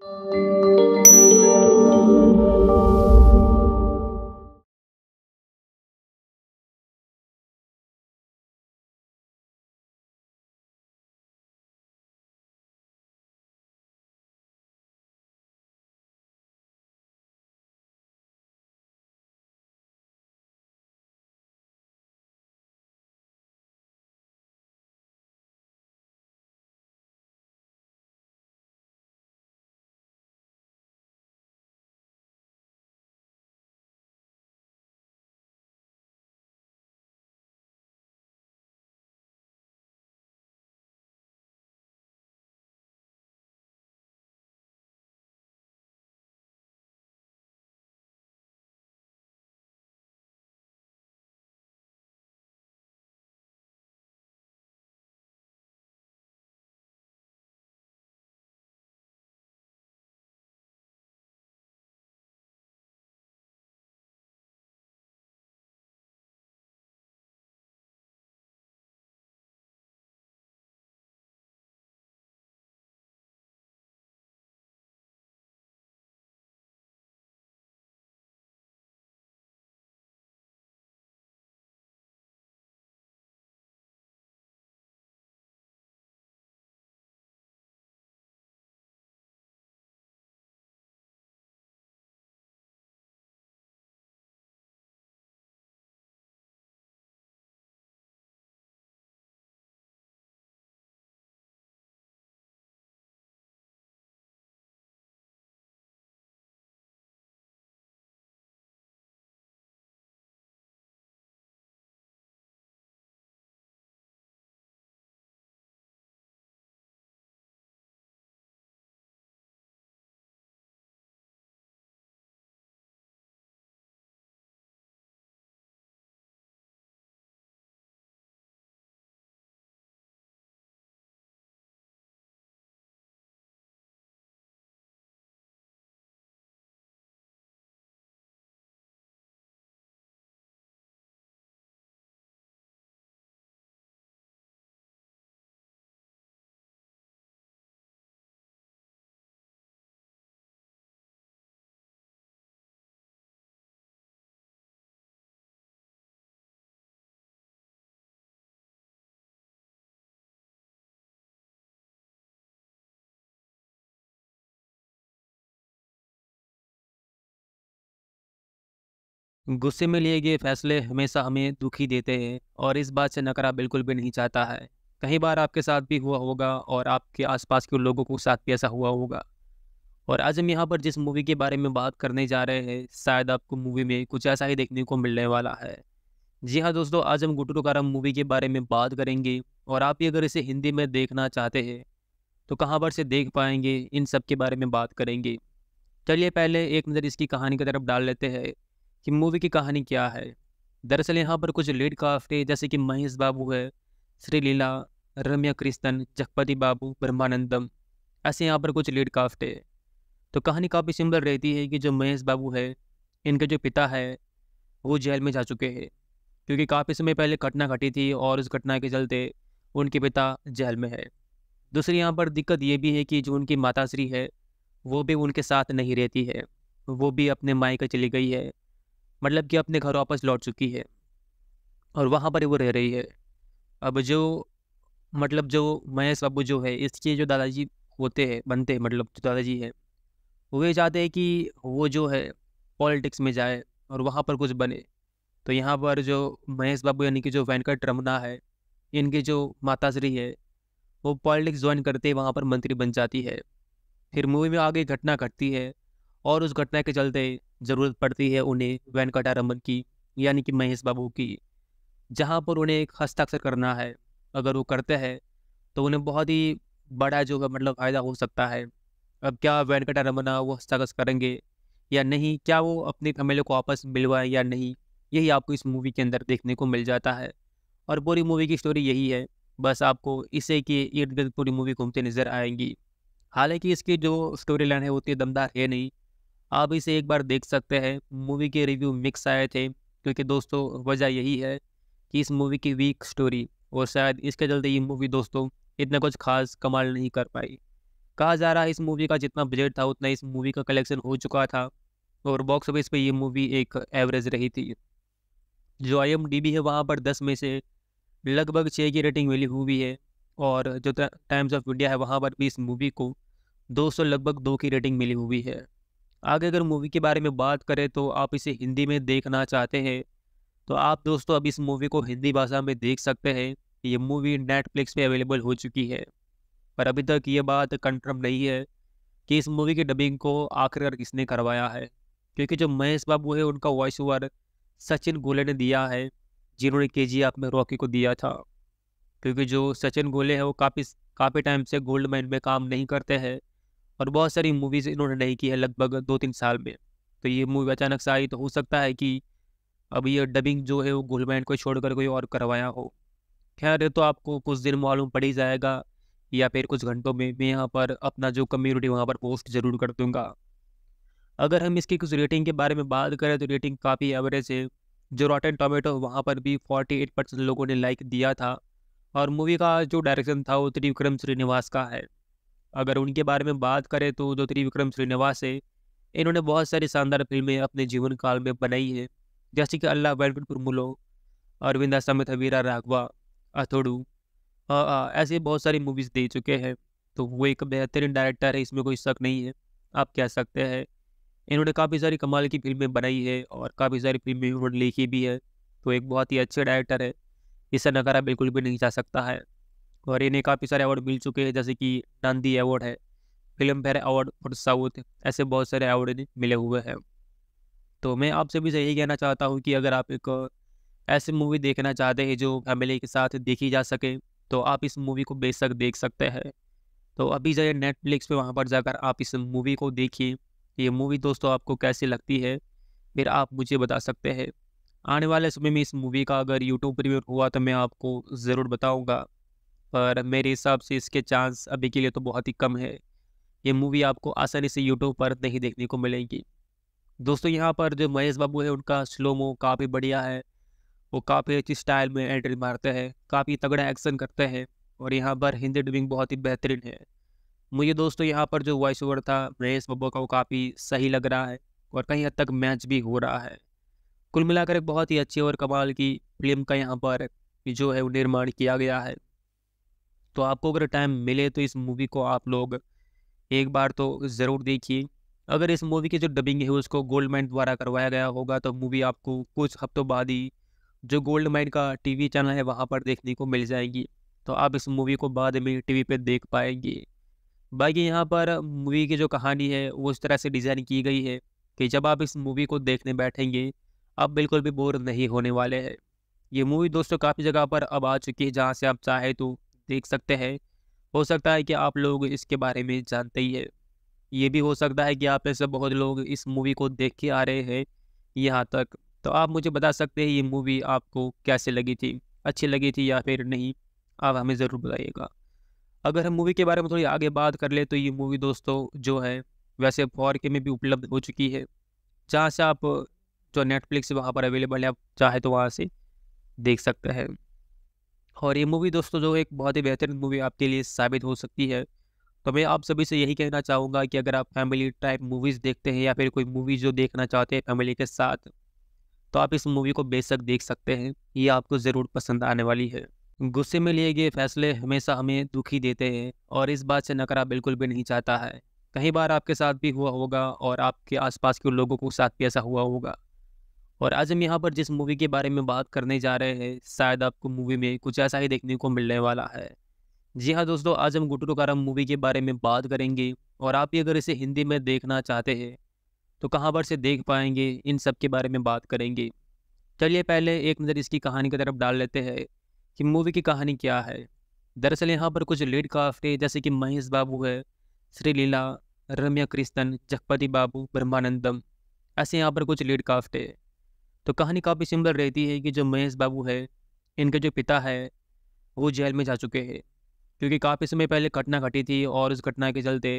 Thank you. गुस्से में लिए गए फैसले हमेशा हमें दुखी देते हैं और इस बात से नकरा बिल्कुल भी नहीं चाहता है कई बार आपके साथ भी हुआ होगा और आपके आसपास के लोगों के साथ भी ऐसा हुआ होगा और आज हम यहाँ पर जिस मूवी के बारे में बात करने जा रहे हैं शायद आपको मूवी में कुछ ऐसा ही देखने को मिलने वाला है जी हाँ दोस्तों आज हम गुटरू कारा मूवी के बारे में बात करेंगे और आप भी अगर इसे हिंदी में देखना चाहते हैं तो कहाँ पर से देख पाएंगे इन सब के बारे में बात करेंगे चलिए पहले एक नज़र इसकी कहानी की तरफ डाल लेते हैं कि मूवी की कहानी क्या है दरअसल यहाँ पर कुछ लीड कास्ट है जैसे कि महेश बाबू है श्रीलीला रम्या कृष्णन जगपति बाबू ब्रह्मानंदम ऐसे यहाँ पर कुछ लीड कास्ट है तो कहानी काफ़ी सिंपल रहती है कि जो महेश बाबू है इनके जो पिता है वो जेल में जा चुके हैं क्योंकि काफ़ी समय पहले घटना घटी थी और उस घटना के चलते उनके पिता जेल में है दूसरी यहाँ पर दिक्कत ये भी है कि जो उनकी माताश्री है वो भी उनके साथ नहीं रहती है वो भी अपने मायके चली गई है मतलब कि अपने घर वापस लौट चुकी है और वहाँ पर वो रह रही है अब जो मतलब जो महेश बाबू जो है इसके जो दादाजी होते हैं बनते हैं मतलब जो दादाजी हैं वो ये चाहते हैं कि वो जो है पॉलिटिक्स में जाए और वहाँ पर कुछ बने तो यहाँ पर जो महेश बाबू यानी कि जो वेंकट रमना है इनके जो माताश्री है वो पॉलिटिक्स ज्वाइन करते ही वहाँ पर मंत्री बन जाती है फिर मूवी में आगे घटना घटती है और उस घटना के चलते ज़रूरत पड़ती है उन्हें वेंकटारमन की यानी कि महेश बाबू की जहाँ पर उन्हें एक हस्ताक्षर करना है अगर वो करते हैं तो उन्हें बहुत ही बड़ा जो है मतलब फ़ायदा हो सकता है अब क्या रमन वो हस्ताक्षर करेंगे या नहीं क्या वो अपने कमेले को वापस मिलवाए या नहीं यही आपको इस मूवी के अंदर देखने को मिल जाता है और पूरी मूवी की स्टोरी यही है बस आपको इसे कि इर्द गिर्द पूरी मूवी घूमते नज़र आएंगी हालांकि इसकी जो स्टोरी लाइन है वो उतनी दमदार है नहीं आप इसे एक बार देख सकते हैं मूवी के रिव्यू मिक्स आए थे क्योंकि दोस्तों वजह यही है कि इस मूवी की वीक स्टोरी और शायद इसके चलते ये मूवी दोस्तों इतना कुछ खास कमाल नहीं कर पाई कहा जा रहा है इस मूवी का जितना बजट था उतना इस मूवी का कलेक्शन हो चुका था और बॉक्स ऑफिस पे ये मूवी एक एवरेज रही थी जो आई है वहाँ पर दस में से लगभग छः की रेटिंग मिली हुई है और जो टाइम्स ऑफ इंडिया है वहाँ पर भी इस मूवी को दो सौ लगभग दो की रेटिंग मिली हुई है आगे अगर मूवी के बारे में बात करें तो आप इसे हिंदी में देखना चाहते हैं तो आप दोस्तों अब इस मूवी को हिंदी भाषा में देख सकते हैं ये मूवी नेटफ्लिक्स पे अवेलेबल हो चुकी है पर अभी तक ये बात कंफर्म नहीं है कि इस मूवी की डबिंग को आखिरकार किसने करवाया है क्योंकि जो महेश बाबू है उनका वॉइस ओवर सचिन गोले ने दिया है जिन्होंने के जी में रॉकी को दिया था क्योंकि जो सचिन गोले हैं वो काफ़ी काफ़ी टाइम से गोल्ड माइन में काम नहीं करते हैं और बहुत सारी मूवीज़ इन्होंने नहीं की है लगभग दो तीन साल में तो ये मूवी अचानक से आई तो हो सकता है कि अब ये डबिंग जो है वो गुलमैन को छोड़कर कोई और करवाया हो खैर तो आपको कुछ दिन मालूम पड़ ही जाएगा या फिर कुछ घंटों में मैं यहाँ पर अपना जो कम्युनिटी वहाँ पर पोस्ट ज़रूर कर दूँगा अगर हम इसकी कुछ रेटिंग के बारे में बात करें तो रेटिंग काफ़ी एवरेज है जो रॉटन टोमेटो वहाँ पर भी फोर्टी एट परसेंट लोगों ने लाइक दिया था और मूवी का जो डायरेक्शन था वो त्रिविक्रम श्रीनिवास का है अगर उनके बारे में बात करें तो जो त्रिविक्रम श्रीनिवास है इन्होंने बहुत सारी शानदार फिल्में अपने जीवन काल में बनाई हैं जैसे कि अल्लाह वेंकट कुरमुलो अरविंदा समेत हवीरा राघवा अथोड़ू ऐसे बहुत सारी मूवीज़ दे चुके हैं तो वो एक बेहतरीन डायरेक्टर है इसमें कोई शक नहीं है आप कह सकते हैं इन्होंने काफ़ी सारी कमाल की फिल्में बनाई है और काफ़ी सारी फिल्में उन्होंने लिखी भी है तो एक बहुत ही अच्छे डायरेक्टर है इसे नकारा बिल्कुल भी नहीं जा सकता है और इन्हें काफ़ी सारे अवार्ड मिल चुके हैं जैसे कि नंदी अवार्ड है Filmfare award for south ऐसे बहुत सारे अवार्ड इन्हें मिले हुए हैं तो मैं आप सभी से यही कहना चाहता हूँ कि अगर आप एक ऐसी मूवी देखना चाहते हैं जो फैमिली के साथ देखी जा सके तो आप इस मूवी को बेशक देख सकते हैं तो अभी जाइए नेटफ्लिक्स पे वहाँ पर जाकर आप इस मूवी को देखिए ये मूवी दोस्तों आपको कैसी लगती है फिर आप मुझे बता सकते हैं आने वाले समय में इस मूवी का अगर यूट्यूब प्रीमियर हुआ तो मैं आपको ज़रूर बताऊँगा पर मेरे हिसाब से इसके चांस अभी के लिए तो बहुत ही कम है ये मूवी आपको आसानी से यूट्यूब पर नहीं देखने को मिलेगी दोस्तों यहाँ पर जो महेश बाबू है उनका स्लोमो काफ़ी बढ़िया है वो काफ़ी अच्छी स्टाइल में एंट्री मारते हैं काफ़ी तगड़ा एक्शन करते हैं और यहाँ पर हिंदी डबिंग बहुत ही बेहतरीन है मुझे दोस्तों यहाँ पर जो वॉइस ओवर था महेश बब्बू का वो काफ़ी सही लग रहा है और कहीं हद तक मैच भी हो रहा है कुल मिलाकर एक बहुत ही अच्छी और कमाल की फिल्म का यहाँ पर जो है वो निर्माण किया गया है तो आपको अगर टाइम मिले तो इस मूवी को आप लोग एक बार तो ज़रूर देखिए अगर इस मूवी की जो डबिंग है उसको गोल्ड माइंड द्वारा करवाया गया होगा तो मूवी आपको कुछ हफ्तों बाद ही जो गोल्ड माइंड का टीवी चैनल है वहाँ पर देखने को मिल जाएगी तो आप इस मूवी को बाद में टीवी पे देख पाएंगे बाकी यहाँ पर मूवी की जो कहानी है वो उस तरह से डिज़ाइन की गई है कि जब आप इस मूवी को देखने बैठेंगे आप बिल्कुल भी बोर नहीं होने वाले हैं ये मूवी दोस्तों काफ़ी जगह पर अब आ चुकी है जहाँ से आप चाहे तो देख सकते हैं हो सकता है कि आप लोग इसके बारे में जानते ही है ये भी हो सकता है कि आप ऐसे बहुत लोग इस मूवी को देख के आ रहे हैं यहाँ तक तो आप मुझे बता सकते हैं ये मूवी आपको कैसे लगी थी अच्छी लगी थी या फिर नहीं आप हमें ज़रूर बताइएगा अगर हम मूवी के बारे में थोड़ी आगे बात कर ले तो ये मूवी दोस्तों जो है वैसे फॉर के में भी उपलब्ध हो चुकी है जहाँ से आप जो नेटफ्लिक्स वहाँ पर अवेलेबल है आप चाहे तो वहाँ से देख सकते हैं और ये मूवी दोस्तों जो एक बहुत ही बेहतरीन मूवी आपके लिए साबित हो सकती है तो मैं आप सभी से यही कहना चाहूँगा कि अगर आप फैमिली टाइप मूवीज़ देखते हैं या फिर कोई मूवी जो देखना चाहते हैं फैमिली के साथ तो आप इस मूवी को बेशक देख सकते हैं ये आपको ज़रूर पसंद आने वाली है गुस्से में लिए गए फैसले हमेशा हमें दुखी देते हैं और इस बात से नकारा बिल्कुल भी नहीं चाहता है कई बार आपके साथ भी हुआ होगा और आपके आसपास के लोगों को साथ भी ऐसा हुआ होगा और आज हम यहाँ पर जिस मूवी के बारे में बात करने जा रहे हैं शायद आपको मूवी में कुछ ऐसा ही देखने को मिलने वाला है जी हाँ दोस्तों आज हम गुटरू कारम मूवी के बारे में बात करेंगे और आप भी अगर इसे हिंदी में देखना चाहते हैं तो कहाँ पर से देख पाएंगे इन सब के बारे में बात करेंगे चलिए पहले एक नज़र इसकी कहानी की तरफ डाल लेते हैं कि मूवी की कहानी क्या है दरअसल यहाँ पर कुछ लीड काफ्टे जैसे कि महेश बाबू है श्री लीला रम्या कृष्णन जगपति बाबू ब्रह्मानंदम ऐसे यहाँ पर कुछ लीड काफ्टे तो कहानी काफ़ी सिंपल रहती है कि जो महेश बाबू है इनके जो पिता है वो जेल में जा चुके हैं क्योंकि काफ़ी समय पहले घटना घटी थी और उस घटना के चलते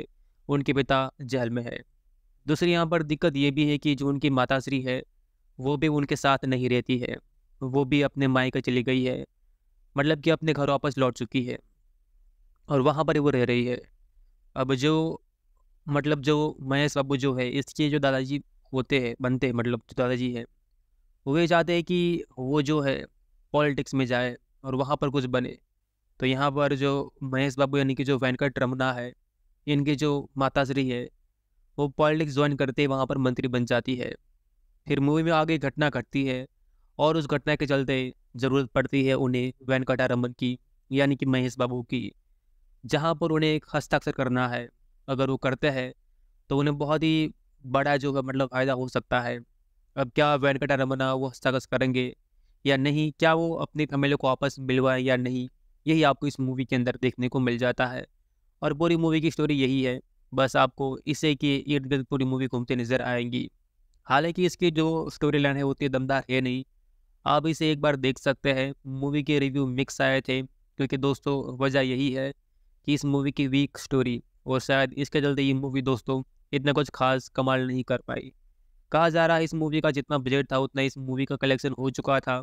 उनके पिता जेल में है दूसरी यहाँ पर दिक्कत ये भी है कि जो उनकी माताश्री है वो भी उनके साथ नहीं रहती है वो भी अपने मायके चली गई है मतलब कि अपने घर वापस लौट चुकी है और वहाँ पर वो रह रही है अब जो मतलब जो महेश बाबू जो है इसके जो दादाजी होते हैं बनते हैं मतलब जो दादाजी हैं वे चाहते हैं कि वो जो है पॉलिटिक्स में जाए और वहाँ पर कुछ बने तो यहाँ पर जो महेश बाबू यानी कि जो वेंकट रमना है इनके जो माताश्री है वो पॉलिटिक्स ज्वाइन करते वहाँ पर मंत्री बन जाती है फिर मूवी में आगे घटना घटती है और उस घटना के चलते ज़रूरत पड़ती है उन्हें वेंकटा रमन की यानी कि महेश बाबू की जहाँ पर उन्हें एक हस्ताक्षर करना है अगर वो करते हैं तो उन्हें बहुत ही बड़ा जो मतलब फ़ायदा हो सकता है अब क्या वेंकटा रमना वो हस्ताक्ष करेंगे या नहीं क्या वो अपने फैमिली को आपस मिलवाएं या नहीं यही आपको इस मूवी के अंदर देखने को मिल जाता है और पूरी मूवी की स्टोरी यही है बस आपको इसे के इर्द गिर्द पूरी मूवी घूमते नज़र आएंगी हालांकि इसकी जो स्टोरी लाइन है वो उतनी दमदार है नहीं आप इसे एक बार देख सकते हैं मूवी के रिव्यू मिक्स आए थे क्योंकि दोस्तों वजह यही है कि इस मूवी की वीक स्टोरी और शायद इसके चलते ये मूवी दोस्तों इतना कुछ खास कमाल नहीं कर पाई कहा जा रहा है इस मूवी का जितना बजट था उतना इस मूवी का कलेक्शन हो चुका था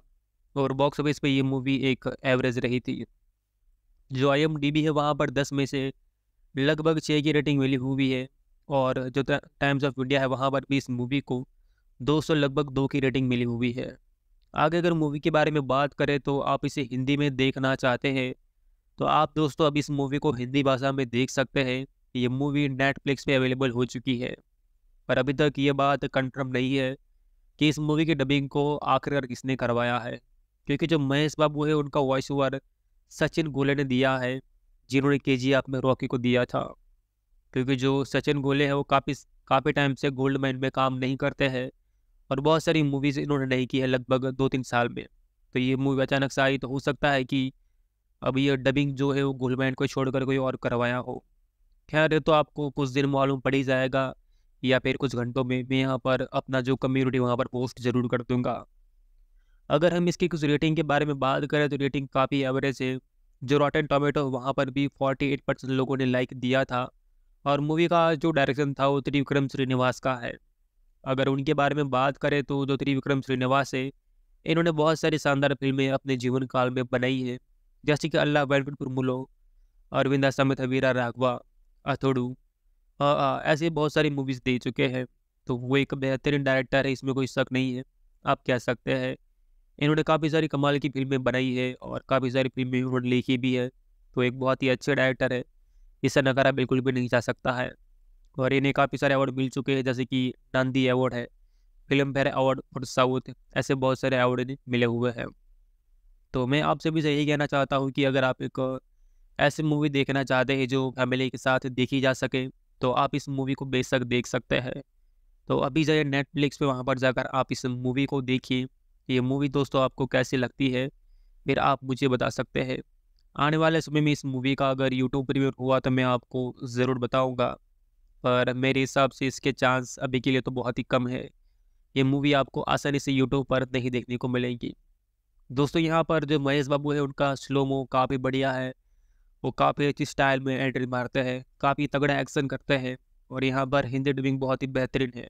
और बॉक्स ऑफिस पे ये मूवी एक एवरेज रही थी जो आई है वहाँ पर दस में से लगभग छः की रेटिंग मिली हुई है और जो टाइम्स ऑफ इंडिया है वहाँ पर भी इस मूवी को सौ लगभग दो की रेटिंग मिली हुई है आगे अगर मूवी के बारे में बात करें तो आप इसे हिंदी में देखना चाहते हैं तो आप दोस्तों अब इस मूवी को हिंदी भाषा में देख सकते हैं ये मूवी नेटफ्लिक्स पे अवेलेबल हो चुकी है पर अभी तक ये बात कंफर्म नहीं है कि इस मूवी की डबिंग को आखिरकार किसने करवाया है क्योंकि जो महेश बाबू है उनका वॉइस ओवर सचिन गोले ने दिया है जिन्होंने के जी में रॉकी को दिया था क्योंकि जो सचिन गोले हैं वो काफ़ी काफ़ी टाइम से गोल्ड माइन में काम नहीं करते हैं और बहुत सारी मूवीज़ इन्होंने नहीं की है लगभग दो तीन साल में तो ये मूवी अचानक से आई तो हो सकता है कि अब ये डबिंग जो है वो गोल्ड माइन को छोड़कर कोई और करवाया हो खैर ये तो आपको कुछ दिन मालूम पड़ ही जाएगा या फिर कुछ घंटों में मैं यहाँ पर अपना जो कम्युनिटी वहाँ पर पोस्ट जरूर कर दूंगा अगर हम इसकी कुछ रेटिंग के बारे में बात करें तो रेटिंग काफ़ी एवरेज है जो रॉटन टोमेटो वहाँ पर भी फोर्टी एट परसेंट लोगों ने लाइक दिया था और मूवी का जो डायरेक्शन था वो त्रिविक्रम श्रीनिवास का है अगर उनके बारे में बात करें तो जो त्रिविक्रम श्रीनिवास है इन्होंने बहुत सारी शानदार फिल्में अपने जीवन काल में बनाई हैं जैसे कि अल्लाह वेंकटपुर मुलो अरविंदा समेत वीरा राघवा अथोड़ू ऐसे बहुत सारी मूवीज़ दे चुके हैं तो वो एक बेहतरीन डायरेक्टर है इसमें कोई शक नहीं है आप कह सकते हैं इन्होंने काफ़ी सारी कमाल की फिल्में बनाई है और काफ़ी सारी फिल्में इन्होंने लिखी भी है तो एक बहुत ही अच्छे डायरेक्टर है इसे नकारा बिल्कुल भी नहीं जा सकता है और इन्हें काफ़ी सारे अवार्ड मिल चुके हैं जैसे कि नांदी अवार्ड है Filmfare award for south ऐसे बहुत सारे अवार्ड इन्हें मिले हुए हैं तो मैं आप सभी से यही कहना चाहता हूँ कि अगर आप एक ऐसी मूवी देखना चाहते हैं जो फैमिली के साथ देखी जा सके तो आप इस मूवी को बेशक देख सकते हैं तो अभी जाइए नेटफ्लिक्स पे वहाँ पर जाकर आप इस मूवी को देखिए ये मूवी दोस्तों आपको कैसी लगती है फिर आप मुझे बता सकते हैं आने वाले समय में इस मूवी का अगर यूट्यूब प्रीमियर हुआ तो मैं आपको ज़रूर बताऊँगा पर मेरे हिसाब से इसके चांस अभी के लिए तो बहुत ही कम है ये मूवी आपको आसानी से यूट्यूब पर नहीं देखने को मिलेगी दोस्तों यहाँ पर जो महेश बाबू है उनका स्लोमो काफ़ी बढ़िया है वो काफ़ी अच्छी स्टाइल में एंट्री मारते हैं काफ़ी तगड़ा एक्शन करते हैं और यहाँ पर हिंदी डबिंग बहुत ही बेहतरीन है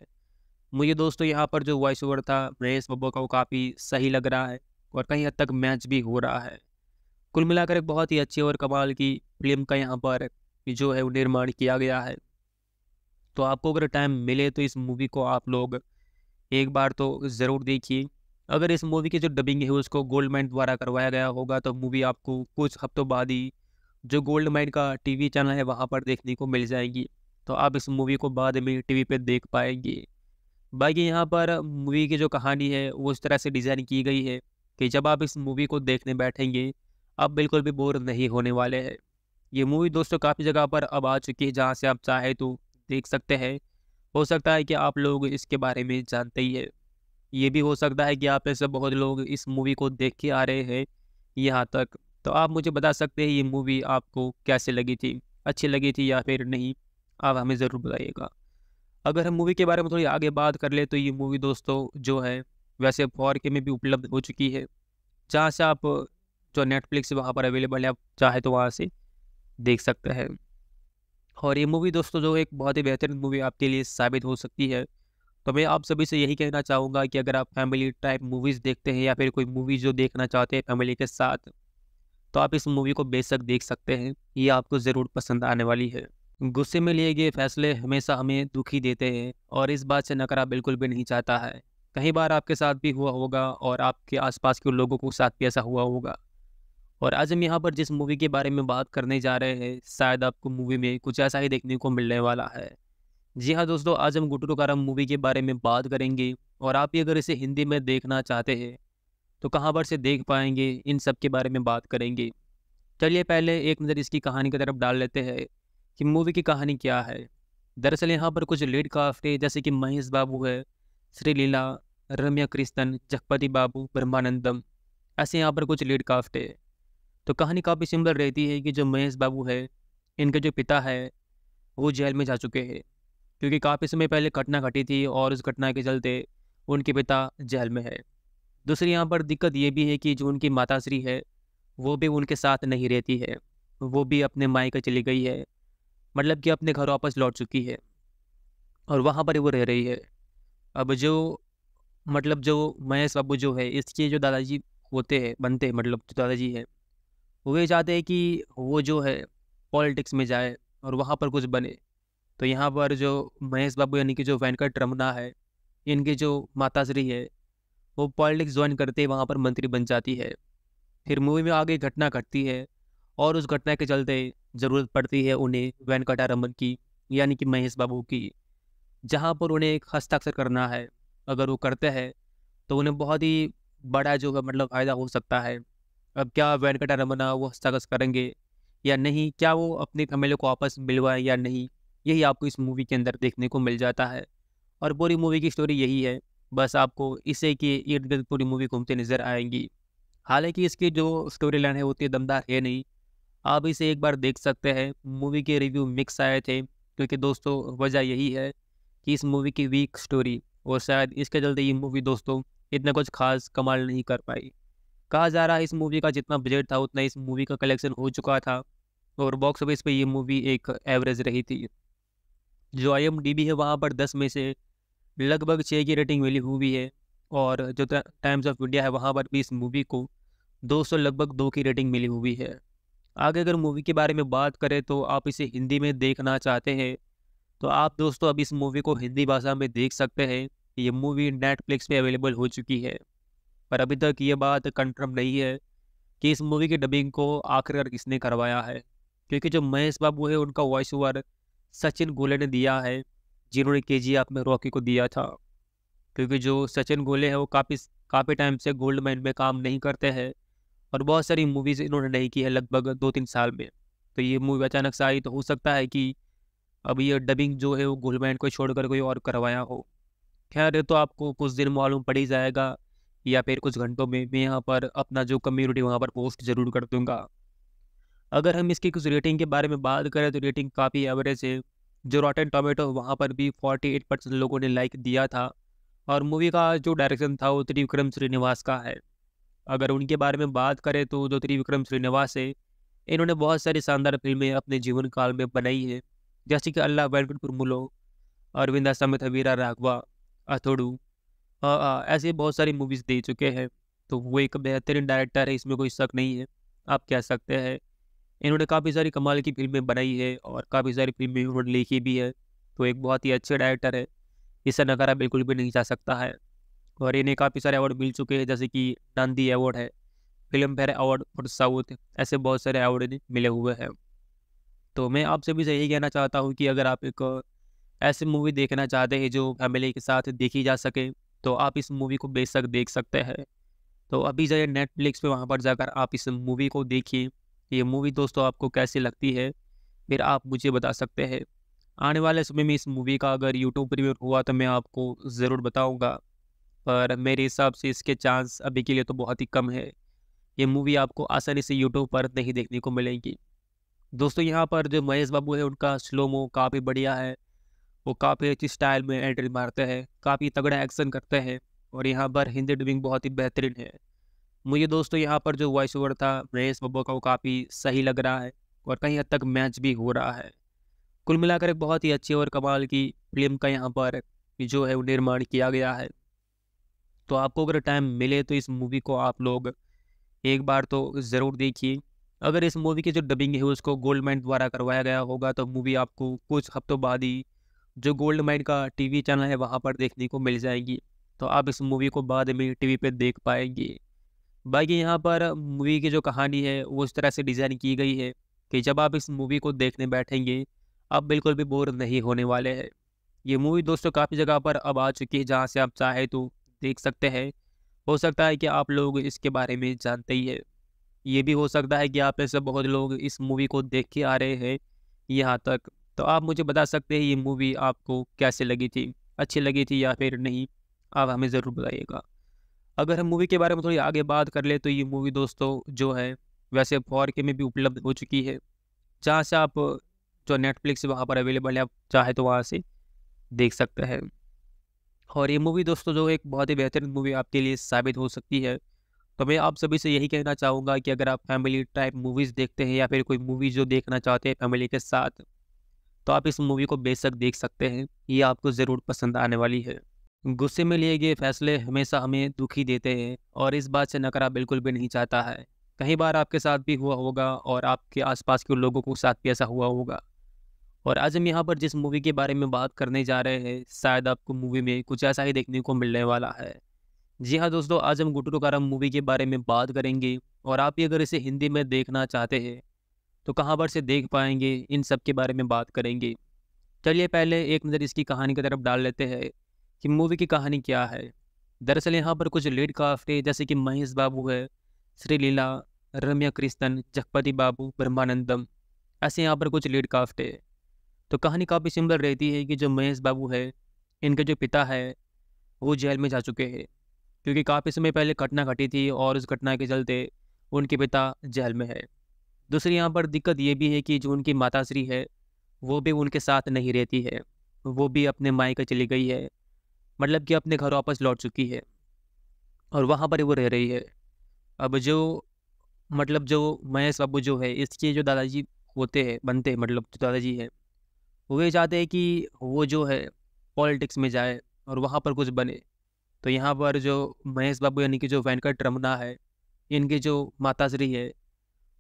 मुझे दोस्तों यहाँ पर जो वॉइस ओवर था महेश बब्बा का वो काफ़ी सही लग रहा है और कहीं हद तक मैच भी हो रहा है कुल मिलाकर एक बहुत ही अच्छी और कमाल की फिल्म का यहाँ पर जो है वो निर्माण किया गया है तो आपको अगर टाइम मिले तो इस मूवी को आप लोग एक बार तो ज़रूर देखिए अगर इस मूवी की जो डबिंग है उसको गोल्ड माइन द्वारा करवाया गया होगा तो मूवी आपको कुछ हफ्तों बाद ही जो गोल्ड माइन का टीवी चैनल है वहाँ पर देखने को मिल जाएगी तो आप इस मूवी को बाद में टीवी पे देख पाएंगे बाकी यहाँ पर मूवी की जो कहानी है वो इस तरह से डिज़ाइन की गई है कि जब आप इस मूवी को देखने बैठेंगे आप बिल्कुल भी बोर नहीं होने वाले हैं ये मूवी दोस्तों काफ़ी जगह पर अब आ चुकी है जहाँ से आप चाहे तो देख सकते हैं हो सकता है कि आप लोग इसके बारे में जानते ही है ये भी हो सकता है कि आप ऐसे बहुत लोग इस मूवी को देख के आ रहे हैं यहाँ तक तो आप मुझे बता सकते हैं ये मूवी आपको कैसे लगी थी अच्छी लगी थी या फिर नहीं आप हमें ज़रूर बताइएगा अगर हम मूवी के बारे में थोड़ी आगे बात कर ले तो ये मूवी दोस्तों जो है वैसे फॉर के में भी उपलब्ध हो चुकी है जहाँ से आप जो नेटफ्लिक्स वहाँ पर अवेलेबल है आप चाहे तो वहाँ से देख सकते हैं और ये मूवी दोस्तों जो एक बहुत ही बेहतरीन मूवी आपके लिए साबित हो सकती है तो मैं आप सभी से यही कहना चाहूँगा कि अगर आप फैमिली टाइप मूवीज़ देखते हैं या फिर कोई मूवी जो देखना चाहते हैं फैमिली के साथ तो आप इस मूवी को बेशक देख सकते हैं ये आपको ज़रूर पसंद आने वाली है गुस्से में लिए गए फैसले हमेशा हमें दुखी देते हैं और इस बात से नकारा बिल्कुल भी नहीं चाहता है कई बार आपके साथ भी हुआ होगा और आपके आसपास के लोगों के साथ भी ऐसा हुआ होगा और आज हम यहाँ पर जिस मूवी के बारे में बात करने जा रहे हैं शायद आपको मूवी में कुछ ऐसा ही देखने को मिलने वाला है जी हाँ दोस्तों आज हम गुटरू मूवी के बारे में बात करेंगे और आप अगर इसे हिंदी में देखना चाहते हैं तो कहाँ पर से देख पाएंगे इन सब के बारे में बात करेंगे चलिए पहले एक नज़र इसकी कहानी की तरफ डाल लेते हैं कि मूवी की कहानी क्या है दरअसल यहाँ पर कुछ लीड काफ्टे जैसे कि महेश बाबू है श्रीलीला रम्या कृष्णन जगपति बाबू ब्रह्मानंदम ऐसे यहाँ पर कुछ लीड काफ्टे तो कहानी काफ़ी सिंपल रहती है कि जो महेश बाबू है इनके जो पिता है वो जेल में जा चुके हैं क्योंकि काफ़ी समय पहले घटना घटी थी और उस घटना के चलते उनके पिता जेल में है दूसरी यहाँ पर दिक्कत ये भी है कि जो उनकी माताश्री है वो भी उनके साथ नहीं रहती है वो भी अपने मायके चली गई है मतलब कि अपने घर वापस लौट चुकी है और वहाँ पर वो रह रही है अब जो मतलब जो महेश बाबू जो है इसके जो दादाजी होते हैं बनते हैं मतलब जो दादाजी हैं वो ये चाहते हैं कि वो जो है पॉलिटिक्स में जाए और वहाँ पर कुछ बने तो यहाँ पर जो महेश बाबू यानी कि जो वेंकट रमना है इनकी जो माताश्री है वो पॉलिटिक्स ज्वाइन करते ही वहाँ पर मंत्री बन जाती है फिर मूवी में आगे घटना घटती है और उस घटना के चलते ज़रूरत पड़ती है उन्हें वेंकटा रमन की यानी कि महेश बाबू की जहाँ पर उन्हें एक हस्ताक्षर करना है अगर वो करते हैं तो उन्हें बहुत ही बड़ा जो मतलब फ़ायदा हो सकता है अब क्या वेंकटा रमना वो हस्ताक्षर करेंगे या नहीं क्या वो अपने फैमिली को वापस मिलवाए या नहीं यही आपको इस मूवी के अंदर देखने को मिल जाता है और पूरी मूवी की स्टोरी यही है बस आपको इसे के इर्द गिर्द पूरी मूवी घूमते नजर आएंगी हालांकि इसकी जो स्टोरी लाइन है वो उतनी दमदार है नहीं आप इसे एक बार देख सकते हैं मूवी के रिव्यू मिक्स आए थे क्योंकि दोस्तों वजह यही है कि इस मूवी की वीक स्टोरी और शायद इसके चलते ये मूवी दोस्तों इतना कुछ खास कमाल नहीं कर पाई कहा जा रहा है इस मूवी का जितना बजट था उतना इस मूवी का कलेक्शन हो चुका था और बॉक्स ऑफिस पर ये मूवी एक एवरेज रही थी जो आई है वहाँ पर दस में से लगभग छः की रेटिंग मिली हुई है और जो टाइम्स ऑफ इंडिया है वहाँ पर भी इस मूवी को सौ लगभग दो की रेटिंग मिली हुई है आगे अगर मूवी के बारे में बात करें तो आप इसे हिंदी में देखना चाहते हैं तो आप दोस्तों अब इस मूवी को हिंदी भाषा में देख सकते हैं ये मूवी नेटफ्लिक्स पे अवेलेबल हो चुकी है पर अभी तक ये बात कंफर्म नहीं है कि इस मूवी की डबिंग को आखिरकार किसने करवाया है क्योंकि जो महेश बाबू है उनका वॉइस ओवर सचिन गोले ने दिया है जिन्होंने के जी में रॉकी को दिया था क्योंकि जो सचिन गोले हैं वो काफ़ी काफ़ी टाइम से गोल्ड माइन में काम नहीं करते हैं और बहुत सारी मूवीज़ इन्होंने नहीं की है लगभग दो तीन साल में तो ये मूवी अचानक से आई तो हो सकता है कि अब ये डबिंग जो है वो गोल्ड माइन को छोड़कर कोई और करवाया हो खैर तो आपको कुछ दिन मालूम पड़ ही जाएगा या फिर कुछ घंटों में मैं यहाँ पर अपना जो कम्युनिटी वहाँ पर पोस्ट ज़रूर कर दूँगा अगर हम इसकी कुछ रेटिंग के बारे में बात करें तो रेटिंग काफ़ी एवरेज है जो रॉटन टोमेटो वहाँ पर भी फोर्टी एट परसेंट लोगों ने लाइक दिया था और मूवी का जो डायरेक्शन था वो त्रिविक्रम श्रीनिवास का है अगर उनके बारे में बात करें तो जो त्रिविक्रम श्रीनिवास है इन्होंने बहुत सारी शानदार फिल्में अपने जीवन काल में बनाई हैं जैसे कि अल्लाह वेंकटपुर मुलो अरविंदा समेत वीरा राघवा अथोड़ू ऐसी बहुत सारी मूवीज़ दे चुके हैं तो वो एक बेहतरीन डायरेक्टर है इसमें कोई शक नहीं है आप कह सकते हैं इन्होंने काफ़ी सारी कमाल की फिल्में बनाई है और काफ़ी सारी फिल्में इन्होंने लिखी भी है तो एक बहुत ही अच्छे डायरेक्टर है इसे नकारा बिल्कुल भी नहीं जा सकता है और इन्हें काफ़ी सारे अवार्ड मिल चुके हैं जैसे कि नंदी अवार्ड है Filmfare award for south ऐसे बहुत सारे अवार्ड इन्हें मिले हुए हैं तो मैं आपसे भी से यही कहना चाहता हूँ कि अगर आप एक ऐसी मूवी देखना चाहते हैं जो फैमिली के साथ देखी जा सके तो आप इस मूवी को बेशक देख सकते हैं तो अभी जाइए नेटफ्लिक्स पे वहाँ पर जाकर आप इस मूवी को देखिए ये मूवी दोस्तों आपको कैसी लगती है फिर आप मुझे बता सकते हैं आने वाले समय में इस मूवी का अगर यूट्यूब प्रीमियर हुआ तो मैं आपको ज़रूर बताऊँगा पर मेरे हिसाब से इसके चांस अभी के लिए तो बहुत ही कम है ये मूवी आपको आसानी से यूट्यूब पर नहीं देखने को मिलेगी दोस्तों यहाँ पर जो महेश बाबू है उनका स्लोमो काफ़ी बढ़िया है वो काफ़ी अच्छी स्टाइल में एंट्री मारते हैं काफ़ी तगड़ा एक्शन करते हैं और यहाँ पर हिंदी डबिंग बहुत ही बेहतरीन है मुझे दोस्तों यहाँ पर जो वॉइस ओवर था महेश बब्बू का वो काफ़ी सही लग रहा है और कहीं हद तक मैच भी हो रहा है कुल मिलाकर एक बहुत ही अच्छी और कमाल की फिल्म का यहाँ पर जो है वो निर्माण किया गया है तो आपको अगर टाइम मिले तो इस मूवी को आप लोग एक बार तो ज़रूर देखिए अगर इस मूवी की जो डबिंग है उसको गोल्ड माइंड द्वारा करवाया गया होगा तो मूवी आपको कुछ हफ्तों बाद ही जो गोल्ड माइंड का टीवी चैनल है वहाँ पर देखने को मिल जाएगी तो आप इस मूवी को बाद में टीवी पे देख पाएंगे बाकी यहाँ पर मूवी की जो कहानी है वो इस तरह से डिज़ाइन की गई है कि जब आप इस मूवी को देखने बैठेंगे आप बिल्कुल भी बोर नहीं होने वाले हैं ये मूवी दोस्तों काफ़ी जगह पर अब आ चुकी है जहाँ से आप चाहे तो देख सकते हैं हो सकता है कि आप लोग इसके बारे में जानते ही है ये भी हो सकता है कि आप ऐसे बहुत लोग इस मूवी को देख के आ रहे हैं यहाँ तक तो आप मुझे बता सकते हैं ये मूवी आपको कैसे लगी थी अच्छी लगी थी या फिर नहीं आप हमें ज़रूर बताइएगा अगर हम मूवी के बारे में थोड़ी आगे बात कर ले तो ये मूवी दोस्तों जो है वैसे फॉर के में भी उपलब्ध हो चुकी है जहाँ से आप जो नेटफ्लिक्स वहाँ पर अवेलेबल है आप चाहे तो वहाँ से देख सकते हैं और ये मूवी दोस्तों जो एक बहुत ही बेहतरीन मूवी आपके लिए साबित हो सकती है तो मैं आप सभी से यही कहना चाहूँगा कि अगर आप फैमिली टाइप मूवीज़ देखते हैं या फिर कोई मूवी जो देखना चाहते हैं फैमिली के साथ तो आप इस मूवी को बेशक देख सकते हैं ये आपको ज़रूर पसंद आने वाली है गुस्से में लिए गए फैसले हमेशा हमें दुखी देते हैं और इस बात से नकरा बिल्कुल भी नहीं चाहता है कई बार आपके साथ भी हुआ होगा और आपके आसपास के लोगों के साथ भी ऐसा हुआ होगा और आज हम यहाँ पर जिस मूवी के बारे में बात करने जा रहे हैं शायद आपको मूवी में कुछ ऐसा ही देखने को मिलने वाला है जी हाँ दोस्तों आज हम गुटरू कारा मूवी के बारे में बात करेंगे और आप भी अगर इसे हिंदी में देखना चाहते हैं तो कहाँ पर से देख पाएंगे इन सब के बारे में बात करेंगे चलिए पहले एक नज़र इसकी कहानी की तरफ डाल लेते हैं कि मूवी की कहानी क्या है दरअसल यहाँ पर कुछ लीड कास्ट है जैसे कि महेश बाबू है श्रीलीला रम्या कृष्णन जगपति बाबू ब्रह्मानंदम ऐसे यहाँ पर कुछ लीड काफ्ट है तो कहानी काफ़ी सिमलर रहती है कि जो महेश बाबू है इनके जो पिता है वो जेल में जा चुके हैं क्योंकि काफ़ी समय पहले घटना घटी थी और उस घटना के चलते उनके पिता जेल में है दूसरी यहाँ पर दिक्कत ये भी है कि जो उनकी माताश्री है वो भी उनके साथ नहीं रहती है वो भी अपने मायके चली गई है मतलब कि अपने घर वापस लौट चुकी है और वहाँ पर वो रह रही है अब जो मतलब जो महेश बाबू जो है इसके जो दादाजी होते हैं बनते हैं मतलब जो दादाजी हैं वो ये चाहते हैं कि वो जो है पॉलिटिक्स में जाए और वहाँ पर कुछ बने तो यहाँ पर जो महेश बाबू यानी कि जो वेंकट रमना है इनके जो माताश्री है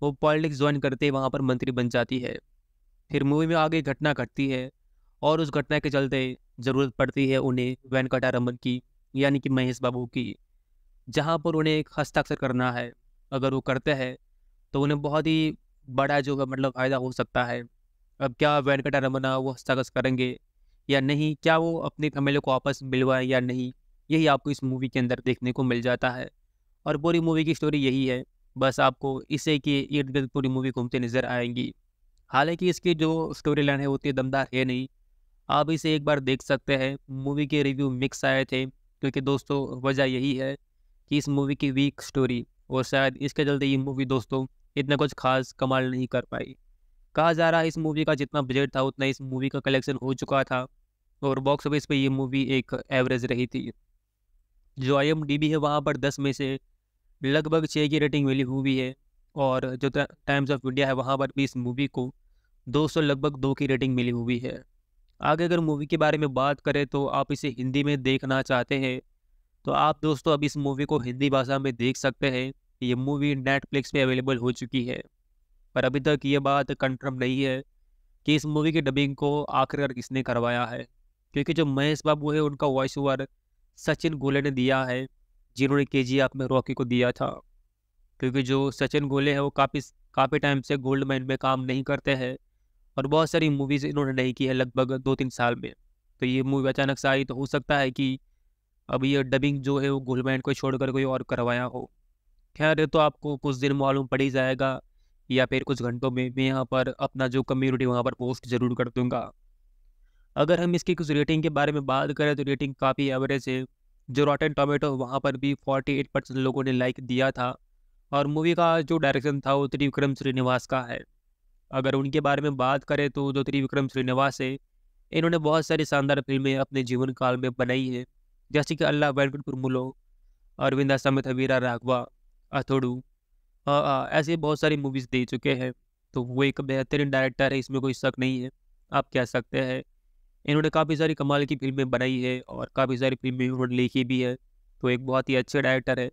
वो पॉलिटिक्स ज्वाइन करते ही वहाँ पर मंत्री बन जाती है फिर मूवी में आगे घटना घटती है और उस घटना के चलते ज़रूरत पड़ती है उन्हें वेंकटारमन की यानी कि महेश बाबू की जहाँ पर उन्हें एक हस्ताक्षर करना है अगर वो करते हैं तो उन्हें बहुत ही बड़ा जो है मतलब फ़ायदा हो सकता है अब क्या रमन वो हस्ताक्षर करेंगे या नहीं क्या वो अपने थमेले को वापस मिलवाएं या नहीं यही आपको इस मूवी के अंदर देखने को मिल जाता है और पूरी मूवी की स्टोरी यही है बस आपको इसे कि इर्द गिर्द पूरी मूवी घूमते नज़र आएंगी हालांकि इसकी जो स्टोरी लाइन है उतनी दमदार है नहीं आप इसे एक बार देख सकते हैं मूवी के रिव्यू मिक्स आए थे क्योंकि दोस्तों वजह यही है कि इस मूवी की वीक स्टोरी और शायद इसके चलते ये मूवी दोस्तों इतना कुछ खास कमाल नहीं कर पाई कहा जा रहा है इस मूवी का जितना बजट था उतना इस मूवी का कलेक्शन हो चुका था और बॉक्स ऑफिस पे ये मूवी एक एवरेज रही थी जो आई एम डी बी है वहाँ पर दस में से लगभग छः की रेटिंग मिली हुई है और जो टाइम्स ऑफ इंडिया है वहाँ पर भी इस मूवी को दो सौ लगभग दो की रेटिंग मिली हुई है आगे अगर मूवी के बारे में बात करें तो आप इसे हिंदी में देखना चाहते हैं तो आप दोस्तों अब इस मूवी को हिंदी भाषा में देख सकते हैं ये मूवी नेटफ्लिक्स पे अवेलेबल हो चुकी है पर अभी तक ये बात कंफर्म नहीं है कि इस मूवी की डबिंग को आखिरकार किसने करवाया है क्योंकि जो महेश बाबू है उनका वॉइस ओवर सचिन गोले ने दिया है जिन्होंने के जी में रॉकी को दिया था क्योंकि जो सचिन गोले हैं वो काफ़ी काफ़ी टाइम से गोल्ड माइन में काम नहीं करते हैं और बहुत सारी मूवीज़ इन्होंने नहीं की है लगभग दो तीन साल में तो ये मूवी अचानक से आई तो हो सकता है कि अब ये डबिंग जो है वो गुलमैन को छोड़कर कोई और करवाया हो खैर तो आपको कुछ दिन मालूम पड़ ही जाएगा या फिर कुछ घंटों में मैं यहाँ पर अपना जो कम्युनिटी वहाँ पर पोस्ट ज़रूर कर दूँगा अगर हम इसकी कुछ रेटिंग के बारे में बात करें तो रेटिंग काफ़ी एवरेज है जो रॉटन टोमेटो वहाँ पर भी फोर्टी एट परसेंट लोगों ने लाइक दिया था और मूवी का जो डायरेक्शन था वो त्रिविक्रम श्रीनिवास का है अगर उनके बारे में बात करें तो जो त्रिविक्रम श्रीनिवास है इन्होंने बहुत सारी शानदार फिल्में अपने जीवन काल में बनाई हैं जैसे कि अल्लाह वेंकटपुर मुलो अरविंदा समेत हवीरा राघवा अथोड़ू ऐसे बहुत सारी मूवीज़ दे चुके हैं तो वो एक बेहतरीन डायरेक्टर है इसमें कोई शक नहीं है आप कह सकते हैं इन्होंने काफ़ी सारी कमाल की फिल्में बनाई है और काफ़ी सारी फिल्में उन्होंने लिखी भी है तो एक बहुत ही अच्छे डायरेक्टर है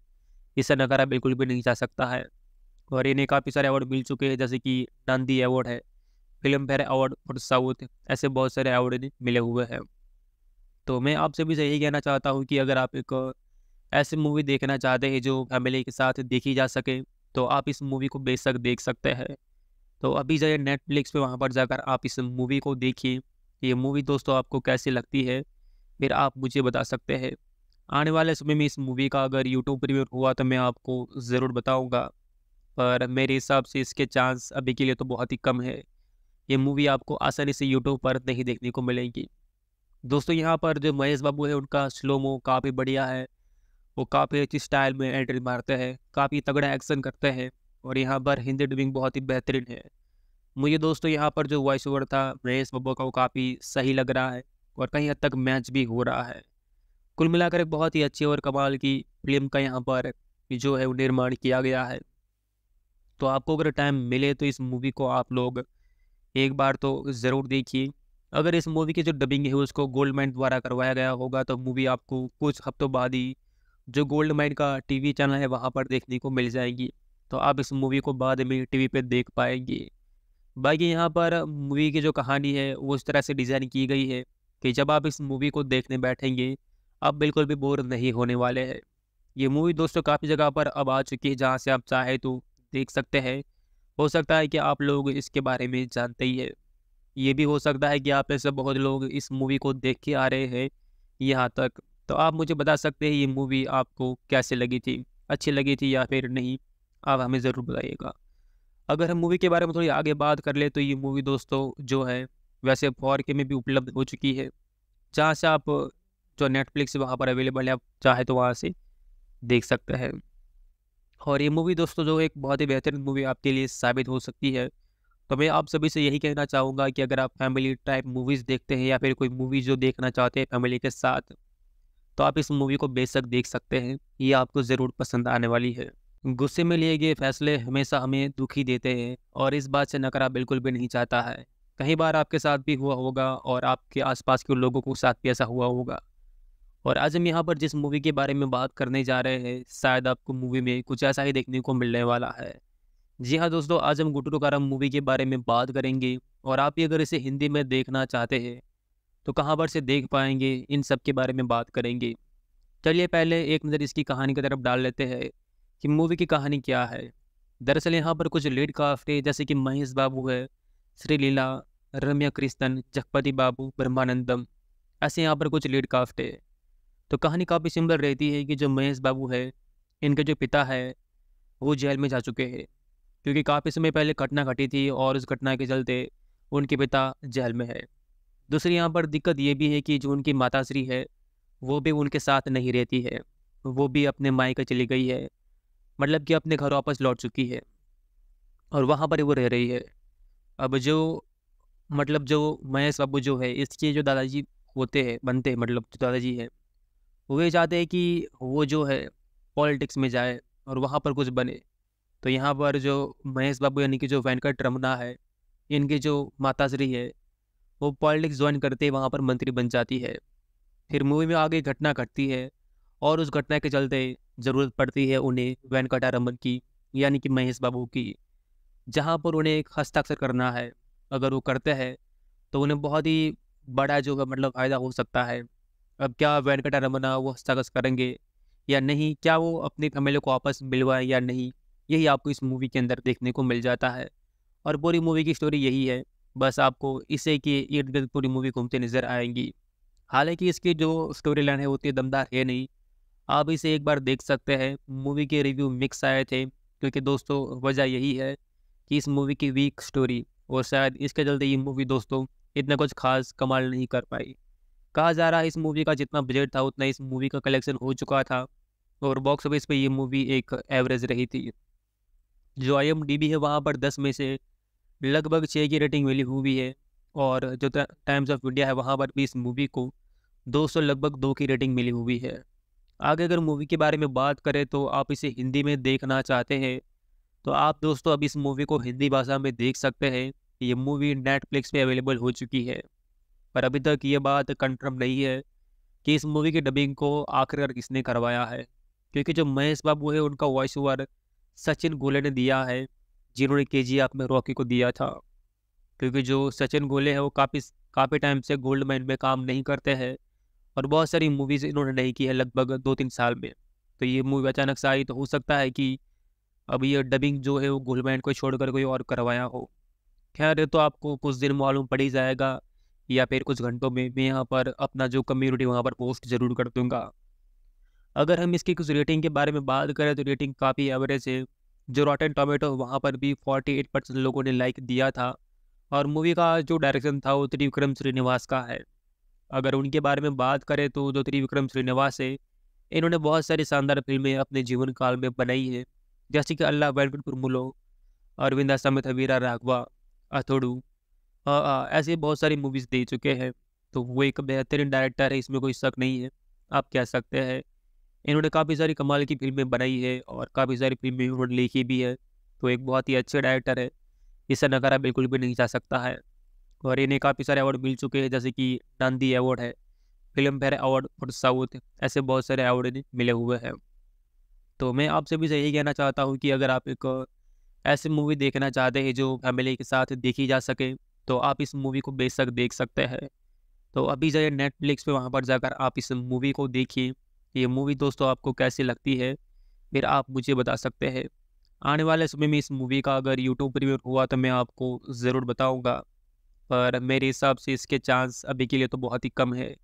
इसे नकारा बिल्कुल भी नहीं जा सकता है और इन्हें काफ़ी सारे अवार्ड मिल चुके हैं जैसे कि नंदी अवार्ड है Filmfare award for south ऐसे बहुत सारे अवार्ड इन्हें मिले हुए हैं तो मैं आपसे भी से यही कहना चाहता हूँ कि अगर आप एक ऐसी मूवी देखना चाहते हैं जो फैमिली के साथ देखी जा सके तो आप इस मूवी को बेशक देख सकते हैं तो अभी जाइए नेटफ्लिक्स पे वहाँ पर जाकर आप इस मूवी को देखिए ये मूवी दोस्तों आपको कैसी लगती है फिर आप मुझे बता सकते हैं आने वाले समय में इस मूवी का अगर यूट्यूब रिव्यू हुआ तो मैं आपको ज़रूर बताऊँगा पर मेरे हिसाब से इसके चांस अभी के लिए तो बहुत ही कम है ये मूवी आपको आसानी से यूट्यूब पर नहीं देखने को मिलेगी दोस्तों यहाँ पर जो महेश बाबू है उनका स्लोमो काफ़ी बढ़िया है वो काफ़ी अच्छी स्टाइल में एंट्री मारते हैं काफ़ी तगड़ा एक्शन करते हैं और यहाँ पर हिंदी डबिंग बहुत ही बेहतरीन है मुझे दोस्तों यहाँ पर जो वॉइस ओवर था महेश बब्बू का वो काफ़ी सही लग रहा है और कहीं हद तक मैच भी हो रहा है कुल मिलाकर एक बहुत ही अच्छी और कमाल की फिल्म का यहाँ पर जो है वो निर्माण किया गया है तो आपको अगर टाइम मिले तो इस मूवी को आप लोग एक बार तो ज़रूर देखिए अगर इस मूवी की जो डबिंग है उसको गोल्ड माइन द्वारा करवाया गया होगा तो मूवी आपको कुछ हफ्तों बाद ही जो गोल्ड माइन का टीवी चैनल है वहाँ पर देखने को मिल जाएगी तो आप इस मूवी को बाद में टीवी पे देख पाएंगे बाकी यहाँ पर मूवी की जो कहानी है वो इस तरह से डिज़ाइन की गई है कि जब आप इस मूवी को देखने बैठेंगे आप बिल्कुल भी बोर नहीं होने वाले हैं ये मूवी दोस्तों काफ़ी जगह पर अब आ चुकी है जहाँ से आप चाहे तो देख सकते हैं हो सकता है कि आप लोग इसके बारे में जानते ही है ये भी हो सकता है कि आप ऐसे बहुत लोग इस मूवी को देख के आ रहे हैं यहाँ तक तो आप मुझे बता सकते हैं ये मूवी आपको कैसे लगी थी अच्छी लगी थी या फिर नहीं आप हमें ज़रूर बताइएगा अगर हम मूवी के बारे में थोड़ी आगे बात कर ले तो ये मूवी दोस्तों जो है वैसे फॉर के में भी उपलब्ध हो चुकी है जहाँ से आप जो नेटफ्लिक्स वहाँ पर अवेलेबल है आप चाहे तो वहाँ से देख सकते हैं और ये मूवी दोस्तों जो एक बहुत ही बेहतरीन मूवी आपके लिए साबित हो सकती है तो मैं आप सभी से यही कहना चाहूँगा कि अगर आप फैमिली टाइप मूवीज़ देखते हैं या फिर कोई मूवी जो देखना चाहते हैं फैमिली के साथ तो आप इस मूवी को बेशक देख सकते हैं ये आपको ज़रूर पसंद आने वाली है गुस्से में लिए गए फैसले हमेशा हमें दुखी देते हैं और इस बात से नकारा बिल्कुल भी नहीं चाहता है कई बार आपके साथ भी हुआ होगा और आपके आसपास के लोगों को साथ भी ऐसा हुआ होगा और आज हम यहाँ पर जिस मूवी के बारे में बात करने जा रहे हैं शायद आपको मूवी में कुछ ऐसा ही देखने को मिलने वाला है जी हाँ दोस्तों आज हम गुटुरू कारम मूवी के बारे में बात करेंगे और आप भी अगर इसे हिंदी में देखना चाहते हैं तो कहाँ पर से देख पाएंगे इन सब के बारे में बात करेंगे चलिए पहले एक नज़र इसकी कहानी की तरफ डाल लेते हैं कि मूवी की कहानी क्या है दरअसल यहाँ पर कुछ लीड काफ्टे जैसे कि महेश बाबू है श्री लीला रम्या कृष्णन जगपति बाबू ब्रह्मानंदम ऐसे यहाँ पर कुछ लीड काफ्टे तो कहानी काफ़ी सिमिलर रहती है कि जो महेश बाबू है इनके जो पिता है वो जेल में जा चुके हैं क्योंकि काफ़ी समय पहले घटना घटी थी और उस घटना के चलते उनके पिता जेल में है दूसरी यहाँ पर दिक्कत ये भी है कि जो उनकी माताश्री है वो भी उनके साथ नहीं रहती है वो भी अपने मायके चली गई है मतलब कि अपने घर वापस लौट चुकी है और वहाँ पर वो रह रही है अब जो मतलब जो महेश बाबू जो है इसके जो दादाजी होते हैं बनते हैं मतलब जो दादाजी हैं वे चाहते हैं कि वो जो है पॉलिटिक्स में जाए और वहाँ पर कुछ बने तो यहाँ पर जो महेश बाबू यानी कि जो वेंकट रमना है इनकी जो माताश्री है वो पॉलिटिक्स ज्वाइन करते वहाँ पर मंत्री बन जाती है फिर मूवी में आगे घटना घटती है और उस घटना के चलते ज़रूरत पड़ती है उन्हें रमन की यानी कि महेश बाबू की जहाँ पर उन्हें एक हस्ताक्षर करना है अगर वो करते हैं तो उन्हें बहुत ही बड़ा जो मतलब फ़ायदा हो सकता है अब क्या वेंकटा रमना वो हस्ताक्ष करेंगे या नहीं क्या वो अपने कमेलों को आपस मिलवाएं या नहीं यही आपको इस मूवी के अंदर देखने को मिल जाता है और पूरी मूवी की स्टोरी यही है बस आपको इसे के इर्द गिर्द पूरी मूवी घूमते नज़र आएंगी हालांकि इसकी जो स्टोरी लाइन है वो उतनी दमदार है नहीं आप इसे एक बार देख सकते हैं मूवी के रिव्यू मिक्स आए थे क्योंकि दोस्तों वजह यही है कि इस मूवी की वीक स्टोरी और शायद इसके चलते ये मूवी दोस्तों इतना कुछ खास कमाल नहीं कर पाई कहा जा रहा है इस मूवी का जितना बजट था उतना इस मूवी का कलेक्शन हो चुका था और बॉक्स ऑफिस पे ये मूवी एक एवरेज रही थी जो आई है वहाँ पर दस में से लगभग छः की रेटिंग मिली हुई है और जो टाइम्स ऑफ इंडिया है वहाँ पर भी इस मूवी को दो लगभग दो की रेटिंग मिली हुई है आगे अगर मूवी के बारे में बात करें तो आप इसे हिंदी में देखना चाहते हैं तो आप दोस्तों अब इस मूवी को हिंदी भाषा में देख सकते हैं ये मूवी नेटफ्लिक्स पे अवेलेबल हो चुकी है पर अभी तक ये बात कंफर्म नहीं है कि इस मूवी की डबिंग को आखिरकार किसने करवाया है क्योंकि जो महेश बाबू है उनका वॉइस ओवर सचिन गोले ने दिया है जिन्होंने के जी में रॉकी को दिया था क्योंकि जो सचिन गोले हैं वो काफ़ी काफ़ी टाइम से गोल्ड माइन में काम नहीं करते हैं और बहुत सारी मूवीज़ इन्होंने नहीं की है लगभग दो तीन साल में तो ये मूवी अचानक से आई तो हो सकता है कि अब ये डबिंग जो है वो गोल्ड माइन को छोड़कर कोई और करवाया हो खैर तो आपको कुछ दिन मालूम पड़ ही जाएगा या फिर कुछ घंटों में मैं यहाँ पर अपना जो कम्युनिटी वहाँ पर पोस्ट जरूर कर दूंगा अगर हम इसकी कुछ रेटिंग के बारे में बात करें तो रेटिंग काफ़ी एवरेज है जो रॉटन टोमेटो वहाँ पर भी एट परसेंट लोगों ने लाइक दिया था और मूवी का जो डायरेक्शन था वो त्रिविक्रम श्रीनिवास का है अगर उनके बारे में बात करें तो जो त्रिविक्रम श्रीनिवास है इन्होंने बहुत सारी शानदार फिल्में अपने जीवन काल में बनाई हैं जैसे कि अल्लाह वेंकटपुर मुलो अरविंदा समेत वीरा राघवा अथोड़ू ऐसे बहुत सारी मूवीज़ दे चुके हैं तो वो एक बेहतरीन डायरेक्टर है इसमें कोई शक नहीं है आप कह सकते हैं इन्होंने काफ़ी सारी कमाल की फिल्में बनाई है और काफ़ी सारी फिल्में इन्होंने लिखी भी है तो एक बहुत ही अच्छे डायरेक्टर है इसे नकारा बिल्कुल भी नहीं जा सकता है और इन्हें काफ़ी सारे अवार्ड मिल चुके हैं जैसे कि नांदी अवार्ड है Filmfare award for south ऐसे बहुत सारे अवार्ड इन्हें मिले हुए हैं तो मैं आप सभी से यही कहना चाहता हूँ कि अगर आप एक ऐसी मूवी देखना चाहते हैं जो फैमिली के साथ देखी जा सके तो आप इस मूवी को बेशक देख सकते हैं तो अभी जाइए नेटफ्लिक्स पे वहाँ पर जाकर आप इस मूवी को देखिए ये मूवी दोस्तों आपको कैसी लगती है फिर आप मुझे बता सकते हैं आने वाले समय में इस मूवी का अगर यूट्यूब रिव्यू हुआ तो मैं आपको ज़रूर बताऊँगा पर मेरे हिसाब से इसके चांस अभी के लिए तो बहुत ही कम है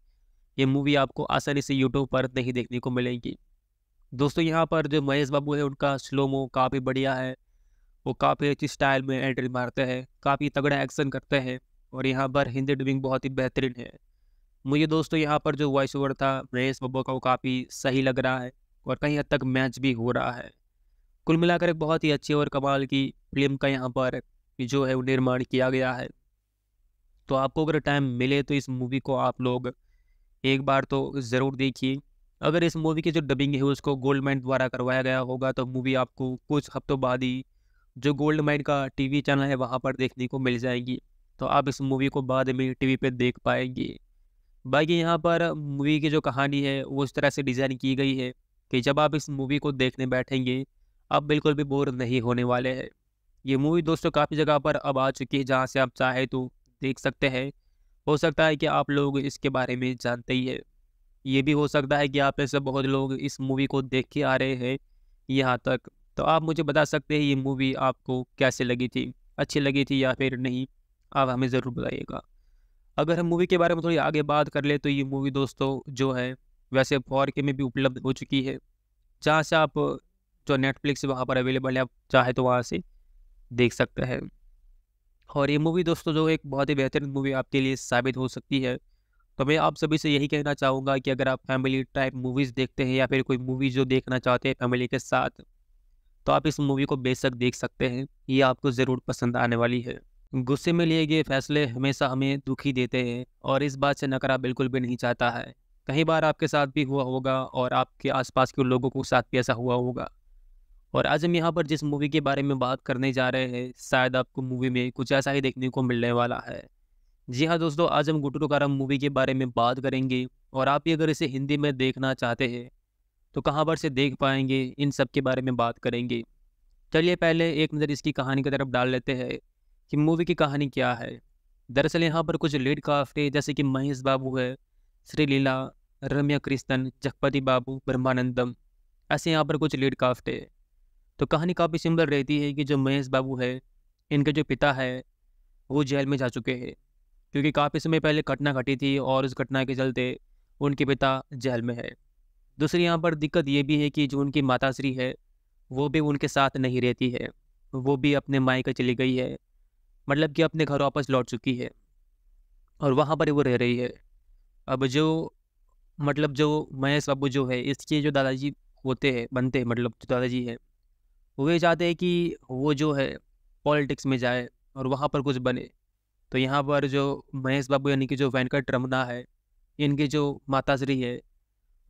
ये मूवी आपको आसानी से यूट्यूब पर नहीं देखने को मिलेगी दोस्तों यहाँ पर जो महेश बाबू है उनका स्लोमो काफ़ी बढ़िया है वो काफ़ी अच्छी स्टाइल में एंट्री मारते हैं काफ़ी तगड़ा एक्शन करते हैं और यहाँ पर हिंदी डबिंग बहुत ही बेहतरीन है मुझे दोस्तों यहाँ पर जो वॉइस ओवर था महेश बब्बा का वो काफ़ी सही लग रहा है और कहीं हद तक मैच भी हो रहा है कुल मिलाकर एक बहुत ही अच्छी और कमाल की फिल्म का यहाँ पर जो है वो निर्माण किया गया है तो आपको अगर टाइम मिले तो इस मूवी को आप लोग एक बार तो ज़रूर देखिए अगर इस मूवी की जो डबिंग है उसको गोल्ड मैन द्वारा करवाया गया होगा तो मूवी आपको कुछ हफ्तों बाद ही जो गोल्ड माइन का टीवी चैनल है वहाँ पर देखने को मिल जाएगी तो आप इस मूवी को बाद में टीवी पे देख पाएंगे बाकी यहाँ पर मूवी की जो कहानी है वो इस तरह से डिज़ाइन की गई है कि जब आप इस मूवी को देखने बैठेंगे आप बिल्कुल भी बोर नहीं होने वाले हैं ये मूवी दोस्तों काफ़ी जगह पर अब आ चुकी है जहाँ से आप चाहे तो देख सकते हैं हो सकता है कि आप लोग इसके बारे में जानते ही है ये भी हो सकता है कि आप ऐसे बहुत लोग इस मूवी को देख के आ रहे हैं यहाँ तक तो आप मुझे बता सकते हैं ये मूवी आपको कैसे लगी थी अच्छी लगी थी या फिर नहीं आप हमें ज़रूर बताइएगा अगर हम मूवी के बारे में थोड़ी आगे बात कर ले तो ये मूवी दोस्तों जो है वैसे फॉर के में भी उपलब्ध हो चुकी है जहाँ से आप जो नेटफ्लिक्स वहाँ पर अवेलेबल है आप चाहे तो वहाँ से देख सकते हैं और ये मूवी दोस्तों जो एक बहुत ही बेहतरीन मूवी आपके लिए साबित हो सकती है तो मैं आप सभी से यही कहना चाहूँगा कि अगर आप फैमिली टाइप मूवीज़ देखते हैं या फिर कोई मूवी जो देखना चाहते हैं फैमिली के साथ तो आप इस मूवी को बेशक देख सकते हैं ये आपको ज़रूर पसंद आने वाली है गुस्से में लिए गए फैसले हमेशा हमें दुखी देते हैं और इस बात से नकारा बिल्कुल भी नहीं चाहता है कई बार आपके साथ भी हुआ होगा और आपके आसपास के लोगों के साथ भी ऐसा हुआ होगा और आज हम यहाँ पर जिस मूवी के बारे में बात करने जा रहे हैं शायद आपको मूवी में कुछ ऐसा ही देखने को मिलने वाला है जी हाँ दोस्तों आज हम गुटुरु मूवी के बारे में बात करेंगे और आप भी अगर इसे हिंदी में देखना चाहते हैं तो कहाँ पर से देख पाएंगे इन सब के बारे में बात करेंगे चलिए पहले एक नज़र इसकी कहानी की तरफ डाल लेते हैं कि मूवी की कहानी क्या है दरअसल यहाँ पर कुछ लीड काफ्टे जैसे कि महेश बाबू है श्रीलीला रम्या कृष्णन जगपति बाबू ब्रह्मानंदम ऐसे यहाँ पर कुछ लीड काफ्टे तो कहानी काफ़ी सिंपल रहती है कि जो महेश बाबू है इनके जो पिता है वो जेल में जा चुके हैं क्योंकि काफ़ी समय पहले घटना घटी थी और उस घटना के चलते उनके पिता जेल में है दूसरी यहाँ पर दिक्कत ये भी है कि जो उनकी माताश्री है वो भी उनके साथ नहीं रहती है वो भी अपने मायके चली गई है मतलब कि अपने घर वापस लौट चुकी है और वहाँ पर वो रह रही है अब जो मतलब जो महेश बाबू जो है इसके जो दादाजी होते हैं बनते हैं मतलब जो दादाजी हैं वो ये चाहते हैं कि वो जो है पॉलिटिक्स में जाए और वहाँ पर कुछ बने तो यहाँ पर जो महेश बाबू यानी कि जो वेंकट रमना है इनकी जो माताश्री है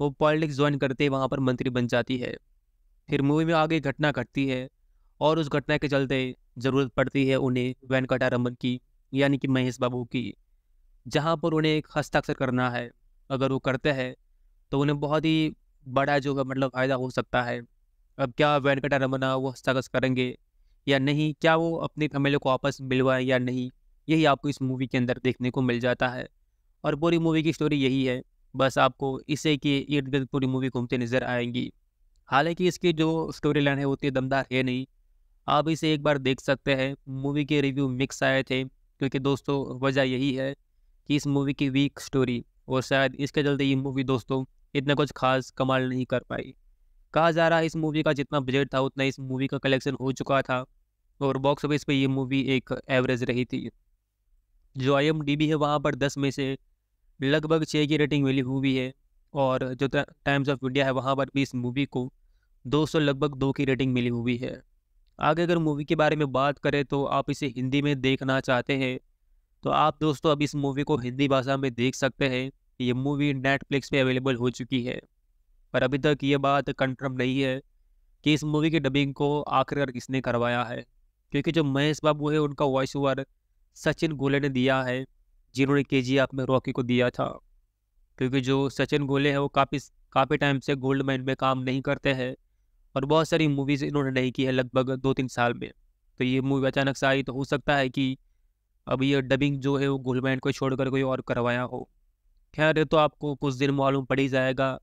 वो पॉलिटिक्स ज्वाइन करते ही वहाँ पर मंत्री बन जाती है फिर मूवी में आगे घटना घटती है और उस घटना के चलते ज़रूरत पड़ती है उन्हें वेंकटा रमन की यानी कि महेश बाबू की जहाँ पर उन्हें एक हस्ताक्षर करना है अगर वो करते हैं तो उन्हें बहुत ही बड़ा जो मतलब फ़ायदा हो सकता है अब क्या वेंकटा रमना वो हस्ताक्षर करेंगे या नहीं क्या वो अपनी फैमिली को वापस मिलवाए या नहीं यही आपको इस मूवी के अंदर देखने को मिल जाता है और पूरी मूवी की स्टोरी यही है बस आपको इसे के इर्द गिर्द पूरी मूवी घूमते नजर आएंगी हालांकि इसकी जो स्टोरी लाइन है वो उतनी दमदार है नहीं आप इसे एक बार देख सकते हैं मूवी के रिव्यू मिक्स आए थे क्योंकि दोस्तों वजह यही है कि इस मूवी की वीक स्टोरी और शायद इसके चलते ये मूवी दोस्तों इतना कुछ खास कमाल नहीं कर पाई कहा जा रहा है इस मूवी का जितना बजट था उतना इस मूवी का कलेक्शन हो चुका था और बॉक्स ऑफिस पर ये मूवी एक एवरेज रही थी जो आई है वहाँ पर दस में से लगभग छः की रेटिंग मिली हुई है और जो टाइम्स ऑफ इंडिया है वहाँ पर भी इस मूवी को 200 लगभग दो की रेटिंग मिली हुई है आगे अगर मूवी के बारे में बात करें तो आप इसे हिंदी में देखना चाहते हैं तो आप दोस्तों अब इस मूवी को हिंदी भाषा में देख सकते हैं ये मूवी नेटफ्लिक्स पे अवेलेबल हो चुकी है पर अभी तक ये बात कंफर्म नहीं है कि इस मूवी की डबिंग को आखिरकार किसने करवाया है क्योंकि जो महेश बाबू है उनका वॉइस ओवर सचिन गोले ने दिया है जिन्होंने के जी में रॉकी को दिया था क्योंकि जो सचिन गोले हैं वो काफ़ी काफ़ी टाइम से गोल्ड माइन में काम नहीं करते हैं और बहुत सारी मूवीज़ इन्होंने नहीं की है लगभग दो तीन साल में तो ये मूवी अचानक से आई तो हो सकता है कि अब ये डबिंग जो है वो गोल्ड माइन को छोड़कर कोई और करवाया हो खैर ये तो आपको कुछ दिन मालूम पड़ ही जाएगा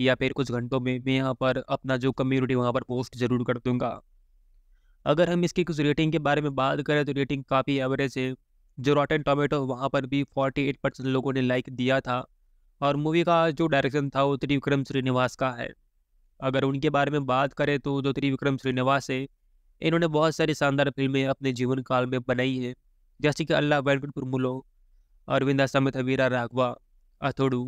या फिर कुछ घंटों में मैं यहाँ पर अपना जो कम्युनिटी वहाँ पर पोस्ट ज़रूर कर दूँगा अगर हम इसकी कुछ रेटिंग के बारे में बात करें तो रेटिंग काफ़ी एवरेज है जो रॉटन टोमेटो वहाँ पर भी फोर्टी एट परसेंट लोगों ने लाइक दिया था और मूवी का जो डायरेक्शन था वो त्रिविक्रम श्रीनिवास का है अगर उनके बारे में बात करें तो जो त्रिविक्रम श्रीनिवास है इन्होंने बहुत सारी शानदार फिल्में अपने जीवन काल में बनाई हैं जैसे कि अल्लाह वेंकटपुर मुलो अरविंदा समेत हवीरा राघवा अथोड़ू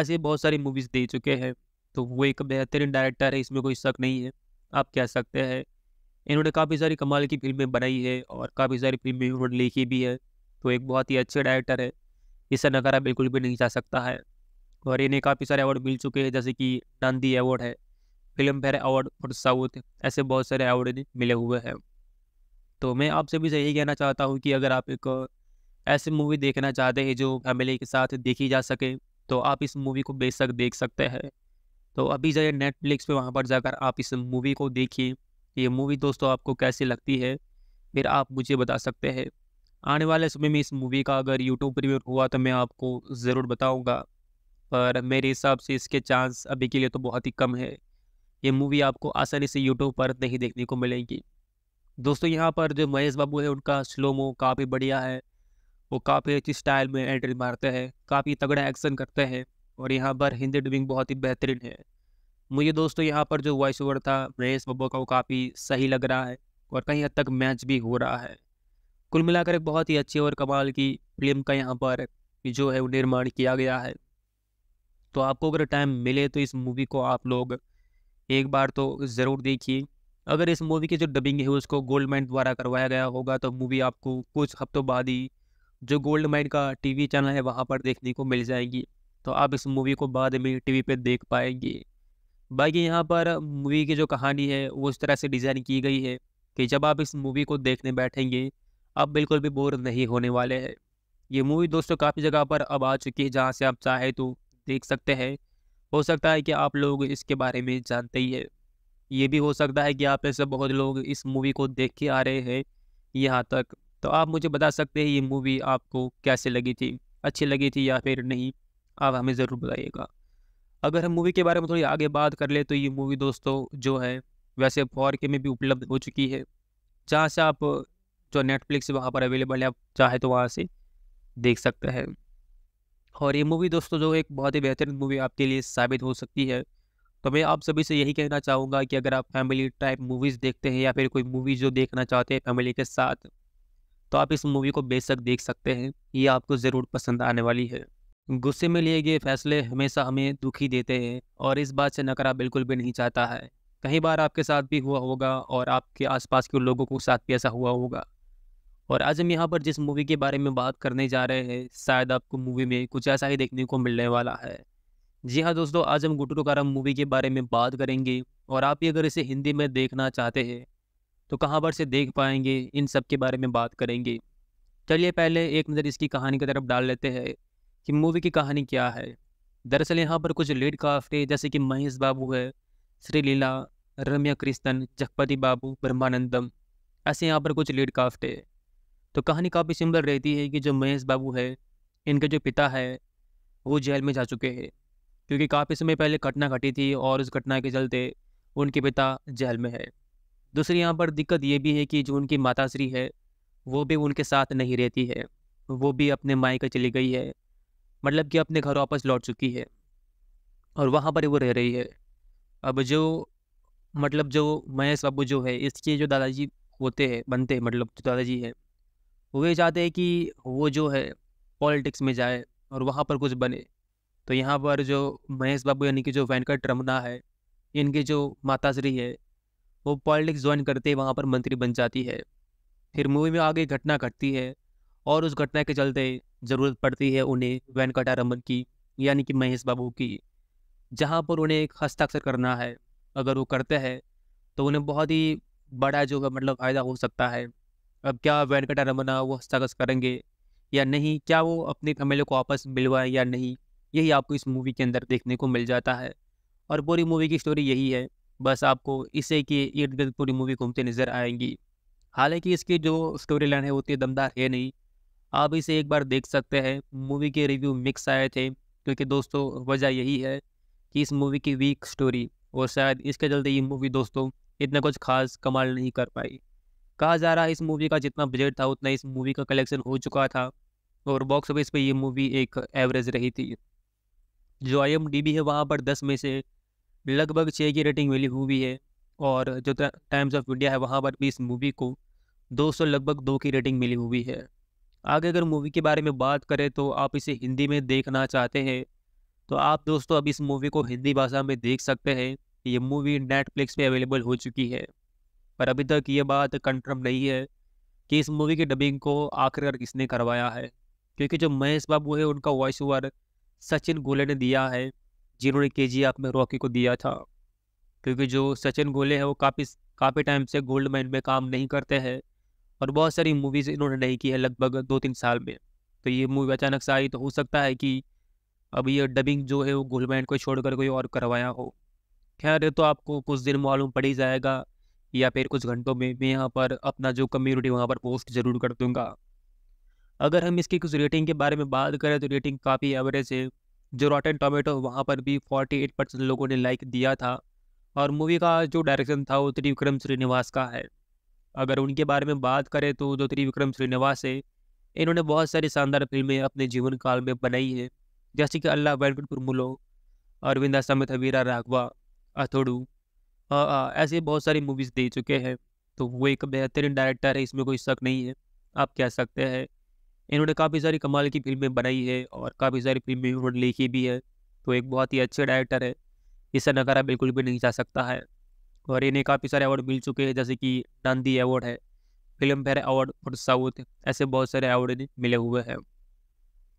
ऐसी बहुत सारी मूवीज़ दे चुके हैं तो वो एक बेहतरीन डायरेक्टर है इसमें कोई शक नहीं है आप कह सकते हैं इन्होंने काफ़ी सारी कमाल की फिल्में बनाई है और काफ़ी सारी फिल्में इन्होंने लिखी भी है तो एक बहुत ही अच्छे डायरेक्टर है इसे नकारा बिल्कुल भी नहीं जा सकता है और इन्हें काफ़ी सारे अवार्ड मिल चुके हैं जैसे कि नंदी अवार्ड है फिल्म फेयर अवार्ड और साउथ ऐसे बहुत सारे अवार्ड इन्हें मिले हुए हैं तो मैं आपसे भी यही कहना चाहता हूँ कि अगर आप एक ऐसी मूवी देखना चाहते हैं जो फैमिली के साथ देखी जा सके तो आप इस मूवी को बेशक देख सकते हैं तो अभी जाइए नेटफ्लिक्स पे वहाँ पर जाकर आप इस मूवी को देखिए ये मूवी दोस्तों आपको कैसी लगती है फिर आप मुझे बता सकते हैं आने वाले समय में इस मूवी का अगर यूट्यूब प्रीमियर हुआ तो मैं आपको ज़रूर बताऊँगा पर मेरे हिसाब से इसके चांस अभी के लिए तो बहुत ही कम है ये मूवी आपको आसानी से यूट्यूब पर नहीं देखने को मिलेगी दोस्तों यहाँ पर जो महेश बाबू है उनका स्लोमो काफ़ी बढ़िया है वो काफ़ी अच्छी स्टाइल में एंट्री मारते हैं काफ़ी तगड़ा एक्शन करते हैं और यहाँ पर हिंदी डबिंग बहुत ही बेहतरीन है मुझे दोस्तों यहाँ पर जो वॉइस ओवर था महेश बब्बू का वो काफ़ी सही लग रहा है और कहीं हद तक मैच भी हो रहा है कुल मिलाकर एक बहुत ही अच्छी और कमाल की फिल्म का यहाँ पर जो है वो निर्माण किया गया है तो आपको अगर टाइम मिले तो इस मूवी को आप लोग एक बार तो ज़रूर देखिए अगर इस मूवी की जो डबिंग है उसको गोल्ड माइंड द्वारा करवाया गया होगा तो मूवी आपको कुछ हफ्तों बाद ही जो गोल्ड माइंड का टीवी चैनल है वहाँ पर देखने को मिल जाएगी तो आप इस मूवी को बाद में टीवी पे देख पाएंगे बाकी यहाँ पर मूवी की जो कहानी है वो इस तरह से डिज़ाइन की गई है कि जब आप इस मूवी को देखने बैठेंगे आप बिल्कुल भी बोर नहीं होने वाले हैं ये मूवी दोस्तों काफ़ी जगह पर अब आ चुकी है जहाँ से आप चाहे तो देख सकते हैं हो सकता है कि आप लोग इसके बारे में जानते ही है ये भी हो सकता है कि आप ऐसे बहुत लोग इस मूवी को देख के आ रहे हैं यहाँ तक तो आप मुझे बता सकते हैं ये मूवी आपको कैसे लगी थी अच्छी लगी थी या फिर नहीं आप हमें ज़रूर बताइएगा अगर हम मूवी के बारे में थोड़ी आगे बात कर ले तो ये मूवी दोस्तों जो है वैसे फॉर के में भी उपलब्ध हो चुकी है जहाँ से आप जो नेटफ्लिक्स वहाँ पर अवेलेबल है आप चाहे तो वहाँ से देख सकते हैं और ये मूवी दोस्तों जो एक बहुत ही बेहतरीन मूवी आपके लिए साबित हो सकती है तो मैं आप सभी से यही कहना चाहूँगा कि अगर आप फैमिली टाइप मूवीज़ देखते हैं या फिर कोई मूवी जो देखना चाहते हैं फैमिली के साथ तो आप इस मूवी को बेशक देख सकते हैं ये आपको ज़रूर पसंद आने वाली है गुस्से में लिए गए फैसले हमेशा हमें दुखी देते हैं और इस बात से नकरा बिल्कुल भी नहीं चाहता है कई बार आपके साथ भी हुआ होगा और आपके आसपास के लोगों के साथ भी ऐसा हुआ होगा और आज हम यहाँ पर जिस मूवी के बारे में बात करने जा रहे हैं शायद आपको मूवी में कुछ ऐसा ही देखने को मिलने वाला है जी हाँ दोस्तों आज हम गुटरू कारम मूवी के बारे में बात करेंगे और आप भी अगर इसे हिंदी में देखना चाहते हैं तो कहाँ पर से देख पाएंगे इन सब के बारे में बात करेंगे चलिए पहले एक नज़र इसकी कहानी की तरफ डाल लेते हैं कि मूवी की कहानी क्या है दरअसल यहाँ पर कुछ लीड काफ्टे है जैसे कि महेश बाबू है श्रीलीला रम्या कृष्णन जगपति बाबू ब्रह्मानंदम ऐसे यहाँ पर कुछ लीड काफ्ट है तो कहानी काफ़ी सिंपल रहती है कि जो महेश बाबू है इनके जो पिता है वो जेल में जा चुके हैं क्योंकि काफ़ी समय पहले घटना घटी थी और उस घटना के चलते उनके पिता जेल में है दूसरी यहाँ पर दिक्कत ये भी है कि जो उनकी माताश्री है वो भी उनके साथ नहीं रहती है वो भी अपने मायके चली गई है मतलब कि अपने घर वापस लौट चुकी है और वहाँ पर वो रह रही है अब जो मतलब जो महेश बाबू जो है इसके जो दादाजी होते हैं बनते हैं मतलब जो दादाजी हैं वो ये चाहते हैं कि वो जो है पॉलिटिक्स में जाए और वहाँ पर कुछ बने तो यहाँ पर जो महेश बाबू यानी कि जो वेंकट रमना है इनके जो माताश्री है वो पॉलिटिक्स ज्वाइन करते ही वहाँ पर मंत्री बन जाती है फिर मूवी में आगे घटना घटती है और उस घटना के चलते ज़रूरत पड़ती है उन्हें वेंकटा रमन की यानी कि महेश बाबू की जहाँ पर उन्हें एक हस्ताक्षर करना है अगर वो करते हैं तो उन्हें बहुत ही बड़ा जो मतलब फ़ायदा हो सकता है अब क्या वेंकटा रमना वो हस्ताक्षर करेंगे या नहीं क्या वो अपने एम को वापस मिलवाए या नहीं यही आपको इस मूवी के अंदर देखने को मिल जाता है और पूरी मूवी की स्टोरी यही है बस आपको इसे कि इर्द गिर्द पूरी मूवी घूमते नज़र आएंगी हालांकि इसकी जो स्टोरी लाइन है उतनी दमदार है नहीं आप इसे एक बार देख सकते हैं मूवी के रिव्यू मिक्स आए थे क्योंकि दोस्तों वजह यही है कि इस मूवी की वीक स्टोरी और शायद इसके चलते ये मूवी दोस्तों इतना कुछ खास कमाल नहीं कर पाई कहा जा रहा है इस मूवी का जितना बजट था उतना इस मूवी का कलेक्शन हो चुका था और बॉक्स ऑफिस पे ये मूवी एक एवरेज रही थी जो आई एम डी बी है वहाँ पर दस में से लगभग छः की रेटिंग मिली हुई है और जो टाइम्स ऑफ इंडिया है वहाँ पर भी इस मूवी को दो सौ लगभग दो की रेटिंग मिली हुई है आगे अगर मूवी के बारे में बात करें तो आप इसे हिंदी में देखना चाहते हैं तो आप दोस्तों अब इस मूवी को हिंदी भाषा में देख सकते हैं ये मूवी नेटफ्लिक्स पे अवेलेबल हो चुकी है पर अभी तक ये बात कंफर्म नहीं है कि इस मूवी की डबिंग को आखिरकार किसने करवाया है क्योंकि जो महेश बाबू है उनका वॉइस ओवर सचिन गोले ने दिया है जिन्होंने के जी में रॉकी को दिया था क्योंकि जो सचिन गोले हैं वो काफ़ी काफ़ी टाइम से गोल्ड माइन में काम नहीं करते हैं और बहुत सारी मूवीज़ इन्होंने नहीं की है लगभग दो तीन साल में तो ये मूवी अचानक से आई तो हो सकता है कि अब ये डबिंग जो है वो गुलमैंड को छोड़कर कोई और करवाया हो खैर तो आपको कुछ दिन मालूम पड़ ही जाएगा या फिर कुछ घंटों में मैं यहाँ पर अपना जो कम्युनिटी वहाँ पर पोस्ट ज़रूर कर दूँगा अगर हम इसकी कुछ रेटिंग के बारे में बात करें तो रेटिंग काफ़ी एवरेज है जो एंड टोमेटो वहाँ पर भी फोर्टी एट परसेंट लोगों ने लाइक दिया था और मूवी का जो डायरेक्शन था वो त्रिविक्रम श्रीनिवास का है अगर उनके बारे में बात करें तो जो त्रिविक्रम श्रीनिवास है इन्होंने बहुत सारी शानदार फिल्में अपने जीवन काल में बनाई हैं जैसे कि अल्लाह वेंकट कुरमुलो अरविंदा समेत हवीरा राघवा अथोड़ू ऐसे बहुत सारी मूवीज़ दे चुके हैं तो वो एक बेहतरीन डायरेक्टर है इसमें कोई शक नहीं है आप कह सकते हैं इन्होंने काफ़ी सारी कमाल की फिल्में बनाई है और काफ़ी सारी फिल्में उन्होंने लिखी भी है तो एक बहुत ही अच्छे डायरेक्टर है इसे नकारा बिल्कुल भी नहीं जा सकता है और इन्हें काफ़ी सारे अवार्ड मिल चुके हैं जैसे कि नंदी अवार्ड है Filmfare award for south ऐसे बहुत सारे अवार्ड इन्हें मिले हुए हैं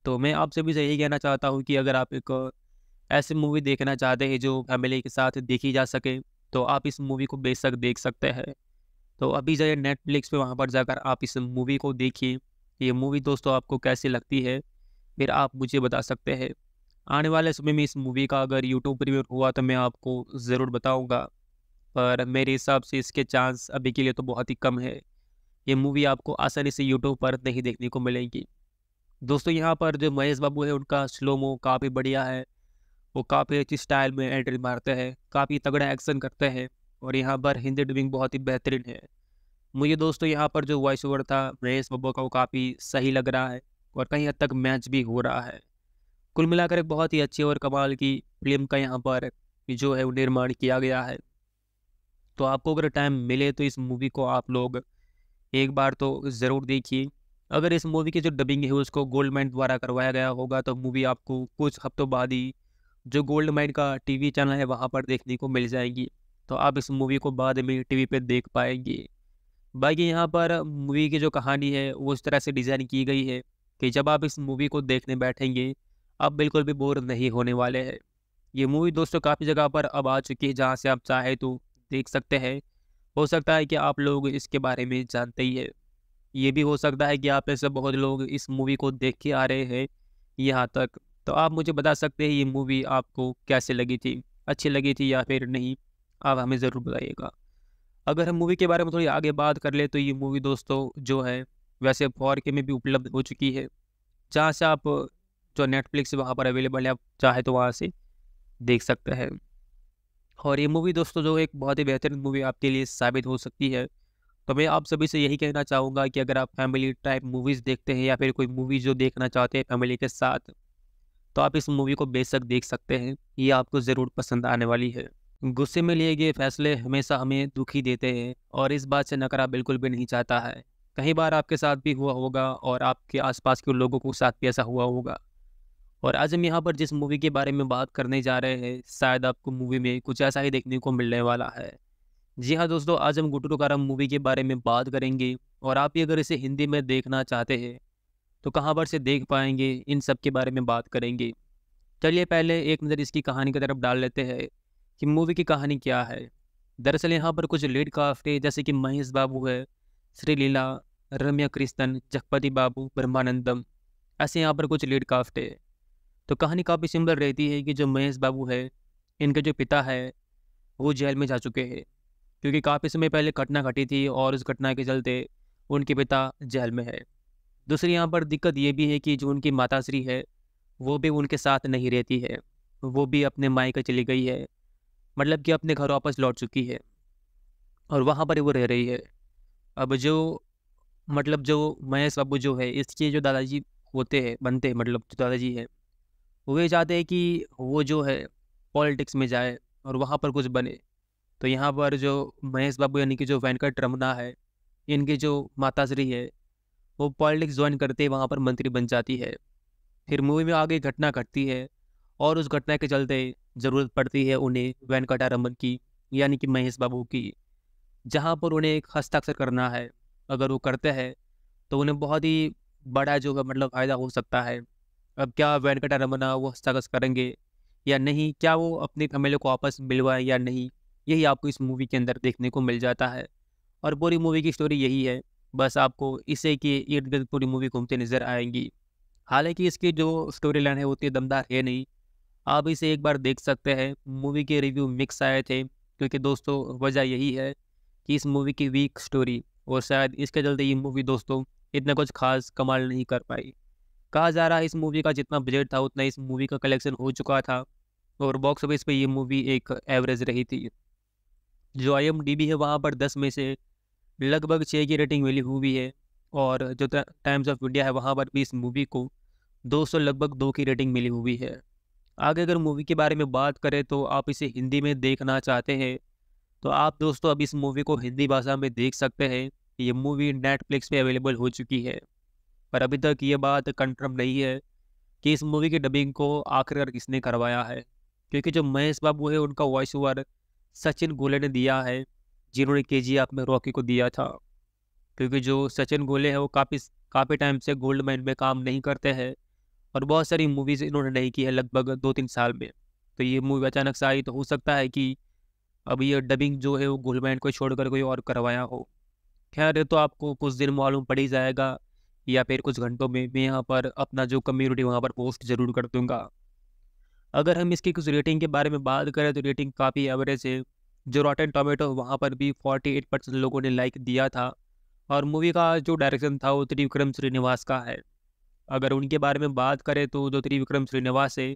तो मैं आपसे भी यही कहना चाहता हूँ कि अगर आप एक ऐसी मूवी देखना चाहते हैं जो फैमिली के साथ देखी जा सके तो आप इस मूवी को बेशक देख सकते हैं तो अभी जाइए नेटफ्लिक्स पे वहाँ पर जाकर आप इस मूवी को देखिए ये मूवी दोस्तों आपको कैसी लगती है फिर आप मुझे बता सकते हैं आने वाले समय में इस मूवी का अगर यूट्यूब प्रीमियर हुआ तो मैं आपको ज़रूर बताऊँगा पर मेरे हिसाब से इसके चांस अभी के लिए तो बहुत ही कम है ये मूवी आपको आसानी से यूट्यूब पर नहीं देखने को मिलेगी दोस्तों यहाँ पर जो महेश बाबू है उनका स्लोमो काफ़ी बढ़िया है वो काफ़ी अच्छी स्टाइल में एंट्री मारते हैं काफ़ी तगड़ा एक्शन करते हैं और यहाँ पर हिंदी डबिंग बहुत ही बेहतरीन है मुझे दोस्तों यहाँ पर जो वॉइस ओवर था महेश बब्बू का वो काफ़ी सही लग रहा है और कहीं हद तक मैच भी हो रहा है कुल मिलाकर एक बहुत ही अच्छी और कमाल की फिल्म का यहाँ पर जो है वो निर्माण किया गया है तो आपको अगर टाइम मिले तो इस मूवी को आप लोग एक बार तो ज़रूर देखिए अगर इस मूवी की जो डबिंग है उसको गोल्ड माइन द्वारा करवाया गया होगा तो मूवी आपको कुछ हफ्तों बाद ही जो गोल्ड माइन का टीवी चैनल है वहाँ पर देखने को मिल जाएगी तो आप इस मूवी को बाद में टीवी पे देख पाएंगे बाकी यहाँ पर मूवी की जो कहानी है वो उस तरह से डिज़ाइन की गई है कि जब आप इस मूवी को देखने बैठेंगे आप बिल्कुल भी बोर नहीं होने वाले हैं ये मूवी दोस्तों काफ़ी जगह पर अब आ चुकी है जहाँ से आप चाहे तो देख सकते हैं हो सकता है कि आप लोग इसके बारे में जानते ही है ये भी हो सकता है कि आप ऐसे बहुत लोग इस मूवी को देख के आ रहे हैं यहाँ तक तो आप मुझे बता सकते हैं ये मूवी आपको कैसे लगी थी अच्छी लगी थी या फिर नहीं आप हमें ज़रूर बताइएगा अगर हम मूवी के बारे में थोड़ी आगे बात कर ले तो ये मूवी दोस्तों जो है वैसे फॉर के में भी उपलब्ध हो चुकी है जहाँ से आप जो नेटफ्लिक्स वहाँ पर अवेलेबल है आप चाहे तो वहाँ से देख सकते हैं और ये मूवी दोस्तों जो एक बहुत ही बेहतरीन मूवी आपके लिए साबित हो सकती है तो मैं आप सभी से यही कहना चाहूँगा कि अगर आप फैमिली टाइप मूवीज़ देखते हैं या फिर कोई मूवी जो देखना चाहते हैं फैमिली के साथ तो आप इस मूवी को बेशक देख सकते हैं ये आपको ज़रूर पसंद आने वाली है गुस्से में लिए गए फैसले हमेशा हमें दुखी देते हैं और इस बात से नकारा बिल्कुल भी नहीं चाहता है कई बार आपके साथ भी हुआ होगा और आपके आसपास के लोगों के साथ भी ऐसा हुआ होगा और आज हम यहाँ पर जिस मूवी के बारे में बात करने जा रहे हैं शायद आपको मूवी में कुछ ऐसा ही देखने को मिलने वाला है जी हाँ दोस्तों आज हम गुटुरो कारा मूवी के बारे में बात करेंगे और आप भी अगर इसे हिंदी में देखना चाहते हैं तो कहाँ पर से देख पाएंगे इन सब के बारे में बात करेंगे चलिए पहले एक नज़र इसकी कहानी की तरफ डाल लेते हैं कि मूवी की कहानी क्या है दरअसल यहाँ पर कुछ लीड काफ्ट है जैसे कि महेश बाबू है श्रीलीला रम्या कृष्णन जगपति बाबू ब्रह्मानंदम ऐसे यहाँ पर कुछ लीड काफ्ट है तो कहानी काफ़ी सिंपल रहती है कि जो महेश बाबू है इनके जो पिता है वो जेल में जा चुके हैं क्योंकि काफ़ी समय पहले घटना घटी थी और उस घटना के चलते उनके पिता जेल में है दूसरी यहाँ पर दिक्कत ये भी है कि जो उनकी माताश्री है वो भी उनके साथ नहीं रहती है वो भी अपने मायके चली गई है मतलब कि अपने घर वापस लौट चुकी है और वहाँ पर वो रह रही है अब जो मतलब जो महेश बाबू जो है इसके जो दादाजी होते हैं बनते हैं मतलब जो दादाजी हैं वो ये चाहते हैं कि वो जो है पॉलिटिक्स में जाए और वहाँ पर कुछ बने तो यहाँ पर जो महेश बाबू यानी कि जो वेंकट रमना है इनकी जो माताश्री है वो पॉलिटिक्स ज्वाइन करते वहाँ पर मंत्री बन जाती है फिर मूवी में आगे घटना घटती है और उस घटना के चलते ज़रूरत पड़ती है उन्हें वेंकटारमन की यानी कि महेश बाबू की जहाँ पर उन्हें एक हस्ताक्षर करना है अगर वो करते हैं तो उन्हें बहुत ही बड़ा जो मतलब फ़ायदा हो सकता है अब क्या वेंकटा रमना वो हस्ताक्षर करेंगे या नहीं क्या वो अपने कमेले को वापस मिलवाए या नहीं यही आपको इस मूवी के अंदर देखने को मिल जाता है और पूरी मूवी की स्टोरी यही है बस आपको इसे कि इर्द गिर्द पूरी मूवी घूमते नज़र आएंगी हालांकि इसकी जो स्टोरी लाइन है उतनी दमदार है नहीं आप इसे एक बार देख सकते हैं मूवी के रिव्यू मिक्स आए थे क्योंकि दोस्तों वजह यही है कि इस मूवी की वीक स्टोरी और शायद इसके चलते ये मूवी दोस्तों इतना कुछ खास कमाल नहीं कर पाई कहा जा रहा है इस मूवी का जितना बजट था उतना इस मूवी का कलेक्शन हो चुका था और बॉक्स ऑफिस पे ये मूवी एक एवरेज रही थी जो आई एम डी बी है वहाँ पर दस में से लगभग छः की रेटिंग मिली हुई है और जो टाइम्स ऑफ इंडिया है वहाँ पर भी इस मूवी को दो सौ लगभग दो की रेटिंग मिली हुई है आगे अगर मूवी के बारे में बात करें तो आप इसे हिंदी में देखना चाहते हैं तो आप दोस्तों अब इस मूवी को हिंदी भाषा में देख सकते हैं ये मूवी नेटफ्लिक्स पे अवेलेबल हो चुकी है पर अभी तक ये बात कंफर्म नहीं है कि इस मूवी की डबिंग को आखिरकार किसने करवाया है क्योंकि जो महेश बाबू है उनका वॉइस ओवर सचिन गोले ने दिया है जिन्होंने के जी में रॉकी को दिया था क्योंकि जो सचिन गोले हैं वो काफ़ी काफ़ी टाइम से गोल्ड माइन में काम नहीं करते हैं और बहुत सारी मूवीज़ इन्होंने नहीं की है लगभग दो तीन साल में तो ये मूवी अचानक से आई तो हो सकता है कि अब ये डबिंग जो है वो गोल्ड माइन को छोड़कर कोई और करवाया हो खैर तो आपको कुछ दिन मालूम पड़ ही जाएगा या फिर कुछ घंटों में मैं यहाँ पर अपना जो कम्युनिटी वहाँ पर पोस्ट ज़रूर कर दूँगा अगर हम इसकी कुछ रेटिंग के बारे में बात करें तो रेटिंग काफ़ी एवरेज है जो रॉटन टोमेटो वहाँ पर भी एट परसेंट लोगों ने लाइक दिया था और मूवी का जो डायरेक्शन था वो त्रिविक्रम श्रीनिवास का है अगर उनके बारे में बात करें तो जो त्रिविक्रम श्रीनिवास है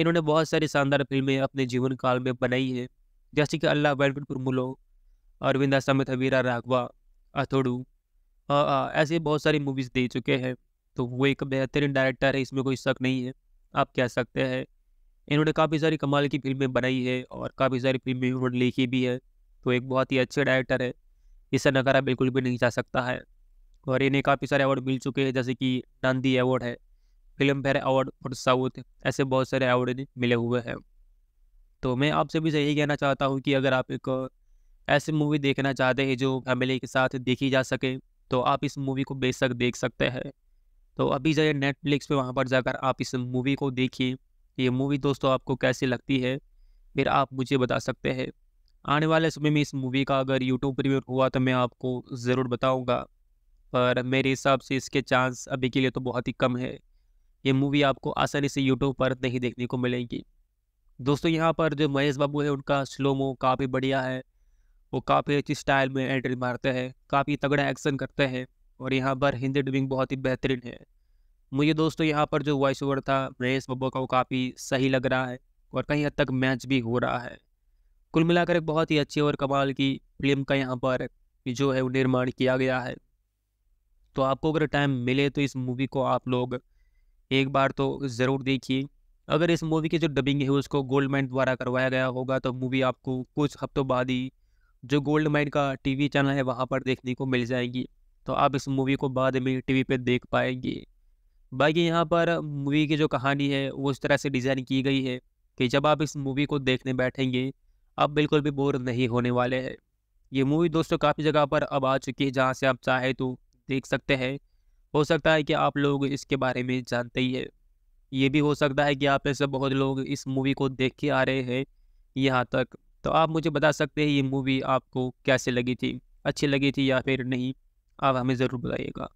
इन्होंने बहुत सारी शानदार फिल्में अपने जीवन काल में बनाई हैं जैसे कि अल्लाह वेंकटपुर मुलो अरविंदा समेत वीरा राघवा अथोड़ू ऐसे बहुत सारी मूवीज़ दे चुके हैं तो वो एक बेहतरीन डायरेक्टर है इसमें कोई शक नहीं है आप कह सकते हैं इन्होंने काफ़ी सारी कमाल की फिल्में बनाई है और काफ़ी सारी फिल्में उन्होंने लिखी भी है तो एक बहुत ही अच्छे डायरेक्टर है इसे नकारा बिल्कुल भी नहीं जा सकता है और इन्हें काफ़ी सारे अवार्ड मिल चुके हैं जैसे कि नांदी अवार्ड है Filmfare award for south ऐसे बहुत सारे अवार्ड इन्हें मिले हुए हैं तो मैं आपसे भी यही कहना चाहता हूँ कि अगर आप एक ऐसी मूवी देखना चाहते हैं जो फैमिली के साथ देखी जा सके तो आप इस मूवी को बेशक देख सकते हैं तो अभी जाइए नेटफ्लिक्स पे वहाँ पर जाकर आप इस मूवी को देखिए ये मूवी दोस्तों आपको कैसी लगती है फिर आप मुझे बता सकते हैं आने वाले समय में इस मूवी का अगर यूट्यूब प्रीमियर हुआ तो मैं आपको ज़रूर बताऊँगा पर मेरे हिसाब से इसके चांस अभी के लिए तो बहुत ही कम है ये मूवी आपको आसानी से यूट्यूब पर नहीं देखने को मिलेगी दोस्तों यहाँ पर जो महेश बाबू है उनका स्लोमो काफ़ी बढ़िया है वो काफ़ी अच्छी स्टाइल में एंट्री मारते हैं काफ़ी तगड़ा एक्शन करते हैं और यहाँ पर हिंदी डबिंग बहुत ही बेहतरीन है मुझे दोस्तों यहाँ पर जो वॉइस ओवर था महेश बब्बू का वो काफ़ी सही लग रहा है और कहीं हद तक मैच भी हो रहा है कुल मिलाकर एक बहुत ही अच्छी और कमाल की फिल्म का यहाँ पर जो है वो निर्माण किया गया है तो आपको अगर टाइम मिले तो इस मूवी को आप लोग एक बार तो ज़रूर देखिए अगर इस मूवी की जो डबिंग है उसको गोल्डमैन द्वारा करवाया गया होगा तो मूवी आपको कुछ हफ्तों बाद ही जो गोल्ड माइन का टीवी चैनल है वहाँ पर देखने को मिल जाएगी तो आप इस मूवी को बाद में टीवी पे देख पाएंगे बाकी यहाँ पर मूवी की जो कहानी है वो इस तरह से डिज़ाइन की गई है कि जब आप इस मूवी को देखने बैठेंगे आप बिल्कुल भी बोर नहीं होने वाले हैं ये मूवी दोस्तों काफ़ी जगह पर अब आ चुकी है जहाँ से आप चाहे तो देख सकते हैं हो सकता है कि आप लोग इसके बारे में जानते ही है ये भी हो सकता है कि आप ऐसे बहुत लोग इस मूवी को देख के आ रहे हैं यहाँ तक तो आप मुझे बता सकते हैं ये मूवी आपको कैसे लगी थी अच्छी लगी थी या फिर नहीं आप हमें ज़रूर बताइएगा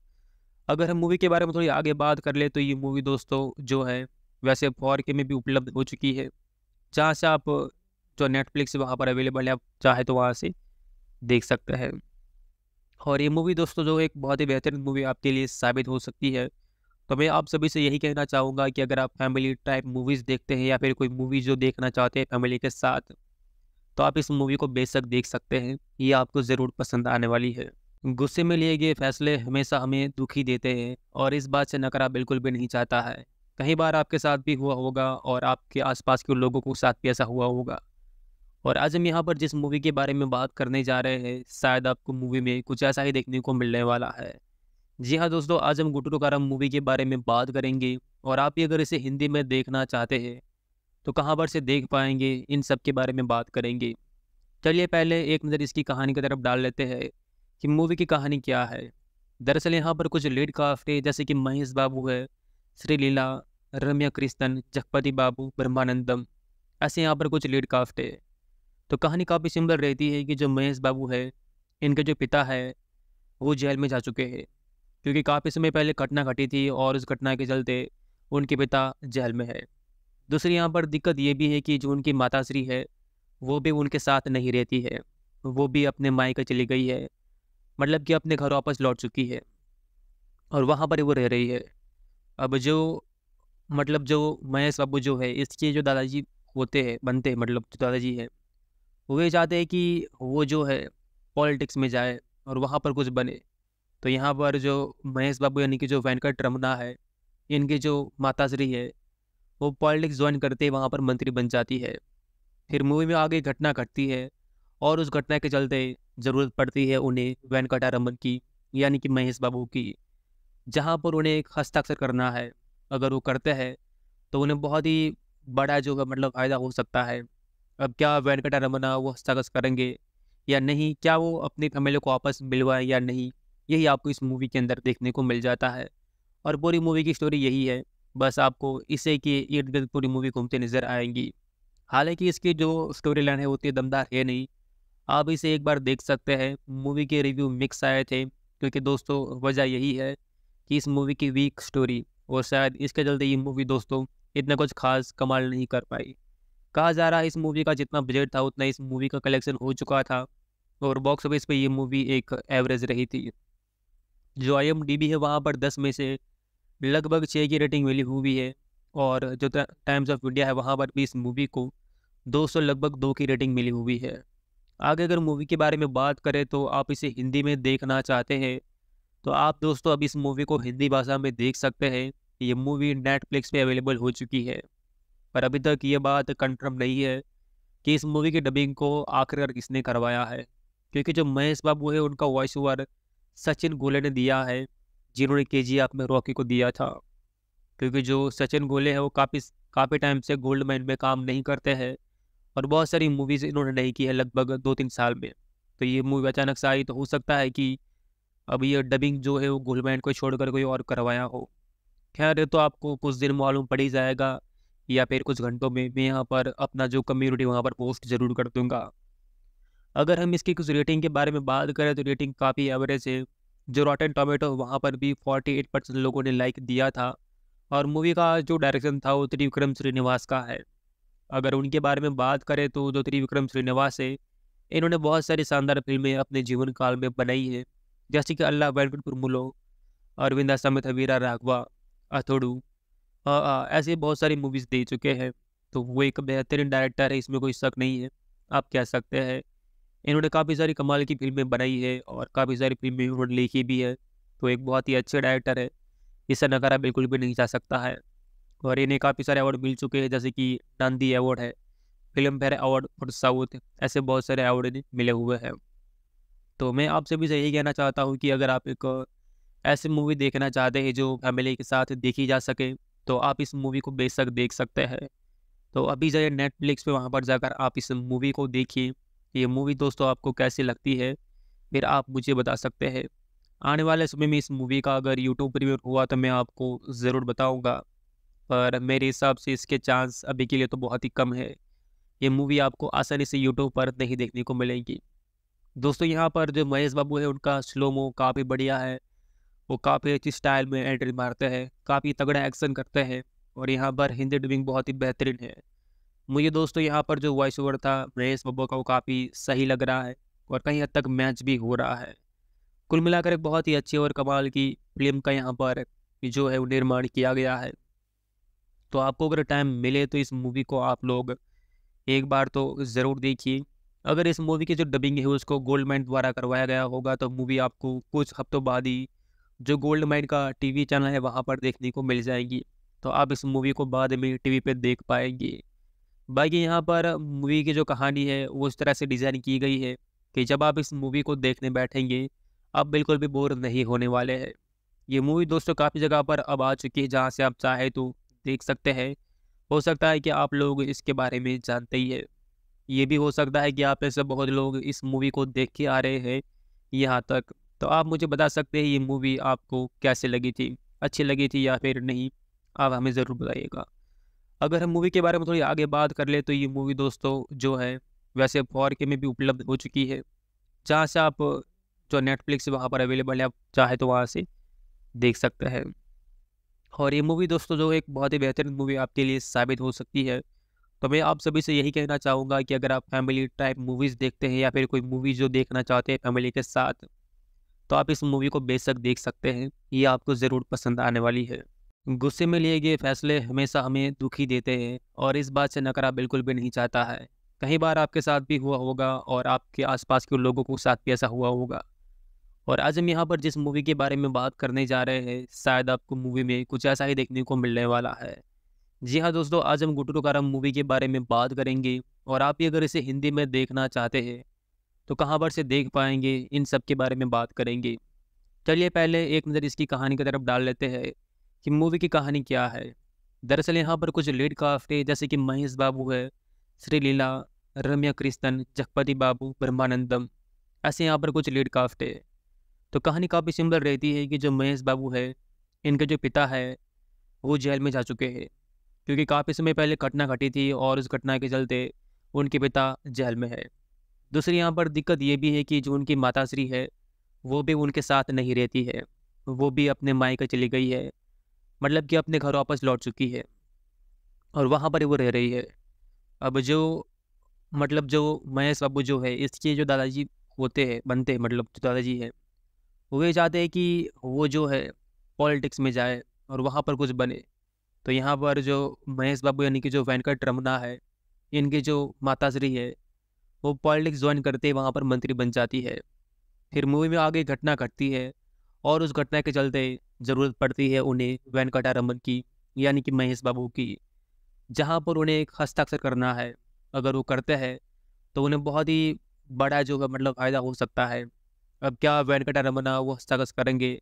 अगर हम मूवी के बारे में थोड़ी आगे बात कर ले तो ये मूवी दोस्तों जो है वैसे फॉर के में भी उपलब्ध हो चुकी है जहाँ से आप जो नेटफ्लिक्स वहाँ पर अवेलेबल है आप चाहे तो वहाँ से देख सकते हैं और ये मूवी दोस्तों जो एक बहुत ही बेहतरीन मूवी आपके लिए साबित हो सकती है तो मैं आप सभी से यही कहना चाहूँगा कि अगर आप फैमिली टाइप मूवीज़ देखते हैं या फिर कोई मूवी जो देखना चाहते हैं फैमिली के साथ तो आप इस मूवी को बेशक देख सकते हैं ये आपको ज़रूर पसंद आने वाली है गुस्से में लिए गए फैसले हमेशा हमें दुखी देते हैं और इस बात से नकरा बिल्कुल भी नहीं चाहता है कई बार आपके साथ भी हुआ होगा और आपके आसपास के लोगों के साथ भी ऐसा हुआ होगा और आज हम यहाँ पर जिस मूवी के बारे में बात करने जा रहे हैं शायद आपको मूवी में कुछ ऐसा ही देखने को मिलने वाला है जी हाँ दोस्तों आज हम गुटरू कारम मूवी के बारे में बात करेंगे और आप भी अगर इसे हिंदी में देखना चाहते हैं तो कहाँ पर से देख पाएंगे इन सब के बारे में बात करेंगे चलिए पहले एक नज़र इसकी कहानी की तरफ डाल लेते हैं कि मूवी की कहानी क्या है दरअसल यहाँ पर कुछ लीड कास्ट है जैसे कि महेश बाबू है श्री लीला रम्या कृष्णन जगपति बाबू ब्रह्मानंदम ऐसे यहाँ पर कुछ लीड कास्ट है तो कहानी काफ़ी सिंपल रहती है कि जो महेश बाबू है इनके जो पिता है वो जेल में जा चुके हैं क्योंकि काफ़ी समय पहले घटना घटी थी और उस घटना के चलते उनके पिता जेल में है दूसरी यहाँ पर दिक्कत ये भी है कि जो उनकी माताश्री है वो भी उनके साथ नहीं रहती है वो भी अपने मायके चली गई है मतलब कि अपने घर वापस लौट चुकी है और वहाँ पर वो रह रही है अब जो मतलब जो महेश बाबू जो है इसके जो दादाजी होते हैं बनते हैं मतलब जो दादाजी हैं वो ये चाहते हैं कि वो जो है पॉलिटिक्स में जाए और वहाँ पर कुछ बने तो यहाँ पर जो महेश बाबू यानी कि जो वेंकट रमना है इनकी जो माताश्री है वो पॉलिटिक्स ज्वाइन करते ही वहाँ पर मंत्री बन जाती है फिर मूवी में आगे घटना घटती है और उस घटना के चलते ज़रूरत पड़ती है उन्हें वेंकटा रमन की यानी कि महेश बाबू की जहाँ पर उन्हें एक हस्ताक्षर करना है अगर वो करते हैं तो उन्हें बहुत ही बड़ा जो है मतलब फ़ायदा हो सकता है अब क्या वेंकटा रमन वो हस्ताक्षर करेंगे या नहीं क्या वो अपने फैमिली को वापस मिलवाएं या नहीं यही आपको इस मूवी के अंदर देखने को मिल जाता है और पूरी मूवी की स्टोरी यही है बस आपको इसे के इर्द गिर्द पूरी मूवी घूमते नज़र आएंगी हालांकि इसकी जो स्टोरी लाइन है वो उतनी दमदार है नहीं आप इसे एक बार देख सकते हैं मूवी के रिव्यू मिक्स आए थे क्योंकि दोस्तों वजह यही है कि इस मूवी की वीक स्टोरी और शायद इसके चलते ये मूवी दोस्तों इतना कुछ खास कमाल नहीं कर पाई कहा जा रहा है इस मूवी का जितना बजट था उतना इस मूवी का कलेक्शन हो चुका था और बॉक्स ऑफिस पर ये मूवी एक एवरेज रही थी जो आई है वहाँ पर दस में से लगभग छः की रेटिंग मिली हुई है और जो टाइम्स ऑफ इंडिया है वहाँ पर भी इस मूवी को दो लगभग दो की रेटिंग मिली हुई है आगे अगर मूवी के बारे में बात करें तो आप इसे हिंदी में देखना चाहते हैं तो आप दोस्तों अब इस मूवी को हिंदी भाषा में देख सकते हैं ये मूवी नेटफ्लिक्स पे अवेलेबल हो चुकी है पर अभी तक ये बात कंफर्म नहीं है कि इस मूवी की डबिंग को आखिरकार किसने करवाया है क्योंकि जो महेश बाबू है उनका वॉइस ओवर सचिन गोले ने दिया है जिन्होंने के जी में रॉकी को दिया था क्योंकि जो सचिन गोले हैं वो काफ़ी काफ़ी टाइम से गोल्ड माइन में काम नहीं करते हैं और बहुत सारी मूवीज़ इन्होंने नहीं की है लगभग दो तीन साल में तो ये मूवी अचानक से आई तो हो सकता है कि अब ये डबिंग जो है वो गोल्ड माइन को छोड़कर कोई और करवाया हो खैर तो आपको कुछ दिन मालूम पड़ ही जाएगा या फिर कुछ घंटों में मैं यहाँ पर अपना जो कम्युनिटी वहाँ पर पोस्ट ज़रूर कर दूँगा अगर हम इसकी कुछ रेटिंग के बारे में बात करें तो रेटिंग काफ़ी एवरेज है जो रॉटन टोमेटो वहाँ पर भी फोर्टी एट परसेंट लोगों ने लाइक दिया था और मूवी का जो डायरेक्शन था वो त्रिविक्रम श्रीनिवास का है अगर उनके बारे में बात करें तो जो त्रिविक्रम श्रीनिवास है इन्होंने बहुत सारी शानदार फिल्में अपने जीवन काल में बनाई हैं जैसे कि अल्लाह वेंकटपुर मुलो अरविंदा समेत वीरा राघवा अथोड़ू ऐसी बहुत सारी मूवीज़ दे चुके हैं तो वो एक बेहतरीन डायरेक्टर है इसमें कोई शक नहीं है आप कह सकते हैं इन्होंने काफ़ी सारी कमाल की फिल्में बनाई है और काफ़ी सारी फिल्में इन्होंने लिखी भी है तो एक बहुत ही अच्छे डायरेक्टर है इसे नकारा बिल्कुल भी नहीं जा सकता है और इन्हें काफ़ी सारे अवार्ड मिल चुके हैं जैसे कि नांदी अवार्ड है Filmfare award for south ऐसे बहुत सारे अवार्ड इन्हें मिले हुए हैं तो मैं आपसे भी से यही कहना चाहता हूँ कि अगर आप एक ऐसी मूवी देखना चाहते हैं जो फैमिली के साथ देखी जा सके तो आप इस मूवी को बेशक देख सकते हैं तो अभी जाइए नेटफ्लिक्स पे वहाँ पर जाकर आप इस मूवी को देखिए ये मूवी दोस्तों आपको कैसी लगती है फिर आप मुझे बता सकते हैं आने वाले समय में इस मूवी का अगर यूट्यूब प्रीमियर हुआ तो मैं आपको ज़रूर बताऊंगा पर मेरे हिसाब से इसके चांस अभी के लिए तो बहुत ही कम है ये मूवी आपको आसानी से यूट्यूब पर नहीं देखने को मिलेगी दोस्तों यहाँ पर जो महेश बाबू है उनका स्लोमो काफ़ी बढ़िया है वो काफ़ी अच्छी स्टाइल में एंट्री मारते हैं काफ़ी तगड़ा एक्शन करते हैं और यहाँ पर हिंदी डबिंग बहुत ही बेहतरीन है मुझे दोस्तों यहाँ पर जो वॉइस ओवर था महेश बब्बा का वो काफ़ी सही लग रहा है और कहीं हद तक मैच भी हो रहा है कुल मिलाकर एक बहुत ही अच्छी और कमाल की फिल्म का यहाँ पर जो है वो निर्माण किया गया है तो आपको अगर टाइम मिले तो इस मूवी को आप लोग एक बार तो ज़रूर देखिए अगर इस मूवी की जो डबिंग है उसको गोल्ड माइंड द्वारा करवाया गया होगा तो मूवी आपको कुछ हफ्तों बाद ही जो गोल्ड माइंड का टीवी चैनल है वहाँ पर देखने को मिल जाएगी तो आप इस मूवी को बाद में टीवी पे देख पाएंगे बाकी यहाँ पर मूवी की जो कहानी है वो इस तरह से डिज़ाइन की गई है कि जब आप इस मूवी को देखने बैठेंगे आप बिल्कुल भी बोर नहीं होने वाले हैं ये मूवी दोस्तों काफ़ी जगह पर अब आ चुकी है जहाँ से आप चाहे तो देख सकते हैं हो सकता है कि आप लोग इसके बारे में जानते ही है ये भी हो सकता है कि आप ऐसे बहुत लोग इस मूवी को देख के आ रहे हैं यहाँ तक तो आप मुझे बता सकते हैं ये मूवी आपको कैसे लगी थी अच्छी लगी थी या फिर नहीं आप हमें ज़रूर बताइएगा अगर हम मूवी के बारे में थोड़ी आगे बात कर ले तो ये मूवी दोस्तों जो है वैसे फॉर के में भी उपलब्ध हो चुकी है जहाँ से आप जो नेटफ्लिक्स वहाँ पर अवेलेबल है आप चाहे तो वहाँ से देख सकते हैं और ये मूवी दोस्तों जो एक बहुत ही बेहतरीन मूवी आपके लिए साबित हो सकती है तो मैं आप सभी से यही कहना चाहूँगा कि अगर आप फैमिली टाइप मूवीज़ देखते हैं या फिर कोई मूवी जो देखना चाहते हैं फैमिली के साथ तो आप इस मूवी को बेशक देख सकते हैं ये आपको ज़रूर पसंद आने वाली है गुस्से में लिए गए फैसले हमेशा हमें दुखी देते हैं और इस बात से नकरा बिल्कुल भी नहीं चाहता है कई बार आपके साथ भी हुआ होगा और आपके आसपास के लोगों के साथ भी ऐसा हुआ होगा और आज हम यहाँ पर जिस मूवी के बारे में बात करने जा रहे हैं शायद आपको मूवी में कुछ ऐसा ही देखने को मिलने वाला है जी हाँ दोस्तों आज हम गुटरू कारम मूवी के बारे में बात करेंगे और आप अगर इसे हिंदी में देखना चाहते हैं तो कहाँ पर से देख पाएंगे इन सब के बारे में बात करेंगे चलिए पहले एक नज़र इसकी कहानी की तरफ डाल लेते हैं कि मूवी की कहानी क्या है दरअसल यहाँ पर कुछ लीड काफ्टे जैसे कि महेश बाबू है श्रीलीला रम्या कृष्णन जगपति बाबू ब्रह्मानंदम ऐसे यहाँ पर कुछ लीड काफ्टे तो कहानी काफ़ी सिंपल रहती है कि जो महेश बाबू है इनके जो पिता है वो जेल में जा चुके हैं क्योंकि काफ़ी समय पहले घटना घटी थी और उस घटना के चलते उनके पिता जेल में है दूसरी यहाँ पर दिक्कत ये भी है कि जो उनकी माताश्री है वो भी उनके साथ नहीं रहती है वो भी अपने मायके चली गई है मतलब कि अपने घर वापस लौट चुकी है और वहाँ पर वो रह रही है अब जो मतलब जो महेश बाबू जो है इसके जो दादाजी होते हैं बनते हैं मतलब जो दादाजी हैं वो ये चाहते हैं कि वो जो है पॉलिटिक्स में जाए और वहाँ पर कुछ बने तो यहाँ पर जो महेश बाबू यानी कि जो वेंकट रमना है इनकी जो माताश्री है वो पॉलिटिक्स ज्वाइन करते ही वहाँ पर मंत्री बन जाती है फिर मूवी में आगे घटना घटती है और उस घटना के चलते ज़रूरत पड़ती है उन्हें वेंकटारमन की यानी कि महेश बाबू की जहाँ पर उन्हें एक हस्ताक्षर करना है अगर वो करते हैं तो उन्हें बहुत ही बड़ा जो मतलब फ़ायदा हो सकता है अब क्या वेंकटारमना वो हस्ताक्षर करेंगे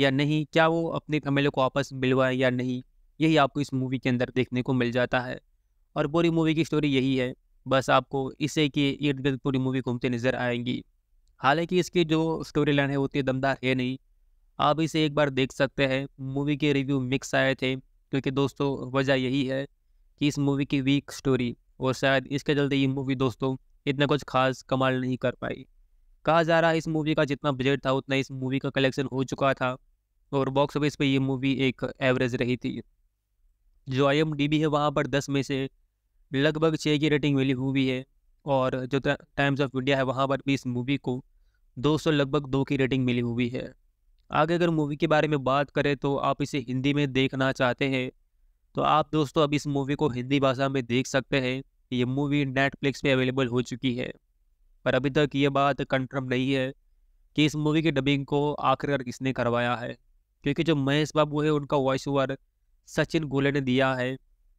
या नहीं क्या वो अपने कमेलों को वापस मिलवाए या नहीं यही आपको इस मूवी के अंदर देखने को मिल जाता है और पूरी मूवी की स्टोरी यही है बस आपको इसे कि इर्द गिर्द पूरी मूवी घूमते नज़र आएंगी हालांकि इसकी जो स्टोरी लाइन है वो उतनी दमदार है नहीं आप इसे एक बार देख सकते हैं मूवी के रिव्यू मिक्स आए थे क्योंकि दोस्तों वजह यही है कि इस मूवी की वीक स्टोरी और शायद इसके चलते ये मूवी दोस्तों इतना कुछ खास कमाल नहीं कर पाई कहा जा रहा है इस मूवी का जितना बजट था उतना इस मूवी का कलेक्शन हो चुका था और बॉक्स ऑफिस पर ये मूवी एक एवरेज रही थी जो आई एम डी बी है वहाँ पर दस में से लगभग छः की रेटिंग मिली हुई है और जो टाइम्स ऑफ इंडिया है वहाँ पर भी इस मूवी को दो सौ लगभग दो की रेटिंग मिली हुई है आगे अगर मूवी के बारे में बात करें तो आप इसे हिंदी में देखना चाहते हैं तो आप दोस्तों अब इस मूवी को हिंदी भाषा में देख सकते हैं ये मूवी नेटफ्लिक्स पे अवेलेबल हो चुकी है पर अभी तक ये बात कंफर्म नहीं है कि इस मूवी की डबिंग को आखिरकार किसने करवाया है क्योंकि जो महेश बाबू है उनका वॉइस ओवर सचिन गोले ने दिया है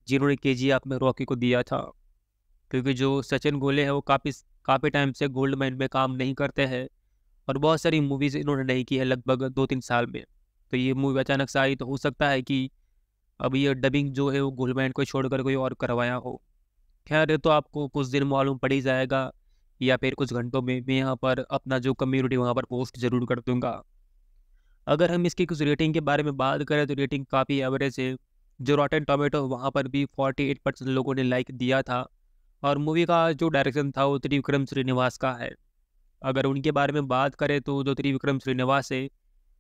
जिन्होंने के जी आप में रॉकी को दिया था क्योंकि जो सचिन गोले हैं वो काफ़ी काफ़ी टाइम से गोल्ड माइन में काम नहीं करते हैं और बहुत सारी मूवीज़ इन्होंने नहीं की है लगभग दो तीन साल में तो ये मूवी अचानक से आई तो हो सकता है कि अब ये डबिंग जो है वो गुलमैंड को छोड़कर कोई और करवाया हो खैर तो आपको कुछ दिन मालूम पड़ ही जाएगा या फिर कुछ घंटों में मैं यहाँ पर अपना जो कम्युनिटी वहाँ पर पोस्ट जरूर कर दूँगा अगर हम इसकी कुछ रेटिंग के बारे में बात करें तो रेटिंग काफ़ी एवरेज है जो एंड टोमेटो वहाँ पर भी फोर्टी एट परसेंट लोगों ने लाइक दिया था और मूवी का जो डायरेक्शन था वो त्रिविक्रम श्रीनिवास का है अगर उनके बारे में बात करें तो जो त्रिविक्रम श्रीनिवास है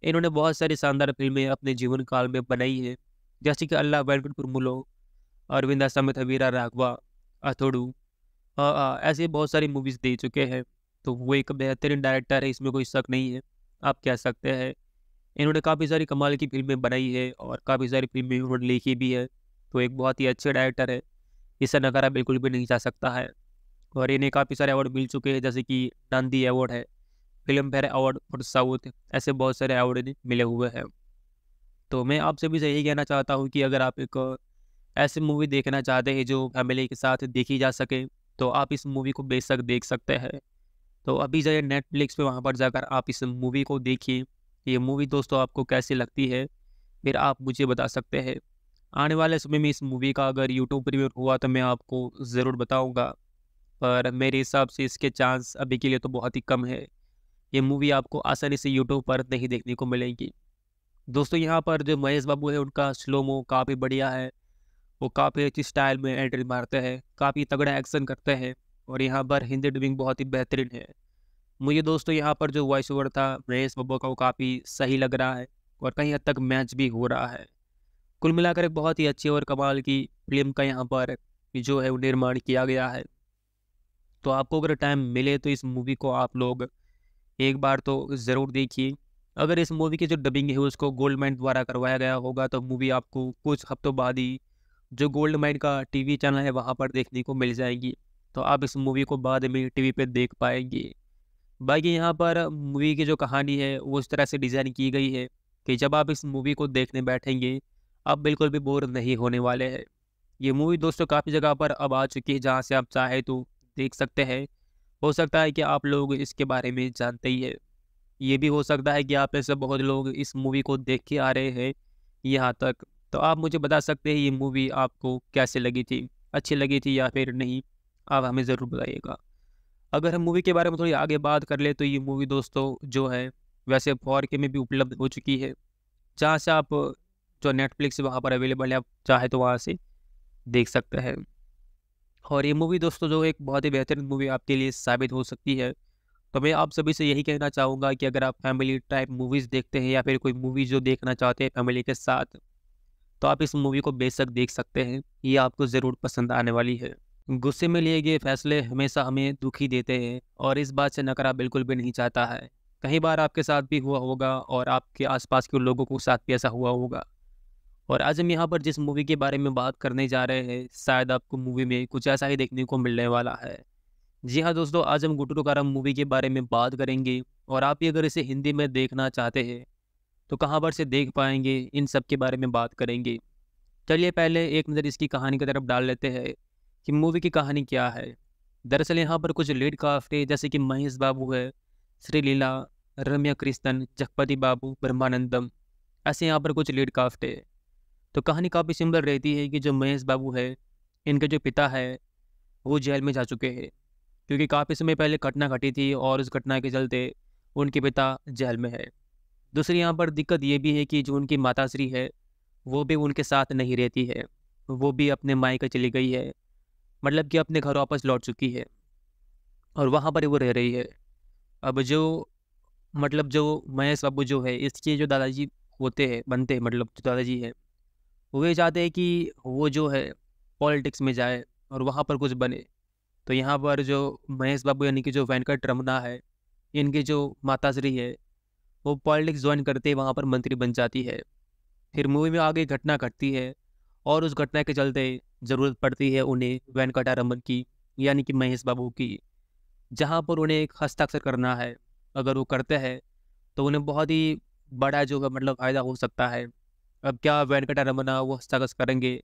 इन्होंने बहुत सारी शानदार फिल्में अपने जीवन काल में बनाई हैं जैसे कि अल्लाह वेंकटपुर मुलो अरविंदा समेत हवीरा राघवा अथोड़ू ऐसी बहुत सारी मूवीज़ दे चुके हैं तो वो एक बेहतरीन डायरेक्टर है इसमें कोई शक नहीं है आप कह सकते हैं इन्होंने काफ़ी सारी कमाल की फिल्में बनाई है और काफ़ी सारी फिल्में उन्होंने लिखी भी है तो एक बहुत ही अच्छे डायरेक्टर है इससे नकारा बिल्कुल भी नहीं जा सकता है और इन्हें काफ़ी सारे अवार्ड मिल चुके हैं जैसे कि नंदी अवार्ड है Filmfare award for south ऐसे बहुत सारे अवार्ड इन्हें मिले हुए हैं तो मैं आपसे भी यही कहना चाहता हूँ कि अगर आप एक ऐसी मूवी देखना चाहते हैं जो फैमिली के साथ देखी जा सके तो आप इस मूवी को बेशक देख सकते हैं तो अभी जाइए नेटफ्लिक्स पे वहाँ पर जाकर आप इस मूवी को देखिए ये मूवी दोस्तों आपको कैसी लगती है फिर आप मुझे बता सकते हैं आने वाले समय में इस मूवी का अगर यूट्यूब प्रीमियर हुआ तो मैं आपको ज़रूर बताऊँगा पर मेरे हिसाब से इसके चांस अभी के लिए तो बहुत ही कम है ये मूवी आपको आसानी से यूट्यूब पर नहीं देखने को मिलेगी दोस्तों यहाँ पर जो महेश बाबू है उनका स्लोमो काफ़ी बढ़िया है वो काफ़ी अच्छी स्टाइल में एंट्री मारते हैं काफ़ी तगड़ा एक्शन करते हैं और यहाँ पर हिंदी डबिंग बहुत ही बेहतरीन है मुझे दोस्तों यहाँ पर जो वॉइस ओवर था महेश बब्बू का वो काफ़ी सही लग रहा है और कहीं हद तक मैच भी हो रहा है कुल मिलाकर एक बहुत ही अच्छी और कमाल की फिल्म का यहाँ पर जो है वो निर्माण किया गया है तो आपको अगर टाइम मिले तो इस मूवी को आप लोग एक बार तो ज़रूर देखिए अगर इस मूवी की जो डबिंग है उसको गोल्ड माइंड द्वारा करवाया गया होगा तो मूवी आपको कुछ हफ्तों बाद ही जो गोल्ड माइंड का टीवी चैनल है वहाँ पर देखने को मिल जाएगी तो आप इस मूवी को बाद में टीवी पे देख पाएंगे बाकी यहाँ पर मूवी की जो कहानी है वो उस तरह से डिज़ाइन की गई है कि जब आप इस मूवी को देखने बैठेंगे आप बिल्कुल भी बोर नहीं होने वाले हैं ये मूवी दोस्तों काफ़ी जगह पर अब आ चुकी है जहाँ से आप चाहे तो देख सकते हैं हो सकता है कि आप लोग इसके बारे में जानते ही है ये भी हो सकता है कि आप ऐसे बहुत लोग इस मूवी को देख के आ रहे हैं यहाँ तक तो आप मुझे बता सकते हैं ये मूवी आपको कैसे लगी थी अच्छी लगी थी या फिर नहीं आप हमें ज़रूर बताइएगा अगर हम मूवी के बारे में थोड़ी आगे बात कर ले तो ये मूवी दोस्तों जो है वैसे फॉर के में भी उपलब्ध हो चुकी है जहाँ से आप जो नेटफ्लिक्स वहाँ पर अवेलेबल है आप चाहे तो वहाँ से देख सकते हैं और ये मूवी दोस्तों जो एक बहुत ही बेहतरीन मूवी आपके लिए साबित हो सकती है तो मैं आप सभी से यही कहना चाहूँगा कि अगर आप फैमिली टाइप मूवीज़ देखते हैं या फिर कोई मूवी जो देखना चाहते हैं फैमिली के साथ तो आप इस मूवी को बेशक देख सकते हैं ये आपको ज़रूर पसंद आने वाली है गुस्से में लिए गए फैसले हमेशा हमें दुखी देते हैं और इस बात से नकारा बिल्कुल भी नहीं चाहता है कई बार आपके साथ भी हुआ होगा और आपके आसपास के लोगों को साथ भी ऐसा हुआ होगा और आज हम यहाँ पर जिस मूवी के बारे में बात करने जा रहे हैं शायद आपको मूवी में कुछ ऐसा ही देखने को मिलने वाला है जी हाँ दोस्तों आज हम गुटरू कारम मूवी के बारे में बात करेंगे और आप भी अगर इसे हिंदी में देखना चाहते हैं तो कहाँ पर से देख पाएंगे इन सब के बारे में बात करेंगे चलिए पहले एक नज़र इसकी कहानी की तरफ डाल लेते हैं कि मूवी की कहानी क्या है दरअसल यहाँ पर कुछ लीड कास्ट है जैसे कि महेश बाबू है श्रीलीला रम्या कृष्णन जगपति बाबू ब्रह्मानंदम ऐसे यहाँ पर कुछ लीड कास्ट है तो कहानी काफ़ी सिंपल रहती है कि जो महेश बाबू है इनके जो पिता है वो जेल में जा चुके हैं क्योंकि काफ़ी समय पहले घटना घटी थी और उस घटना के चलते उनके पिता जेल में है दूसरी यहाँ पर दिक्कत ये भी है कि जो उनकी माताश्री है वो भी उनके साथ नहीं रहती है वो भी अपने मायके चली गई है मतलब कि अपने घर वापस लौट चुकी है और वहाँ पर वो रह रही है अब जो मतलब जो महेश बाबू जो है इसके जो दादाजी होते हैं बनते हैं मतलब जो दादाजी हैं वो ये चाहते हैं कि वो जो है पॉलिटिक्स में जाए और वहाँ पर कुछ बने तो यहाँ पर जो महेश बाबू यानी कि जो वेंकट रमना है इनकी जो माताश्री है वो पॉलिटिक्स ज्वाइन करते ही वहाँ पर मंत्री बन जाती है फिर मूवी में आगे घटना घटती है और उस घटना के चलते ज़रूरत पड़ती है उन्हें वेंकटारमन की यानी कि महेश बाबू की जहाँ पर उन्हें एक हस्ताक्षर करना है अगर वो करते हैं तो उन्हें बहुत ही बड़ा जो मतलब फ़ायदा हो सकता है अब क्या वेंकटा रमना वो हस्ताक्षर करेंगे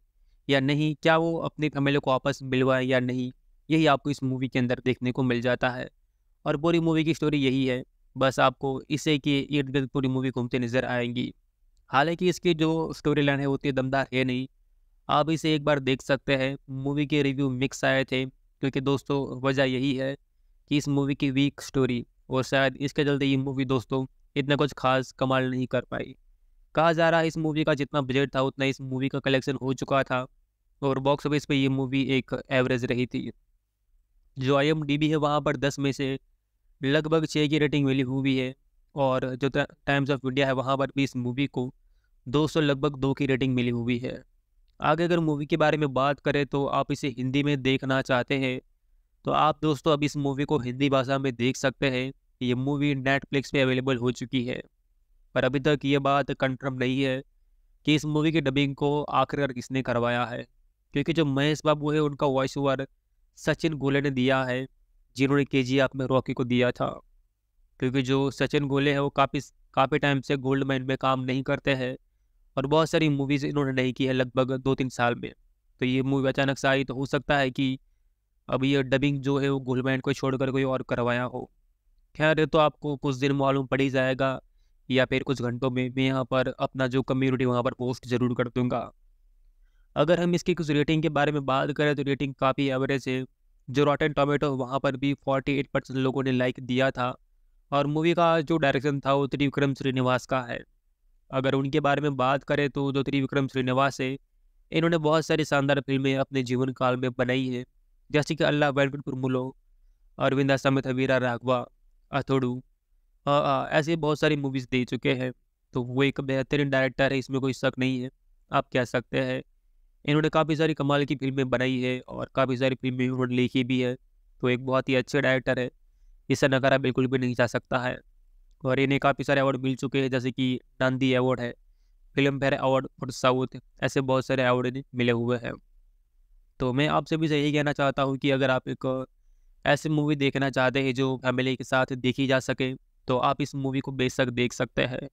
या नहीं क्या वो अपने कमेले को आपस मिलवाए या नहीं यही आपको इस मूवी के अंदर देखने को मिल जाता है और पूरी मूवी की स्टोरी यही है बस आपको इसे कि इर्द गिर्द पूरी मूवी घूमते नज़र आएंगी हालांकि इसकी जो स्टोरी लाइन है उतनी दमदार है नहीं आप इसे एक बार देख सकते हैं मूवी के रिव्यू मिक्स आए थे क्योंकि दोस्तों वजह यही है कि इस मूवी की वीक स्टोरी और शायद इसके चलते ये मूवी दोस्तों इतना कुछ खास कमाल नहीं कर पाई कहा जा रहा है इस मूवी का जितना बजट था उतना इस मूवी का कलेक्शन हो चुका था और बॉक्स ऑफिस पे ये मूवी एक एवरेज रही थी जो आई एम डी बी है वहाँ पर दस में से लगभग छः की रेटिंग मिली हुई है और जो टाइम्स ऑफ इंडिया है वहाँ पर भी इस मूवी को दो सौ लगभग दो की रेटिंग मिली हुई है आगे अगर मूवी के बारे में बात करें तो आप इसे हिंदी में देखना चाहते हैं तो आप दोस्तों अब इस मूवी को हिंदी भाषा में देख सकते हैं ये मूवी नेटफ्लिक्स पे अवेलेबल हो चुकी है पर अभी तक ये बात कंफर्म नहीं है कि इस मूवी की डबिंग को आखिरकार किसने करवाया है क्योंकि जो महेश बाबू है उनका वॉइस ओवर सचिन गोले ने दिया है जिन्होंने के जी में रॉकी को दिया था क्योंकि जो सचिन गोले हैं वो काफ़ी काफ़ी टाइम से गोल्ड माइन में काम नहीं करते हैं और बहुत सारी मूवीज़ इन्होंने नहीं की है लगभग दो तीन साल में तो ये मूवी अचानक से आई तो हो सकता है कि अब ये डबिंग जो है वो गोल्ड माइन को छोड़कर कोई और करवाया हो खैर तो आपको कुछ दिन मालूम पड़ ही जाएगा या फिर कुछ घंटों में मैं यहाँ पर अपना जो कम्युनिटी वहाँ पर पोस्ट जरूर कर दूँगा अगर हम इसकी कुछ रेटिंग के बारे में बात करें तो रेटिंग काफ़ी एवरेज है जो रॉटन टोमेटो वहाँ पर भी फोर्टी एट परसेंट लोगों ने लाइक दिया था और मूवी का जो डायरेक्शन था वो त्रिविक्रम श्रीनिवास का है अगर उनके बारे में बात करें तो जो त्रिविक्रम श्रीनिवास है इन्होंने बहुत सारी शानदार फिल्में अपने जीवन काल में बनाई हैं जैसे कि अल्लाह वेंकटपुर मुलो अरविंदा समेत वीरा राघवा अथोड़ू ऐसे बहुत सारी मूवीज़ दे चुके हैं तो वो एक बेहतरीन डायरेक्टर है इसमें कोई शक नहीं है आप कह सकते हैं इन्होंने काफ़ी सारी कमाल की फिल्में बनाई है और काफ़ी सारी फिल्में उन्होंने लिखी भी है तो एक बहुत ही अच्छे डायरेक्टर है इसे नकारा बिल्कुल भी नहीं जा सकता है और इन्हें काफ़ी सारे अवार्ड मिल चुके हैं जैसे कि नांदी अवार्ड है Filmfare award for south ऐसे बहुत सारे अवार्ड इन्हें मिले हुए हैं तो मैं आपसे भी यही कहना चाहता हूँ कि अगर आप एक ऐसी मूवी देखना चाहते हैं जो फैमिली के साथ देखी जा सके तो आप इस मूवी को बेशक देख सकते हैं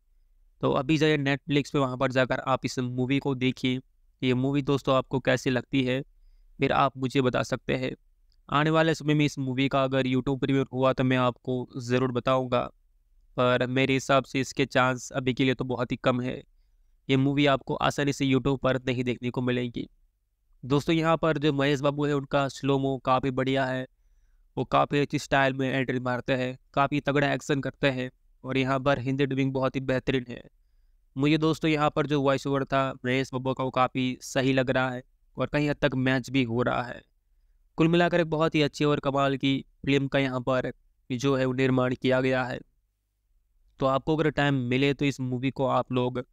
तो अभी जाइए नेटफ्लिक्स पे वहाँ पर जाकर आप इस मूवी को देखिए ये मूवी दोस्तों आपको कैसी लगती है फिर आप मुझे बता सकते हैं आने वाले समय में इस मूवी का अगर यूट्यूब प्रीमियर हुआ तो मैं आपको ज़रूर बताऊँगा पर मेरे हिसाब से इसके चांस अभी के लिए तो बहुत ही कम है ये मूवी आपको आसानी से यूट्यूब पर नहीं देखने को मिलेगी दोस्तों यहाँ पर जो महेश बाबू है उनका स्लोमो काफ़ी बढ़िया है वो काफ़ी अच्छी स्टाइल में एंट्री मारते हैं काफ़ी तगड़ा एक्शन करते हैं और यहाँ पर हिंदी डबिंग बहुत ही बेहतरीन है मुझे दोस्तों यहाँ पर जो वॉइस ओवर था महेश बब्बा का वो काफ़ी सही लग रहा है और कहीं हद तक मैच भी हो रहा है कुल मिलाकर एक बहुत ही अच्छी और कमाल की फिल्म का यहाँ पर जो है वो निर्माण किया गया है तो आपको अगर टाइम मिले तो इस मूवी को आप लोग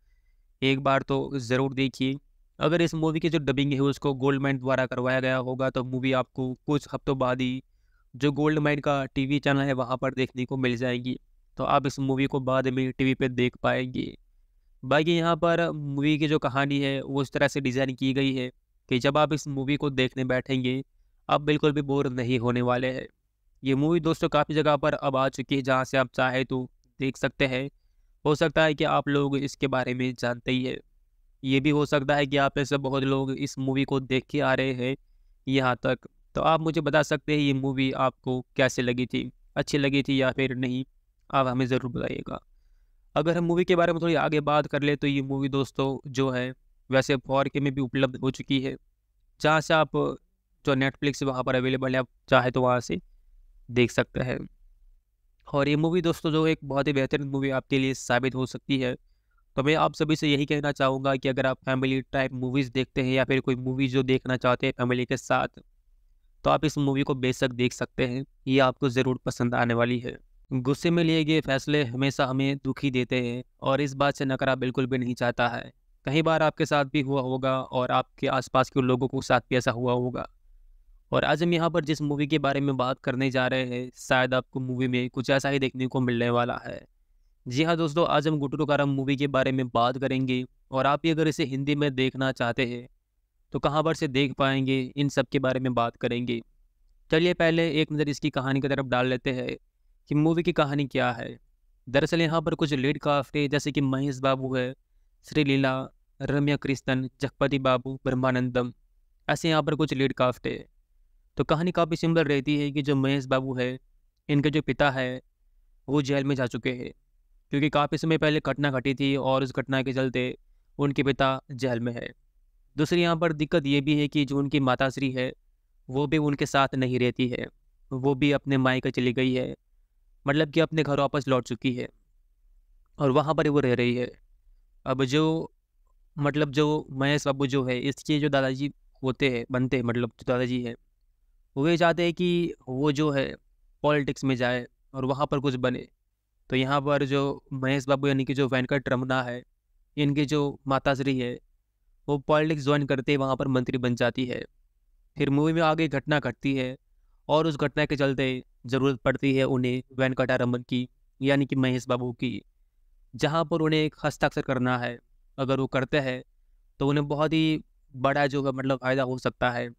एक बार तो ज़रूर देखिए अगर इस मूवी की जो डबिंग है उसको गोल्ड मैन द्वारा करवाया गया होगा तो मूवी आपको कुछ हफ्तों बाद ही जो गोल्ड माइन का टीवी चैनल है वहाँ पर देखने को मिल जाएगी तो आप इस मूवी को बाद में टीवी पे देख पाएंगे बाकी यहाँ पर मूवी की जो कहानी है वो इस तरह से डिज़ाइन की गई है कि जब आप इस मूवी को देखने बैठेंगे आप बिल्कुल भी बोर नहीं होने वाले हैं ये मूवी दोस्तों काफ़ी जगह पर अब आ चुकी है जहाँ से आप चाहें तो देख सकते हैं हो सकता है कि आप लोग इसके बारे में जानते ही है ये भी हो सकता है कि आप ऐसे बहुत लोग इस मूवी को देख के आ रहे हैं यहाँ तक तो आप मुझे बता सकते हैं ये मूवी आपको कैसे लगी थी अच्छी लगी थी या फिर नहीं आप हमें ज़रूर बताइएगा अगर हम मूवी के बारे में थोड़ी आगे बात कर ले तो ये मूवी दोस्तों जो है वैसे फॉर के में भी उपलब्ध हो चुकी है जहाँ से आप जो नेटफ्लिक्स वहाँ पर अवेलेबल है आप चाहे तो वहाँ से देख सकते हैं और ये मूवी दोस्तों जो एक बहुत ही बेहतरीन मूवी आपके लिए साबित हो सकती है तो मैं आप सभी से यही कहना चाहूँगा कि अगर आप फैमिली टाइप मूवीज़ देखते हैं या फिर कोई मूवी जो देखना चाहते हैं फैमिली के साथ तो आप इस मूवी को बेशक देख सकते हैं ये आपको ज़रूर पसंद आने वाली है गुस्से में लिए गए फैसले हमेशा हमें दुखी देते हैं और इस बात से नकारा बिल्कुल भी नहीं चाहता है कई बार आपके साथ भी हुआ होगा और आपके आसपास के लोगों के साथ भी ऐसा हुआ होगा और आज हम यहाँ पर जिस मूवी के बारे में बात करने जा रहे हैं शायद आपको मूवी में कुछ ऐसा ही देखने को मिलने वाला है जी हाँ दोस्तों आज हम गुटरुकार मूवी के बारे में बात करेंगे और आप अगर इसे हिंदी में देखना चाहते हैं तो कहाँ पर से देख पाएंगे इन सब के बारे में बात करेंगे चलिए पहले एक नज़र इसकी कहानी की तरफ डाल लेते हैं कि मूवी की कहानी क्या है दरअसल यहाँ पर कुछ लीड काफ्ट है जैसे कि महेश बाबू है श्रीलीला रम्या कृष्णन जगपति बाबू ब्रह्मानंदम ऐसे यहाँ पर कुछ लीड काफ्ट है तो कहानी काफ़ी सिमिलर रहती है कि जो महेश बाबू है इनके जो पिता है वो जेल में जा चुके हैं क्योंकि काफ़ी समय पहले घटना घटी थी और उस घटना के चलते उनके पिता जेल में है दूसरी यहाँ पर दिक्कत ये भी है कि जो उनकी माताश्री है वो भी उनके साथ नहीं रहती है वो भी अपने मायके चली गई है मतलब कि अपने घर वापस लौट चुकी है और वहाँ पर वो रह रही है अब जो मतलब जो महेश बाबू जो है इसके जो दादाजी होते हैं बनते हैं मतलब जो दादाजी हैं वो ये चाहते हैं कि वो जो है पॉलिटिक्स में जाए और वहाँ पर कुछ बने तो यहाँ पर जो महेश बाबू यानी कि जो वेंकट रमना है इनकी जो माताश्री है वो पॉलिटिक्स ज्वाइन करते वहाँ पर मंत्री बन जाती है फिर मूवी में आगे घटना घटती है और उस घटना के चलते ज़रूरत पड़ती है उन्हें वेंकटारमन की यानी कि महेश बाबू की जहाँ पर उन्हें एक हस्ताक्षर करना है अगर वो करते हैं तो उन्हें बहुत ही बड़ा जो है मतलब फ़ायदा हो सकता है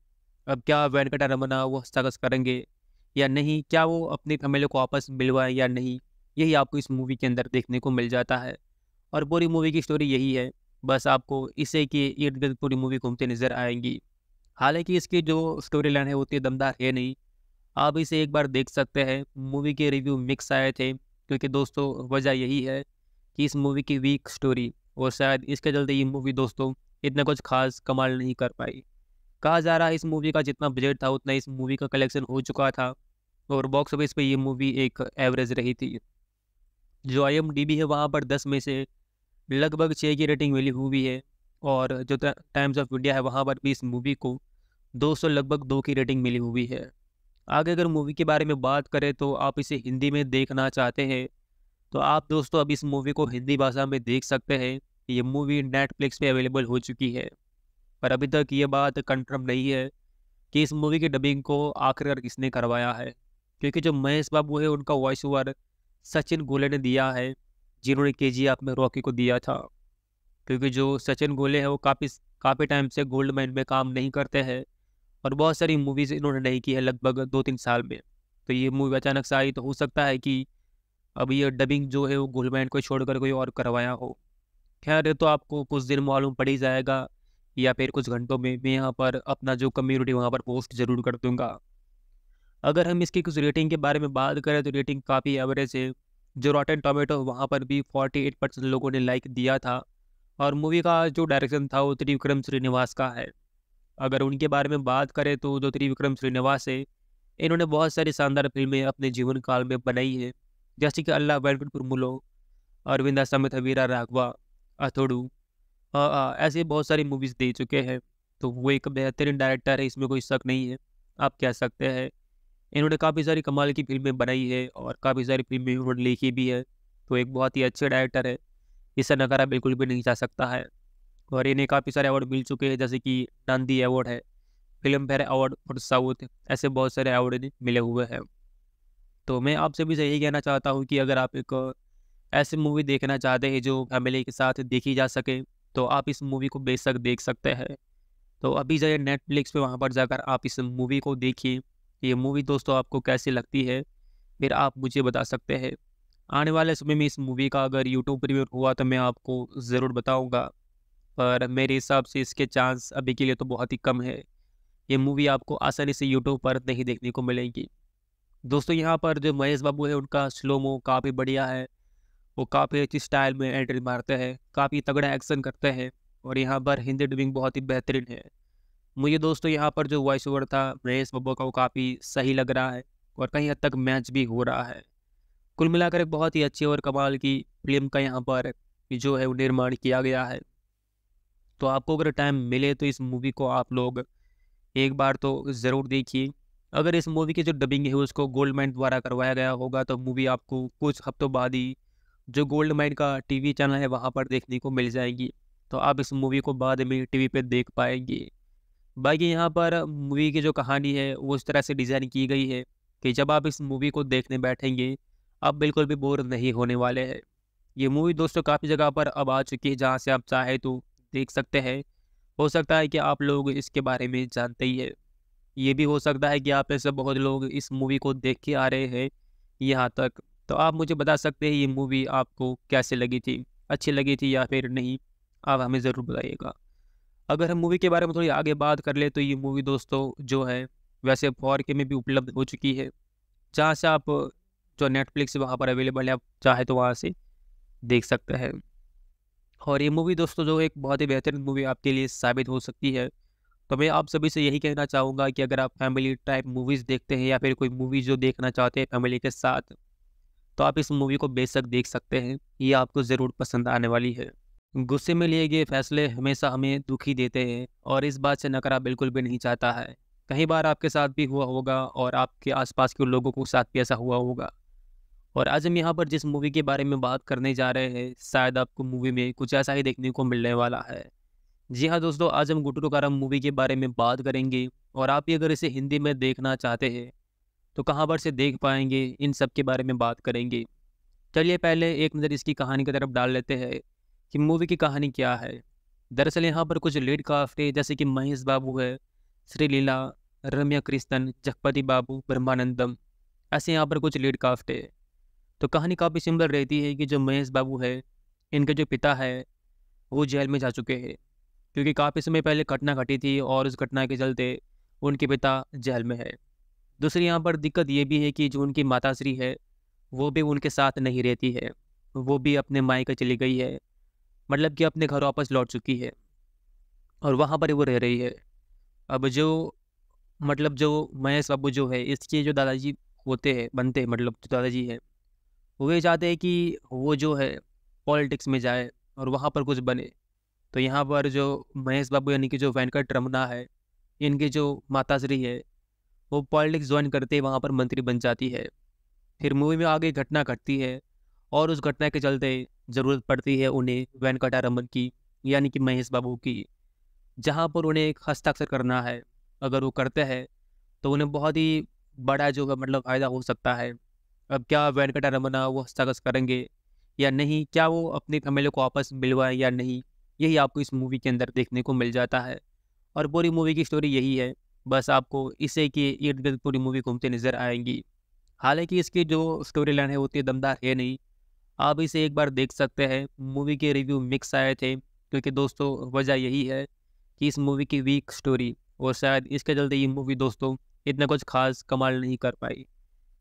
अब क्या वेंकटारमना वो हस्ताक्षर करेंगे या नहीं क्या वो अपने फैमिले को वापस मिलवाएँ या नहीं यही आपको इस मूवी के अंदर देखने को मिल जाता है और पूरी मूवी की स्टोरी यही है बस आपको इसे के इर्द गिर्द पूरी मूवी घूमते नजर आएंगी हालांकि इसकी जो स्टोरी लाइन है उतनी दमदार है नहीं आप इसे एक बार देख सकते हैं मूवी के रिव्यू मिक्स आए थे क्योंकि दोस्तों वजह यही है कि इस मूवी की वीक स्टोरी और शायद इसके चलते ये मूवी दोस्तों इतना कुछ खास कमाल नहीं कर पाई कहा जा रहा है इस मूवी का जितना बजट था उतना इस मूवी का कलेक्शन हो चुका था और बॉक्स ऑफिस पर ये मूवी एक एवरेज रही थी जो आई है वहाँ पर दस में से लगभग छः की रेटिंग मिली हुई है और जो टाइम्स ऑफ इंडिया है वहाँ पर भी इस मूवी को दो सौ लगभग दो की रेटिंग मिली हुई है आगे अगर मूवी के बारे में बात करें तो आप इसे हिंदी में देखना चाहते हैं तो आप दोस्तों अब इस मूवी को हिंदी भाषा में देख सकते हैं ये मूवी नेटफ्लिक्स पे अवेलेबल हो चुकी है पर अभी तक ये बात कंफर्म नहीं है कि इस मूवी की डबिंग को आखिरकार किसने करवाया है क्योंकि जो महेश बाबू है उनका वॉइस ओवर सचिन गोले ने दिया है जिन्होंने के जी में रॉकी को दिया था क्योंकि जो सचिन गोले हैं वो काफ़ी काफ़ी टाइम से गोल्ड माइन में काम नहीं करते हैं और बहुत सारी मूवीज़ इन्होंने नहीं की है लगभग दो तीन साल में तो ये मूवी अचानक से आई तो हो सकता है कि अब ये डबिंग जो है वो गोल्ड माइन को छोड़कर कोई और करवाया हो खैर तो आपको कुछ दिन मालूम पड़ ही जाएगा या फिर कुछ घंटों में मैं यहाँ पर अपना जो कम्युनिटी वहाँ पर पोस्ट ज़रूर कर दूँगा अगर हम इसकी कुछ रेटिंग के बारे में बात करें तो रेटिंग काफ़ी एवरेज है जो रॉटन टोमेटो वहाँ पर भी फोर्टी एट परसेंट लोगों ने लाइक दिया था और मूवी का जो डायरेक्शन था वो त्रिविक्रम श्रीनिवास का है अगर उनके बारे में बात करें तो जो त्रिविक्रम श्रीनिवास है इन्होंने बहुत सारी शानदार फिल्में अपने जीवन काल में बनाई हैं जैसे कि अल्लाह वेंकट मुलो अरविंदा समेत हवीरा राघवा अथोड़ू ऐसे बहुत सारी मूवीज़ दे चुके हैं तो वो एक बेहतरीन डायरेक्टर है इसमें कोई शक नहीं है आप कह सकते हैं इन्होंने काफ़ी सारी कमाल की फिल्में बनाई है और काफ़ी सारी फिल्में उन्होंने लिखी भी है तो एक बहुत ही अच्छे डायरेक्टर है इसे नकारा बिल्कुल भी नहीं जा सकता है और इन्हें काफ़ी सारे अवार्ड मिल चुके हैं जैसे कि नांदी अवार्ड है फिल्म फेयर अवार्ड और साउथ ऐसे बहुत सारे अवार्ड इन्हें मिले हुए हैं तो मैं आपसे भी यही कहना चाहता हूँ कि अगर आप एक ऐसी मूवी देखना चाहते हैं जो फैमिली के साथ देखी जा सके तो आप इस मूवी को बेशक देख सकते हैं तो अभी जाइए नेटफ्लिक्स पे वहाँ पर जाकर आप इस मूवी को देखिए ये मूवी दोस्तों आपको कैसी लगती है फिर आप मुझे बता सकते हैं आने वाले समय में इस मूवी का अगर यूट्यूब प्रीमियर हुआ तो मैं आपको ज़रूर बताऊंगा पर मेरे हिसाब से इसके चांस अभी के लिए तो बहुत ही कम है ये मूवी आपको आसानी से यूट्यूब पर नहीं देखने को मिलेगी दोस्तों यहाँ पर जो महेश बाबू है उनका स्लोमो काफ़ी बढ़िया है वो काफ़ी अच्छी स्टाइल में एंट्री मारते हैं काफ़ी तगड़ा एक्शन करते हैं और यहाँ पर हिंदी डबिंग बहुत ही बेहतरीन है मुझे दोस्तों यहाँ पर जो वॉइस ओवर था महेश बब्बू का वो काफ़ी सही लग रहा है और कहीं हद तक मैच भी हो रहा है कुल मिलाकर एक बहुत ही अच्छी और कमाल की फिल्म का यहाँ पर जो है वो निर्माण किया गया है तो आपको अगर टाइम मिले तो इस मूवी को आप लोग एक बार तो ज़रूर देखिए अगर इस मूवी की जो डबिंग है उसको गोल्ड माइन द्वारा करवाया गया होगा तो मूवी आपको कुछ हफ्तों बाद ही जो गोल्ड माइन का टीवी चैनल है वहाँ पर देखने को मिल जाएगी तो आप इस मूवी को बाद में टीवी पे देख पाएंगे बाकी यहाँ पर मूवी की जो कहानी है वो इस तरह से डिज़ाइन की गई है कि जब आप इस मूवी को देखने बैठेंगे आप बिल्कुल भी बोर नहीं होने वाले हैं ये मूवी दोस्तों काफ़ी जगह पर अब आ चुकी है जहाँ से आप चाहे तो देख सकते हैं हो सकता है कि आप लोग इसके बारे में जानते ही है ये भी हो सकता है कि आप ऐसे बहुत लोग इस मूवी को देख के आ रहे हैं यहाँ तक तो आप मुझे बता सकते हैं ये मूवी आपको कैसे लगी थी अच्छी लगी थी या फिर नहीं आप हमें ज़रूर बताइएगा अगर हम मूवी के बारे में थोड़ी आगे बात कर ले तो ये मूवी दोस्तों जो है वैसे फॉर के में भी उपलब्ध हो चुकी है जहाँ से आप जो नेटफ्लिक्स वहाँ पर अवेलेबल है आप चाहे तो वहाँ से देख सकते हैं और ये मूवी दोस्तों जो एक बहुत ही बेहतरीन मूवी आपके लिए साबित हो सकती है तो मैं आप सभी से यही कहना चाहूँगा कि अगर आप फैमिली टाइप मूवीज़ देखते हैं या फिर कोई मूवी जो देखना चाहते हैं फैमिली के साथ तो आप इस मूवी को बेशक देख सकते हैं ये आपको ज़रूर पसंद आने वाली है गुस्से में लिए गए फैसले हमेशा हमें दुखी देते हैं और इस बात से नकरा बिल्कुल भी नहीं चाहता है कई बार आपके साथ भी हुआ होगा और आपके आसपास के लोगों के साथ भी ऐसा हुआ होगा और आज हम यहाँ पर जिस मूवी के बारे में बात करने जा रहे हैं शायद आपको मूवी में कुछ ऐसा ही देखने को मिलने वाला है जी हाँ दोस्तों आज हम गुटरू कारम मूवी के बारे में बात करेंगे और आप भी अगर इसे हिंदी में देखना चाहते हैं तो कहाँ पर से देख पाएंगे इन सब के बारे में बात करेंगे चलिए पहले एक नज़र इसकी कहानी की तरफ डाल लेते हैं कि मूवी की कहानी क्या है दरअसल यहाँ पर कुछ लीड काफ्टे जैसे कि महेश बाबू है श्री लीला रम्या कृष्णन जगपति बाबू ब्रह्मानंदम ऐसे यहाँ पर कुछ लीड काफ्टे तो कहानी काफ़ी सिमिलर रहती है कि जो महेश बाबू है इनके जो पिता है वो जेल में जा चुके हैं क्योंकि काफ़ी समय पहले घटना घटी थी और उस घटना के चलते उनके पिता जेल में है दूसरी यहाँ पर दिक्कत ये भी है कि जो उनकी माताश्री है वो भी उनके साथ नहीं रहती है वो भी अपने मायके चली गई है मतलब कि अपने घर वापस लौट चुकी है और वहाँ पर वो रह रही है अब जो मतलब जो महेश बाबू जो है इसके जो दादाजी होते हैं बनते हैं मतलब जो दादाजी हैं वो ये चाहते हैं कि वो जो है पॉलिटिक्स में जाए और वहाँ पर कुछ बने तो यहाँ पर जो महेश बाबू यानी कि जो वेंकट रमना है इनके जो माताश्री है वो पॉलिटिक्स ज्वाइन करते वहाँ पर मंत्री बन जाती है फिर मूवी में आगे घटना घटती है और उस घटना के चलते ज़रूरत पड़ती है उन्हें वेंकटा रमन की यानी कि महेश बाबू की जहाँ पर उन्हें एक हस्ताक्षर करना है अगर वो करते हैं तो उन्हें बहुत ही बड़ा जो है मतलब फ़ायदा हो सकता है अब क्या वेंकटा रमना वो हस्ताक्षर करेंगे या नहीं क्या वो अपने फैमिले को वापस मिलवाएं या नहीं यही आपको इस मूवी के अंदर देखने को मिल जाता है और पूरी मूवी की स्टोरी यही है बस आपको इसे कि इर्द गिर्द पूरी मूवी घूमते नज़र आएंगी हालांकि इसकी जो स्टोरी लाइन है वो उतनी दमदार है नहीं आप इसे एक बार देख सकते हैं मूवी के रिव्यू मिक्स आए थे क्योंकि दोस्तों वजह यही है कि इस मूवी की वीक स्टोरी और शायद इसके चलते ये मूवी दोस्तों इतना कुछ खास कमाल नहीं कर पाई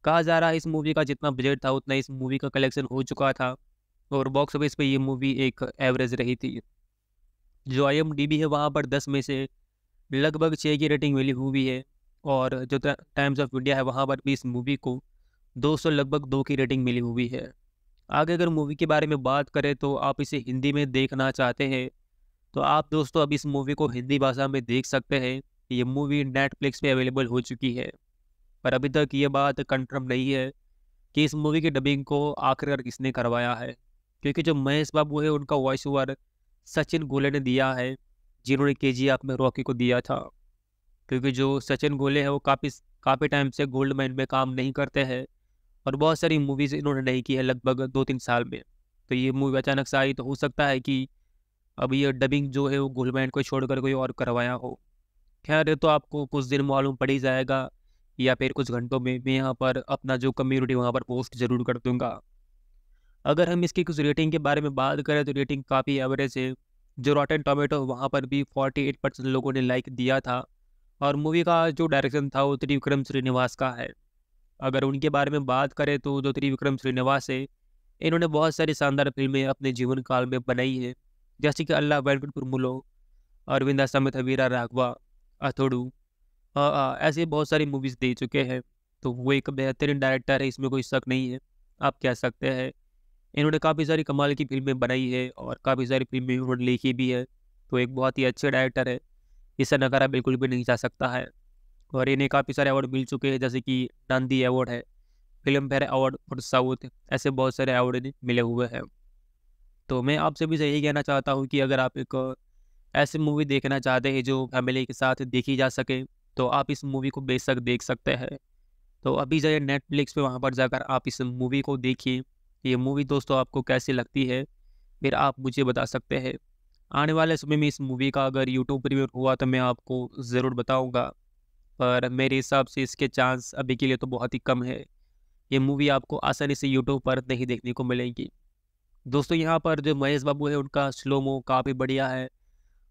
कहा जा रहा है इस मूवी का जितना बजट था उतना इस मूवी का कलेक्शन हो चुका था और बॉक्स ऑफिस पर ये मूवी एक एवरेज रही थी जो आई है वहाँ पर दस में से लगभग छः की रेटिंग मिली हुई है और जो टाइम्स ऑफ इंडिया है वहाँ पर भी इस मूवी को 200 लगभग दो की रेटिंग मिली हुई है आगे अगर मूवी के बारे में बात करें तो आप इसे हिंदी में देखना चाहते हैं तो आप दोस्तों अब इस मूवी को हिंदी भाषा में देख सकते हैं ये मूवी नेटफ्लिक्स पे अवेलेबल हो चुकी है पर अभी तक ये बात कंफर्म नहीं है कि इस मूवी की डबिंग को आखिरकार किसने करवाया है क्योंकि जो महेश बाबू है उनका वॉइस ओवर सचिन गोले ने दिया है जिन्होंने के जी में रॉकी को दिया था क्योंकि जो सचिन गोले हैं वो काफ़ी काफ़ी टाइम से गोल्ड माइन में काम नहीं करते हैं और बहुत सारी मूवीज़ इन्होंने नहीं की है लगभग दो तीन साल में तो ये मूवी अचानक से आई तो हो सकता है कि अब ये डबिंग जो है वो गुलमैंड को छोड़कर कोई और करवाया हो खैर तो आपको कुछ दिन मालूम पड़ ही जाएगा या फिर कुछ घंटों में मैं यहाँ पर अपना जो कम्युनिटी वहाँ पर पोस्ट ज़रूर कर दूँगा अगर हम इसकी कुछ रेटिंग के बारे में बात करें तो रेटिंग काफ़ी एवरेज है जो रॉटन टोमेटो वहाँ पर भी फोर्टी एट परसेंट लोगों ने लाइक दिया था और मूवी का जो डायरेक्शन था वो त्रिविक्रम श्रीनिवास का है अगर उनके बारे में बात करें तो जो त्रिविक्रम श्रीनिवास है इन्होंने बहुत सारी शानदार फिल्में अपने जीवन काल में बनाई हैं जैसे कि अल्लाह वेंकटपुर मुलो अरविंदा समेत हवीरा राघवा अथोड़ू ऐसी बहुत सारी मूवीज़ दे चुके हैं तो वो एक बेहतरीन डायरेक्टर है इसमें कोई शक नहीं है आप कह सकते हैं इन्होंने काफ़ी सारी कमाल की फिल्में बनाई है और काफ़ी सारी फिल्में उन्होंने लिखी भी है तो एक बहुत ही अच्छे डायरेक्टर है इसे नकारा बिल्कुल भी नहीं जा सकता है और इन्हें काफ़ी सारे अवार्ड मिल चुके हैं जैसे कि नंदी अवार्ड है Filmfare award for south ऐसे बहुत सारे अवार्ड इन्हें मिले हुए हैं तो मैं आपसे भी से यही कहना चाहता हूँ कि अगर आप एक ऐसी मूवी देखना चाहते हैं जो फैमिली के साथ देखी जा सके तो आप इस मूवी को बेशक देख सकते हैं तो अभी जाइए नेटफ्लिक्स पे वहाँ पर जाकर आप इस मूवी को देखिए ये मूवी दोस्तों आपको कैसी लगती है फिर आप मुझे बता सकते हैं आने वाले समय में इस मूवी का अगर यूट्यूब प्रीमियर हुआ तो मैं आपको ज़रूर बताऊँगा पर मेरे हिसाब से इसके चांस अभी के लिए तो बहुत ही कम है ये मूवी आपको आसानी से यूट्यूब पर नहीं देखने को मिलेगी दोस्तों यहाँ पर जो महेश बाबू है उनका स्लोमो काफ़ी बढ़िया है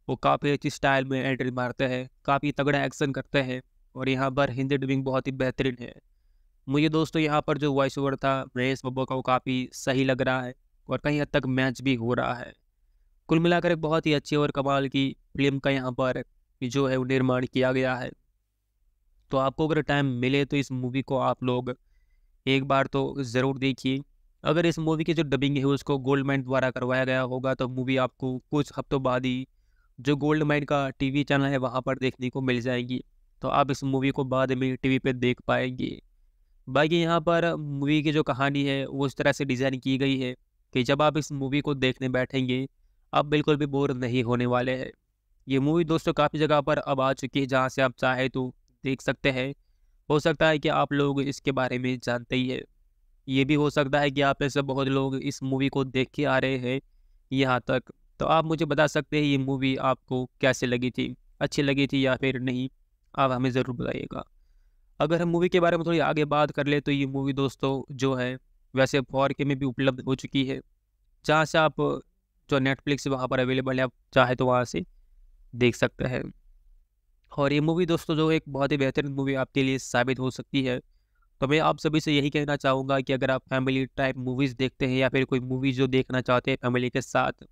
वो काफ़ी अच्छी स्टाइल में एंट्री मारते हैं काफ़ी तगड़ा एक्शन करते हैं और यहाँ पर हिंदी डबिंग बहुत ही बेहतरीन है मुझे दोस्तों यहाँ पर जो वॉइस ओवर था महेश बाबू का वो काफ़ी सही लग रहा है और कहीं हद तक मैच भी हो रहा है कुल मिलाकर एक बहुत ही अच्छी और कमाल की फिल्म का यहाँ पर जो है वो निर्माण किया गया है तो आपको अगर टाइम मिले तो इस मूवी को आप लोग एक बार तो ज़रूर देखिए अगर इस मूवी की जो डबिंग है उसको गोल्ड माइंड द्वारा करवाया गया होगा तो मूवी आपको कुछ हफ्तों बाद ही जो गोल्ड माइंड का टीवी चैनल है वहाँ पर देखने को मिल जाएगी तो आप इस मूवी को बाद में टीवी पे देख पाएंगे बाकी यहाँ पर मूवी की जो कहानी है वो उस तरह से डिज़ाइन की गई है कि जब आप इस मूवी को देखने बैठेंगे आप बिल्कुल भी बोर नहीं होने वाले हैं ये मूवी दोस्तों काफ़ी जगह पर अब आ चुकी है जहाँ से आप चाहे तो देख सकते हैं हो सकता है कि आप लोग इसके बारे में जानते ही है ये भी हो सकता है कि आप ऐसे बहुत लोग इस मूवी को देख के आ रहे हैं यहाँ तक तो आप मुझे बता सकते हैं ये मूवी आपको कैसे लगी थी अच्छी लगी थी या फिर नहीं आप हमें ज़रूर बताइएगा अगर हम मूवी के बारे में थोड़ी आगे बात कर ले तो ये मूवी दोस्तों जो है वैसे फॉर के में भी उपलब्ध हो चुकी है जहाँ से आप जो नेटफ्लिक्स वहाँ पर अवेलेबल है आप चाहे तो वहाँ से देख सकते हैं और ये मूवी दोस्तों जो एक बहुत ही बेहतरीन मूवी आपके लिए साबित हो सकती है तो मैं आप सभी से यही कहना चाहूँगा कि अगर आप फैमिली टाइप मूवीज़ देखते हैं या फिर कोई मूवी जो देखना चाहते हैं फैमिली के साथ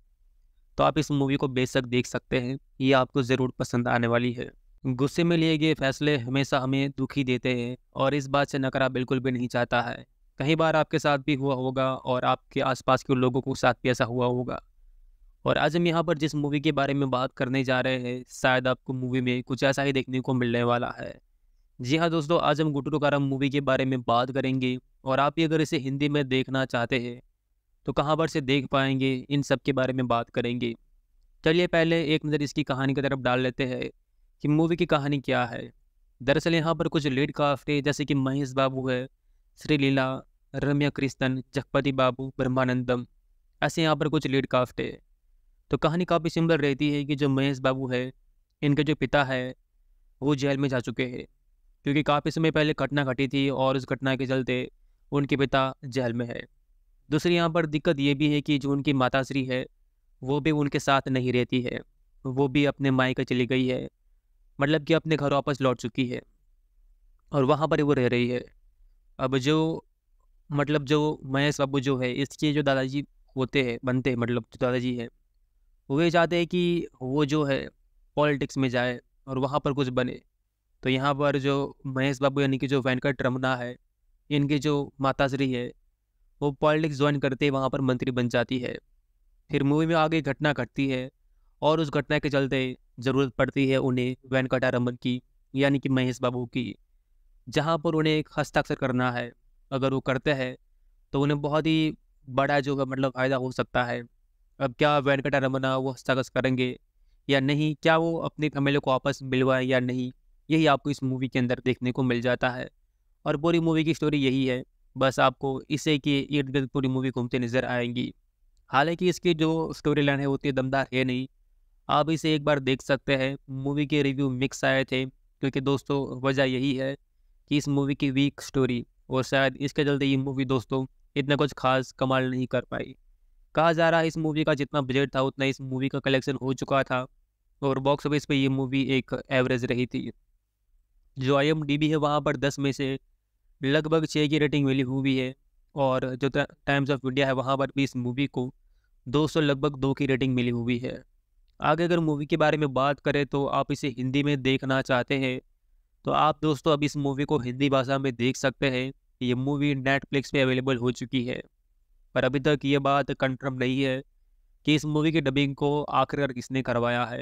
तो आप इस मूवी को बेशक देख सकते हैं ये आपको ज़रूर पसंद आने वाली है गुस्से में लिए गए फैसले हमेशा हमें दुखी देते हैं और इस बात से नकारा बिल्कुल भी नहीं चाहता है कई बार आपके साथ भी हुआ होगा और आपके आसपास के लोगों के साथ भी ऐसा हुआ होगा और आज हम यहाँ पर जिस मूवी के बारे में बात करने जा रहे हैं शायद आपको मूवी में कुछ ऐसा ही देखने को मिलने वाला है जी हाँ दोस्तों आज हम गुटुरो मूवी के बारे में बात करेंगे और आप ही अगर इसे हिंदी में देखना चाहते हैं तो कहाँ पर से देख पाएंगे इन सब के बारे में बात करेंगे चलिए पहले एक नज़र इसकी कहानी की तरफ डाल लेते हैं कि मूवी की कहानी क्या है दरअसल यहाँ पर कुछ लीड काफ्टे जैसे कि महेश बाबू है श्रीलीला रम्या कृष्णन जगपति बाबू ब्रह्मानंदम ऐसे यहाँ पर कुछ लीड काफ्टे तो कहानी काफ़ी सिंपल रहती है कि जो महेश बाबू है इनके जो पिता है वो जेल में जा चुके हैं क्योंकि काफ़ी समय पहले घटना घटी थी और उस घटना के चलते उनके पिता जेल में है दूसरी यहाँ पर दिक्कत ये भी है कि जो उनकी माताश्री है वो भी उनके साथ नहीं रहती है वो भी अपने मायके चली गई है मतलब कि अपने घर वापस लौट चुकी है और वहाँ पर वो रह रही है अब जो मतलब जो महेश बाबू जो है इसके जो दादाजी होते हैं बनते हैं मतलब जो दादाजी हैं वे चाहते हैं कि वो जो है पॉलिटिक्स में जाए और वहाँ पर कुछ बने तो यहाँ पर जो महेश बाबू यानी कि जो वेंकट रमना है इनकी जो माताश्री है वो पॉलिटिक्स ज्वाइन करते ही वहाँ पर मंत्री बन जाती है फिर मूवी में आगे घटना घटती है और उस घटना के चलते ज़रूरत पड़ती है उन्हें वेंकटा रमन की यानी कि महेश बाबू की जहाँ पर उन्हें एक हस्ताक्षर करना है अगर वो करते हैं तो उन्हें बहुत ही बड़ा जो मतलब फ़ायदा हो सकता है अब क्या वेंकटा रमना वो हस्ताक्षर करेंगे या नहीं क्या वो अपने फैमिली को आपस मिलवाए या नहीं यही आपको इस मूवी के अंदर देखने को मिल जाता है और पूरी मूवी की स्टोरी यही है बस आपको इसे कि इर्द गिर्द पूरी मूवी घूमते नज़र आएंगी हालांकि इसकी जो स्टोरी लाइन है वो उतनी दमदार है नहीं आप इसे एक बार देख सकते हैं मूवी के रिव्यू मिक्स आए थे क्योंकि दोस्तों वजह यही है कि इस मूवी की वीक स्टोरी और शायद इसके चलते ये मूवी दोस्तों इतना कुछ खास कमाल नहीं कर पाई कहा जा रहा है इस मूवी का जितना बजट था उतना इस मूवी का कलेक्शन हो चुका था और बॉक्स ऑफिस पे ये मूवी एक एवरेज रही थी जो आई एम डी बी है वहाँ पर दस में से लगभग छः की रेटिंग मिली हुई है और जो टाइम्स ऑफ इंडिया है वहाँ पर भी इस मूवी को दो सौ लगभग दो की रेटिंग मिली हुई है आगे अगर मूवी के बारे में बात करें तो आप इसे हिंदी में देखना चाहते हैं तो आप दोस्तों अब इस मूवी को हिंदी भाषा में देख सकते हैं ये मूवी नेटफ्लिक्स पे अवेलेबल हो चुकी है पर अभी तक ये बात कंफर्म नहीं है कि इस मूवी की डबिंग को आखिरकार किसने करवाया है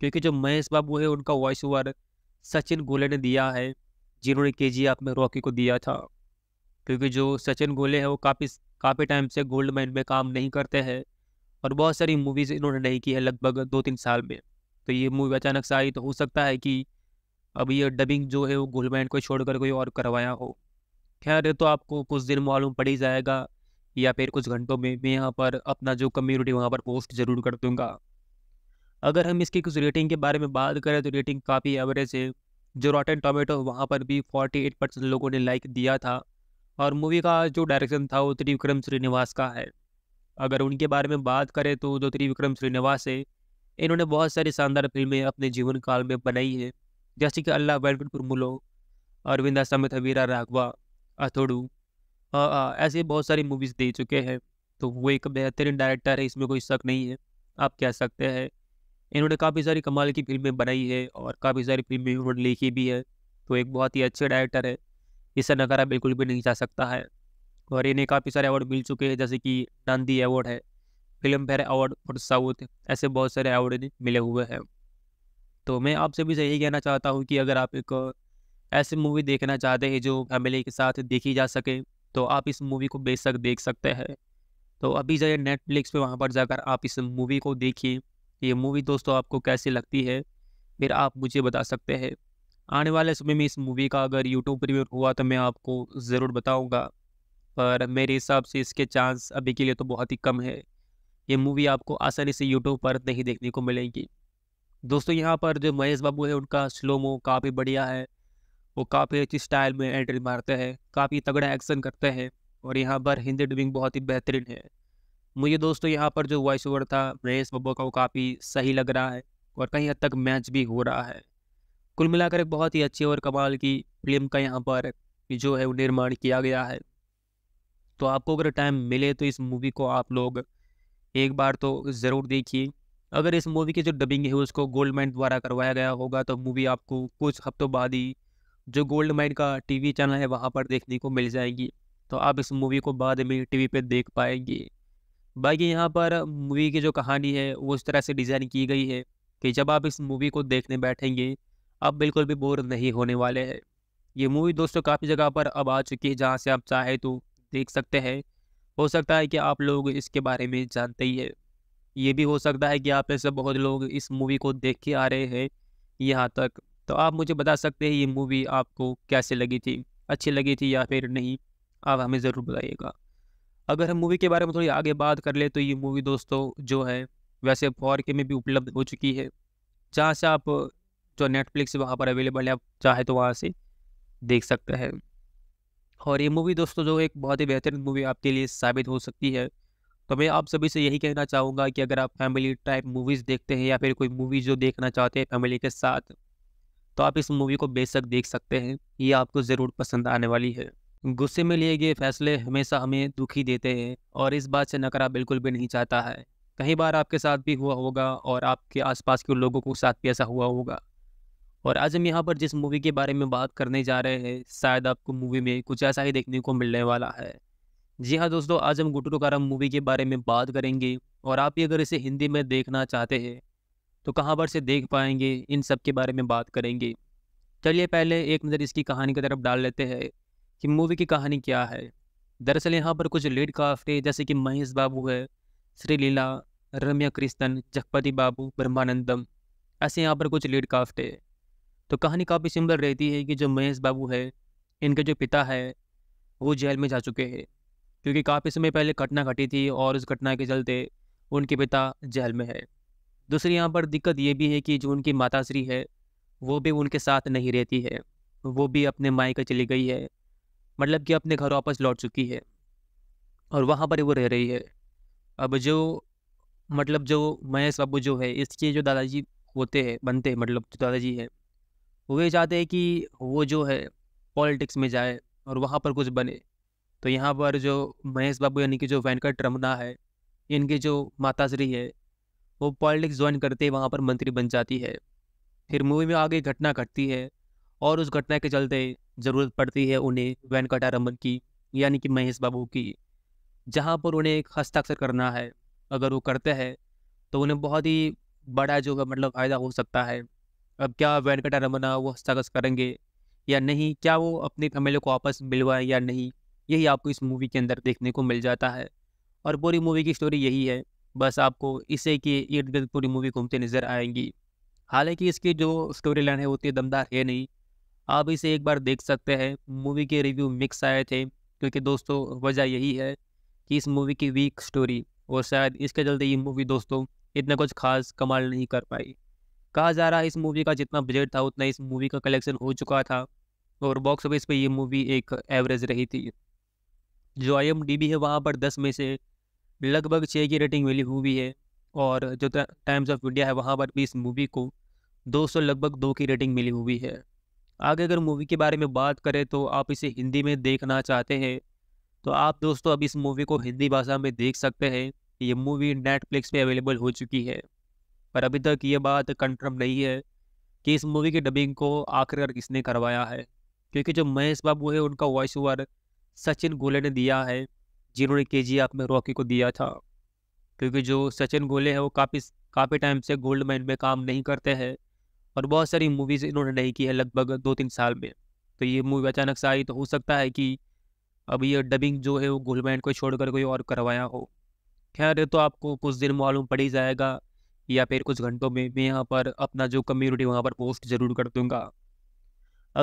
क्योंकि जो महेश बाबू है उनका वॉइस ओवर सचिन गोले ने दिया है जिन्होंने के जी में रॉकी को दिया था क्योंकि जो सचिन गोले हैं वो काफ़ी काफ़ी टाइम से गोल्ड माइन में काम नहीं करते हैं और बहुत सारी मूवीज़ इन्होंने नहीं की है लगभग दो तीन साल में तो ये मूवी अचानक से आई तो हो सकता है कि अब ये डबिंग जो है वो गोल्ड माइन को छोड़कर कोई और करवाया हो खैर तो आपको कुछ दिन मालूम पड़ ही जाएगा या फिर कुछ घंटों में मैं यहाँ पर अपना जो कम्युनिटी वहाँ पर पोस्ट जरूर कर दूँगा अगर हम इसकी कुछ रेटिंग के बारे में बात करें तो रेटिंग काफ़ी एवरेज है जो रॉटन टोमेटो वहाँ पर भी फोर्टी एट परसेंट लोगों ने लाइक दिया था और मूवी का जो डायरेक्शन था वो त्रिविक्रम श्रीनिवास का है अगर उनके बारे में बात करें तो जो त्रिविक्रम श्रीनिवास है इन्होंने बहुत सारी शानदार फिल्में अपने जीवन काल में बनाई हैं जैसे कि अल्लाह वेंकटपुर मुलो अरविंदा समेत वीरा राघवा अथोड़ू ऐसे बहुत सारी मूवीज़ दे चुके हैं तो वो एक बेहतरीन डायरेक्टर है इसमें कोई शक नहीं है आप कह सकते हैं इन्होंने काफ़ी सारी कमाल की फिल्में बनाई है और काफ़ी सारी फिल्में इन्होंने लिखी भी है तो एक बहुत ही अच्छे डायरेक्टर है इससे नकारा बिल्कुल भी नहीं जा सकता है और इन्हें काफ़ी सारे अवार्ड मिल चुके हैं जैसे कि नंदी अवार्ड है Filmfare award for south ऐसे बहुत सारे अवार्ड इन्हें मिले हुए हैं तो मैं आपसे भी यही कहना चाहता हूँ कि अगर आप एक ऐसी मूवी देखना चाहते हैं जो फैमिली के साथ देखी जा सके तो आप इस मूवी को बेशक देख सकते हैं तो अभी जाइए नेटफ्लिक्स पे वहाँ पर जाकर आप इस मूवी को देखिए ये मूवी दोस्तों आपको कैसी लगती है फिर आप मुझे बता सकते हैं आने वाले समय में इस मूवी का अगर यूट्यूब प्रीमियर हुआ तो मैं आपको ज़रूर बताऊँगा पर मेरे हिसाब से इसके चांस अभी के लिए तो बहुत ही कम है ये मूवी आपको आसानी से यूट्यूब पर नहीं देखने को मिलेगी दोस्तों यहाँ पर जो महेश बाबू है उनका स्लोमो काफ़ी बढ़िया है वो काफ़ी अच्छी स्टाइल में एंट्री मारते हैं काफ़ी तगड़ा एक्शन करते हैं और यहाँ पर हिंदी डबिंग बहुत ही बेहतरीन है मुझे दोस्तों यहाँ पर जो वॉइस ओवर था महेश बब्बो का वो काफ़ी सही लग रहा है और कहीं हद तक मैच भी हो रहा है कुल मिलाकर एक बहुत ही अच्छी और कमाल की फिल्म का यहाँ पर जो है वो निर्माण किया गया है तो आपको अगर टाइम मिले तो इस मूवी को आप लोग एक बार तो ज़रूर देखिए अगर इस मूवी की जो डबिंग है उसको मैन द्वारा करवाया गया होगा तो मूवी आपको कुछ हफ्तों बाद ही जो गोल्ड माइन का टीवी चैनल है वहाँ पर देखने को मिल जाएगी तो आप इस मूवी को बाद में टीवी पे देख पाएंगे बाकी यहाँ पर मूवी की जो कहानी है वो इस तरह से डिज़ाइन की गई है कि जब आप इस मूवी को देखने बैठेंगे आप बिल्कुल भी बोर नहीं होने वाले हैं ये मूवी दोस्तों काफ़ी जगह पर अब आ चुकी है जहाँ से आप चाहे तो देख सकते हैं हो सकता है कि आप लोग इसके बारे में जानते ही है ये भी हो सकता है कि आप ऐसे बहुत लोग इस मूवी को देख के आ रहे हैं यहाँ तक तो आप मुझे बता सकते हैं ये मूवी आपको कैसे लगी थी अच्छी लगी थी या फिर नहीं आप हमें ज़रूर बताइएगा अगर हम मूवी के बारे में थोड़ी आगे बात कर ले तो ये मूवी दोस्तों जो है वैसे फॉर के में भी उपलब्ध हो चुकी है जहाँ से आप जो नेटफ्लिक्स वहाँ पर अवेलेबल है आप चाहे तो वहाँ से देख सकते हैं और ये मूवी दोस्तों जो एक बहुत ही बेहतरीन मूवी आपके लिए साबित हो सकती है तो मैं आप सभी से यही कहना चाहूँगा कि अगर आप फैमिली टाइप मूवीज़ देखते हैं या फिर कोई मूवी जो देखना चाहते हैं फैमिली के साथ तो आप इस मूवी को बेशक देख सकते हैं ये आपको ज़रूर पसंद आने वाली है गुस्से में लिए गए फैसले हमेशा हमें दुखी देते हैं और इस बात से नकारा बिल्कुल भी नहीं चाहता है कई बार आपके साथ भी हुआ होगा और आपके आसपास के लोगों के साथ भी ऐसा हुआ होगा और आज हम यहाँ पर जिस मूवी के बारे में बात करने जा रहे हैं शायद आपको मूवी में कुछ ऐसा ही देखने को मिलने वाला है जी हाँ दोस्तों आज हम गुटरू मूवी के बारे में बात करेंगे और आप अगर इसे हिंदी में देखना चाहते हैं तो कहाँ पर से देख पाएंगे इन सब के बारे में बात करेंगे चलिए पहले एक नज़र इसकी कहानी की तरफ डाल लेते हैं कि मूवी की कहानी क्या है दरअसल यहाँ पर कुछ लीड काफ्टे है जैसे कि महेश बाबू है श्रीलीला रम्या कृष्णन जगपति बाबू ब्रह्मानंदम ऐसे यहाँ पर कुछ लीड काफ्ट है तो कहानी काफ़ी सिंपल रहती है कि जो महेश बाबू है इनके जो पिता है वो जेल में जा चुके हैं क्योंकि काफ़ी समय पहले घटना घटी थी और उस घटना के चलते उनके पिता जेल में है दूसरी यहाँ पर दिक्कत ये भी है कि जो उनकी माताश्री है वो भी उनके साथ नहीं रहती है वो भी अपने मायके चली गई है मतलब कि अपने घर वापस लौट चुकी है और वहाँ पर वो रह रही है अब जो मतलब जो महेश बाबू जो है इसके जो दादाजी होते हैं बनते हैं मतलब जो दादाजी हैं वो ये चाहते हैं कि वो जो है पॉलिटिक्स में जाए और वहाँ पर कुछ बने तो यहाँ पर जो महेश बाबू यानी कि जो वेंकट रमना है इनकी जो माताश्री है वो पॉलिटिक्स ज्वाइन करते ही वहाँ पर मंत्री बन जाती है फिर मूवी में आगे घटना घटती है और उस घटना के चलते ज़रूरत पड़ती है उन्हें वेंकटारमन की यानी कि महेश बाबू की जहाँ पर उन्हें एक हस्ताक्षर करना है अगर वो करते हैं तो उन्हें बहुत ही बड़ा जो मतलब फ़ायदा हो सकता है अब क्या वेंकटारमना वो हस्ताक्षर करेंगे या नहीं क्या वो अपने फैमिली को वापस मिलवाए या नहीं यही आपको इस मूवी के अंदर देखने को मिल जाता है और पूरी मूवी की स्टोरी यही है बस आपको इसे के इर्द गिर्द पूरी मूवी घूमते नजर आएंगी हालांकि इसकी जो स्टोरी लाइन है उतनी दमदार है नहीं आप इसे एक बार देख सकते हैं मूवी के रिव्यू मिक्स आए थे क्योंकि दोस्तों वजह यही है कि इस मूवी की वीक स्टोरी और शायद इसके चलते ये मूवी दोस्तों इतना कुछ खास कमाल नहीं कर पाई कहा जा रहा है इस मूवी का जितना बजट था उतना इस मूवी का कलेक्शन हो चुका था और बॉक्स ऑफिस पर ये मूवी एक एवरेज रही थी जो आई है वहाँ पर दस में से लगभग छः की रेटिंग मिली हुई है और जो टाइम्स ऑफ इंडिया है वहाँ पर भी इस मूवी को 200 लगभग दो की रेटिंग मिली हुई है आगे अगर मूवी के बारे में बात करें तो आप इसे हिंदी में देखना चाहते हैं तो आप दोस्तों अब इस मूवी को हिंदी भाषा में देख सकते हैं ये मूवी नेटफ्लिक्स पे अवेलेबल हो चुकी है पर अभी तक ये बात कंफर्म नहीं है कि इस मूवी की डबिंग को आखिरकार किसने करवाया है क्योंकि जो महेश बाबू है उनका वॉइस ओवर सचिन गोले ने दिया है जिन्होंने के जी में रॉकी को दिया था क्योंकि जो सचिन गोले हैं वो काफ़ी काफ़ी टाइम से गोल्ड मैन में काम नहीं करते हैं और बहुत सारी मूवीज़ इन्होंने नहीं की है लगभग दो तीन साल में तो ये मूवी अचानक से आई तो हो सकता है कि अब ये डबिंग जो है वो गोल्ड मैन को छोड़कर कोई और करवाया हो खैर तो आपको कुछ दिन मालूम पड़ ही जाएगा या फिर कुछ घंटों में मैं यहाँ पर अपना जो कम्युनिटी वहाँ पर पोस्ट ज़रूर कर दूँगा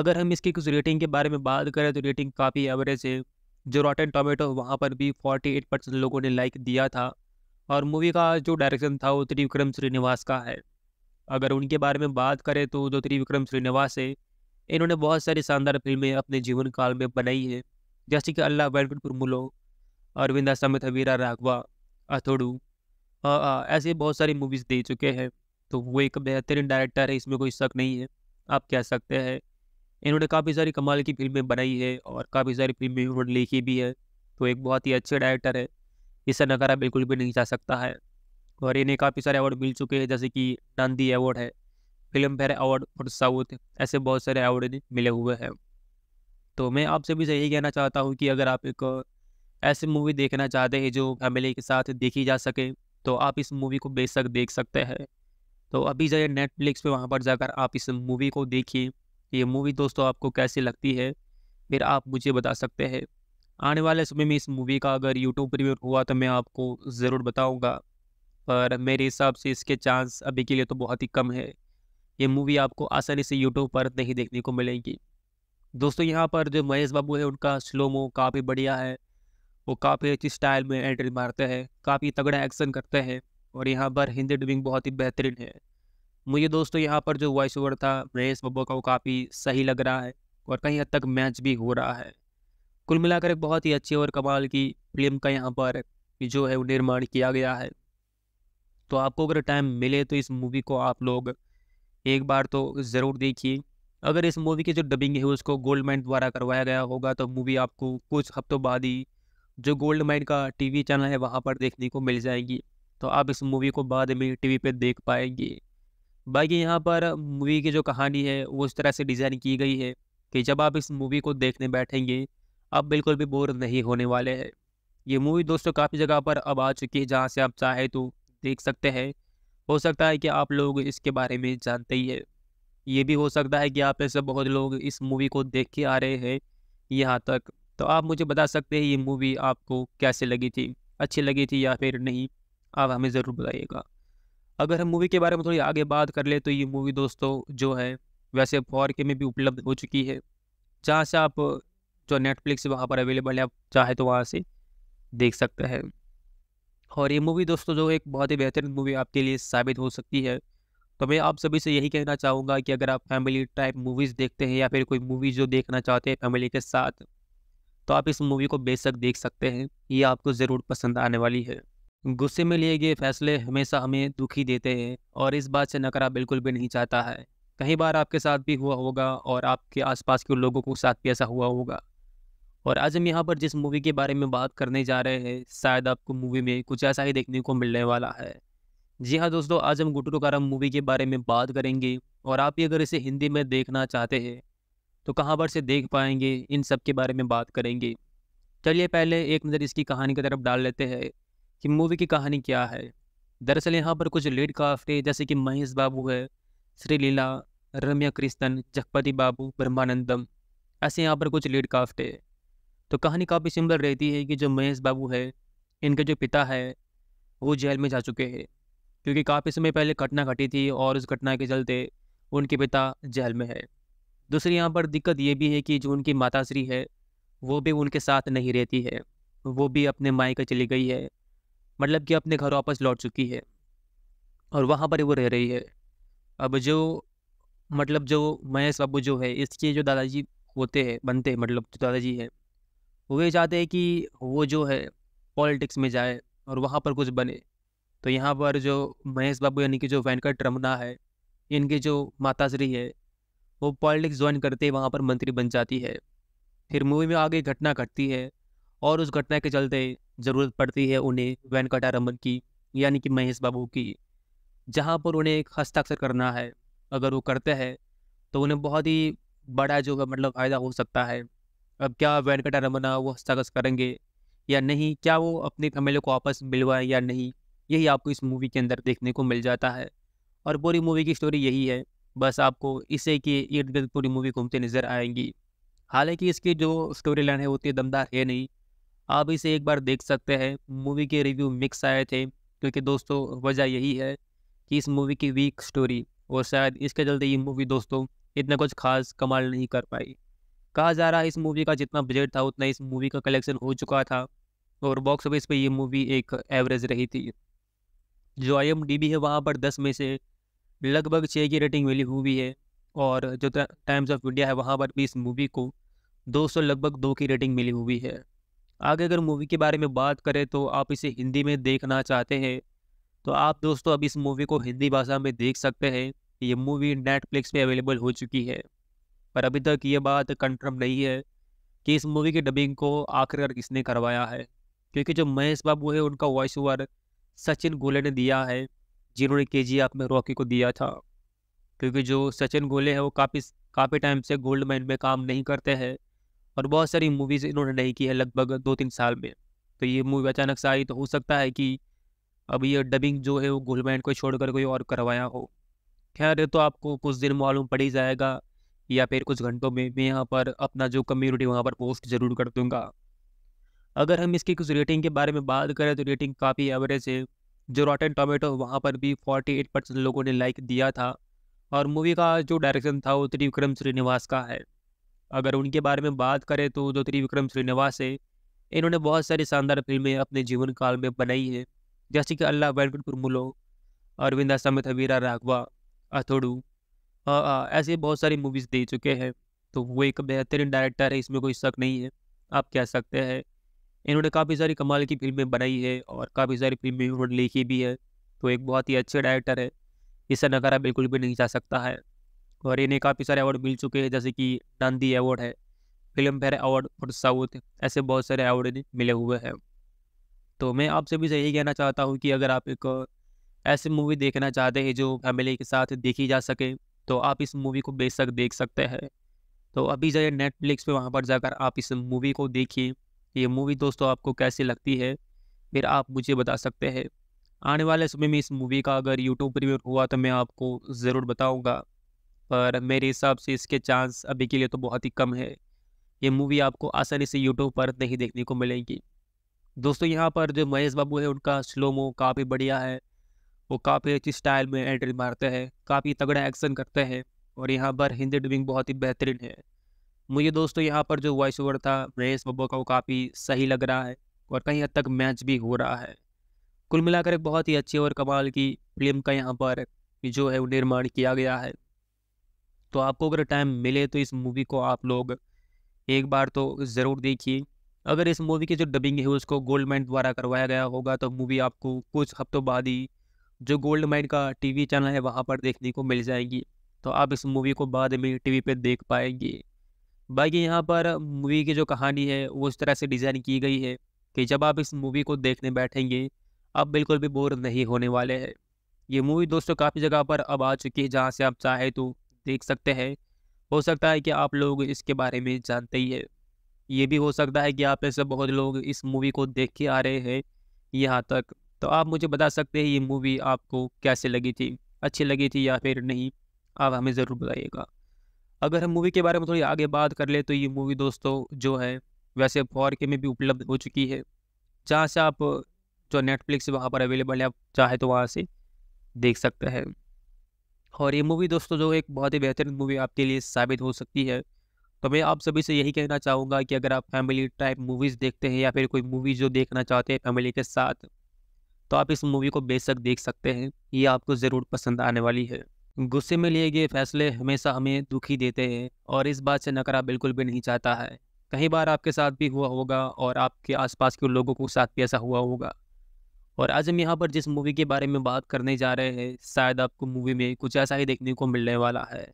अगर हम इसकी कुछ रेटिंग के बारे में बात करें तो रेटिंग काफ़ी एवरेज है जो रॉटन टोमेटो वहाँ पर भी फोर्टी एट परसेंट लोगों ने लाइक दिया था और मूवी का जो डायरेक्शन था वो त्रिविक्रम श्रीनिवास का है अगर उनके बारे में बात करें तो जो त्रिविक्रम श्रीनिवास है इन्होंने बहुत सारी शानदार फिल्में अपने जीवन काल में बनाई हैं जैसे कि अल्लाह वेंकटपुर मुलो अरविंदा समेत वीरा राघवा अथोड़ू ऐसे बहुत सारी मूवीज़ दे चुके हैं तो वो एक बेहतरीन डायरेक्टर है इसमें कोई शक नहीं है आप कह सकते हैं इन्होंने काफ़ी सारी कमाल की फिल्में बनाई है और काफ़ी सारी फिल्में इन्होंने लिखी भी है तो एक बहुत ही अच्छे डायरेक्टर है इससे नकारा बिल्कुल भी नहीं जा सकता है और इन्हें काफ़ी सारे अवार्ड मिल चुके हैं जैसे कि नांदी अवार्ड है फिल्म फेयर अवार्ड और साउथ ऐसे बहुत सारे अवार्ड इन्हें मिले हुए हैं तो मैं आपसे भी यही कहना चाहता हूँ कि अगर आप एक ऐसी मूवी देखना चाहते हैं जो फैमिली के साथ देखी जा सके तो आप इस मूवी को बेशक देख सकते हैं तो अभी जाइए नेटफ्लिक्स पे वहाँ पर जाकर आप इस मूवी को देखिए ये मूवी दोस्तों आपको कैसी लगती है फिर आप मुझे बता सकते हैं आने वाले समय में इस मूवी का अगर यूट्यूब प्रीमियर हुआ तो मैं आपको ज़रूर बताऊँगा पर मेरे हिसाब से इसके चांस अभी के लिए तो बहुत ही कम है ये मूवी आपको आसानी से यूट्यूब पर नहीं देखने को मिलेगी दोस्तों यहाँ पर जो महेश बाबू है उनका स्लोमो काफ़ी बढ़िया है वो काफ़ी अच्छी स्टाइल में एंट्री मारते हैं काफ़ी तगड़ा एक्शन करते हैं और यहाँ पर हिंदी डबिंग बहुत ही बेहतरीन है मुझे दोस्तों यहाँ पर जो वॉइस ओवर था महेश बब्बू का वो काफ़ी सही लग रहा है और कहीं हद तक मैच भी हो रहा है कुल मिलाकर एक बहुत ही अच्छी और कमाल की फिल्म का यहाँ पर जो है वो निर्माण किया गया है तो आपको अगर टाइम मिले तो इस मूवी को आप लोग एक बार तो ज़रूर देखिए अगर इस मूवी की जो डबिंग है उसको गोल्ड माइन द्वारा करवाया गया होगा तो मूवी आपको कुछ हफ्तों बाद ही जो गोल्ड माइन का टीवी चैनल है वहाँ पर देखने को मिल जाएगी तो आप इस मूवी को बाद में टीवी पे देख पाएंगे बाकी यहाँ पर मूवी की जो कहानी है वो इस तरह से डिज़ाइन की गई है कि जब आप इस मूवी को देखने बैठेंगे आप बिल्कुल भी बोर नहीं होने वाले हैं ये मूवी दोस्तों काफ़ी जगह पर अब आ चुकी है जहाँ से आप चाहें तो देख सकते हैं हो सकता है कि आप लोग इसके बारे में जानते ही है ये भी हो सकता है कि आप ऐसे बहुत लोग इस मूवी को देख के आ रहे हैं यहाँ तक तो आप मुझे बता सकते हैं ये मूवी आपको कैसे लगी थी अच्छी लगी थी या फिर नहीं आप हमें ज़रूर बताइएगा अगर हम मूवी के बारे में थोड़ी आगे बात कर ले तो ये मूवी दोस्तों जो है वैसे फॉर के में भी उपलब्ध हो चुकी है जहाँ से आप जो नेटफ्लिक्स वहाँ पर अवेलेबल है आप चाहे तो वहाँ से देख सकते हैं और ये मूवी दोस्तों जो एक बहुत ही बेहतरीन मूवी आपके लिए साबित हो सकती है तो मैं आप सभी से यही कहना चाहूँगा कि अगर आप फैमिली टाइप मूवीज़ देखते हैं या फिर कोई मूवी जो देखना चाहते हैं फैमिली के साथ तो आप इस मूवी को बेशक देख सकते हैं ये आपको ज़रूर पसंद आने वाली है गुस्से में लिए गए फैसले हमेशा हमें दुखी देते हैं और इस बात से नकरा बिल्कुल भी नहीं चाहता है कई बार आपके साथ भी हुआ होगा और आपके आसपास के लोगों के साथ भी ऐसा हुआ होगा और आज हम यहाँ पर जिस मूवी के बारे में बात करने जा रहे हैं शायद आपको मूवी में कुछ ऐसा ही देखने को मिलने वाला है जी हाँ दोस्तों आज हम गुटरू कारा मूवी के बारे में बात करेंगे और आप भी अगर इसे हिंदी में देखना चाहते हैं तो कहाँ पर से देख पाएंगे इन सब के बारे में बात करेंगे चलिए पहले एक नज़र इसकी कहानी की तरफ डाल लेते हैं कि मूवी की कहानी क्या है दरअसल यहाँ पर कुछ लीड काफ्टे जैसे कि महेश बाबू है श्रीलीला रम्या कृष्णन जगपति बाबू ब्रह्मानंदम ऐसे यहाँ पर कुछ लीड काफ्टे तो कहानी काफ़ी सिंपल रहती है कि जो महेश बाबू है इनके जो पिता है वो जेल में जा चुके हैं क्योंकि काफ़ी समय पहले घटना घटी थी और उस घटना के चलते उनके पिता जेल में है दूसरी यहाँ पर दिक्कत ये भी है कि जो उनकी माताश्री है वो भी उनके साथ नहीं रहती है वो भी अपने मायके चली गई है मतलब कि अपने घर वापस लौट चुकी है और वहाँ पर वो रह रही है अब जो मतलब जो महेश बाबू जो है इसके जो दादाजी होते हैं बनते हैं मतलब जो दादाजी हैं वो ये चाहते हैं कि वो जो है पॉलिटिक्स में जाए और वहाँ पर कुछ बने तो यहाँ पर जो महेश बाबू यानी कि जो वेंकट रमना है इनके जो माताश्री है वो पॉलिटिक्स ज्वाइन करते ही वहाँ पर मंत्री बन जाती है फिर मूवी में आगे घटना घटती है और उस घटना के चलते ज़रूरत पड़ती है उन्हें वेंकटारमन की यानी कि महेश बाबू की जहाँ पर उन्हें एक हस्ताक्षर करना है अगर वो करते हैं तो उन्हें बहुत ही बड़ा जो है मतलब फ़ायदा हो सकता है अब क्या रमन वो हस्ताक्षर करेंगे या नहीं क्या वो अपने फैमिले को आपस मिलवाएं या नहीं यही आपको इस मूवी के अंदर देखने को मिल जाता है और पूरी मूवी की स्टोरी यही है बस आपको इसे कि इर्द गिर्द पूरी मूवी घूमते नज़र आएंगी हालांकि इसकी जो स्टोरी लाइन है वो उतनी दमदार है नहीं आप इसे एक बार देख सकते हैं मूवी के रिव्यू मिक्स आए थे क्योंकि दोस्तों वजह यही है कि इस मूवी की वीक स्टोरी और शायद इसके चलते ये मूवी दोस्तों इतना कुछ खास कमाल नहीं कर पाई कहा जा रहा है इस मूवी का जितना बजट था उतना इस मूवी का कलेक्शन हो चुका था और बॉक्स ऑफिस पे ये मूवी एक एवरेज रही थी जो आई है वहाँ पर दस में से लगभग छः की रेटिंग मिली हुई है और जो टाइम्स ऑफ इंडिया है वहाँ पर भी इस मूवी को दो सौ लगभग दो की रेटिंग मिली हुई है आगे अगर मूवी के बारे में बात करें तो आप इसे हिंदी में देखना चाहते हैं तो आप दोस्तों अब इस मूवी को हिंदी भाषा में देख सकते हैं ये मूवी नेटफ्लिक्स पे अवेलेबल हो चुकी है पर अभी तक ये बात कंफर्म नहीं है कि इस मूवी की डबिंग को आखिरकार किसने करवाया है क्योंकि जो महेश बाबू है उनका वॉइस ओवर सचिन गोले ने दिया है जिन्होंने के जी में रॉकी को दिया था क्योंकि जो सचिन गोले हैं वो काफ़ी काफ़ी टाइम से गोल्ड माइन में काम नहीं करते हैं और बहुत सारी मूवीज़ इन्होंने नहीं की है लगभग दो तीन साल में तो ये मूवी अचानक से आई तो हो सकता है कि अब ये डबिंग जो है वो गुलमैन को छोड़कर कोई और करवाया हो खैर तो आपको कुछ दिन मालूम पड़ ही जाएगा या फिर कुछ घंटों में मैं यहाँ पर अपना जो कम्युनिटी वहाँ पर पोस्ट ज़रूर कर दूँगा अगर हम इसकी कुछ रेटिंग के बारे में बात करें तो रेटिंग काफ़ी एवरेज है जो रॉटन टोमेटो वहाँ पर भी एट परसेंट लोगों ने लाइक दिया था और मूवी का जो डायरेक्शन था वो त्रिविक्रम श्रीनिवास का है अगर उनके बारे में बात करें तो जो त्रिविक्रम श्रीनिवास है इन्होंने बहुत सारी शानदार फिल्में अपने जीवन काल में बनाई हैं जैसे कि अल्लाह वेंकटपुर मुलो अरविंदा समेत हवीरा राघवा अथोड़ू ऐसे बहुत सारी मूवीज़ दे चुके हैं तो वो एक बेहतरीन डायरेक्टर है इसमें कोई शक नहीं है आप कह सकते हैं इन्होंने काफ़ी सारी कमाल की फिल्में बनाई है और काफ़ी सारी फिल्में उन्होंने लिखी भी है तो एक बहुत ही अच्छे डायरेक्टर है इससे नकारा बिल्कुल भी नहीं जा सकता है और इन्हें काफ़ी सारे अवार्ड मिल चुके हैं जैसे कि नंदी अवार्ड है Filmfare award for south ऐसे बहुत सारे अवार्ड इन्हें मिले हुए हैं तो मैं आपसे भी से यही कहना चाहता हूँ कि अगर आप एक ऐसी मूवी देखना चाहते हैं जो फैमिली के साथ देखी जा सके तो आप इस मूवी को बेशक देख सकते हैं तो अभी जाइए नेटफ्लिक्स पे वहाँ पर जाकर आप इस मूवी को देखिए ये मूवी दोस्तों आपको कैसी लगती है फिर आप मुझे बता सकते हैं आने वाले समय में इस मूवी का अगर यूट्यूब प्रीमियर हुआ तो मैं आपको ज़रूर बताऊँगा पर मेरे हिसाब से इसके चांस अभी के लिए तो बहुत ही कम है ये मूवी आपको आसानी से यूट्यूब पर नहीं देखने को मिलेगी दोस्तों यहाँ पर जो महेश बाबू है उनका स्लोमो काफ़ी बढ़िया है वो काफ़ी अच्छी स्टाइल में एंट्री मारते हैं काफ़ी तगड़ा एक्शन करते हैं और यहाँ पर हिंदी डबिंग बहुत ही बेहतरीन है मुझे दोस्तों यहाँ पर जो वॉइस ओवर था महेश बाबू का वो काफ़ी सही लग रहा है और कहीं हद तक मैच भी हो रहा है कुल मिलाकर एक बहुत ही अच्छी और कमाल की फिल्म का यहाँ पर जो है वो निर्माण किया गया है तो आपको अगर टाइम मिले तो इस मूवी को आप लोग एक बार तो ज़रूर देखिए अगर इस मूवी की जो डबिंग है उसको गोल्ड माइंड द्वारा करवाया गया होगा तो मूवी आपको कुछ हफ्तों बाद ही जो गोल्ड माइंड का टीवी चैनल है वहाँ पर देखने को मिल जाएगी तो आप इस मूवी को बाद में टीवी पे देख पाएंगे बाकी यहाँ पर मूवी की जो कहानी है वो इस तरह से डिज़ाइन की गई है कि जब आप इस मूवी को देखने बैठेंगे आप बिल्कुल भी बोर नहीं होने वाले हैं ये मूवी दोस्तों काफ़ी जगह पर अब आ चुकी है जहाँ से आप चाहे तो देख सकते हैं हो सकता है कि आप लोग इसके बारे में जानते ही है ये भी हो सकता है कि आप ऐसे बहुत लोग इस मूवी को देख के आ रहे हैं यहाँ तक तो आप मुझे बता सकते हैं ये मूवी आपको कैसे लगी थी अच्छी लगी थी या फिर नहीं आप हमें ज़रूर बताइएगा अगर हम मूवी के बारे में थोड़ी आगे बात कर ले तो ये मूवी दोस्तों जो है वैसे फॉर के में भी उपलब्ध हो चुकी है जहाँ से आप जो नेटफ्लिक्स वहाँ पर अवेलेबल है आप चाहे तो वहाँ से देख सकते हैं और ये मूवी दोस्तों जो एक बहुत ही बेहतरीन मूवी आपके लिए साबित हो सकती है तो मैं आप सभी से यही कहना चाहूँगा कि अगर आप फैमिली टाइप मूवीज़ देखते हैं या फिर कोई मूवी जो देखना चाहते हैं फैमिली के साथ तो आप इस मूवी को बेशक देख सकते हैं ये आपको ज़रूर पसंद आने वाली है गुस्से में लिए गए फैसले हमेशा हमें दुखी देते हैं और इस बात से नकारा बिल्कुल भी नहीं चाहता है कई बार आपके साथ भी हुआ होगा और आपके आसपास के लोगों के साथ भी ऐसा हुआ होगा और आज हम यहाँ पर जिस मूवी के बारे में बात करने जा रहे हैं शायद आपको मूवी में कुछ ऐसा ही देखने को मिलने वाला है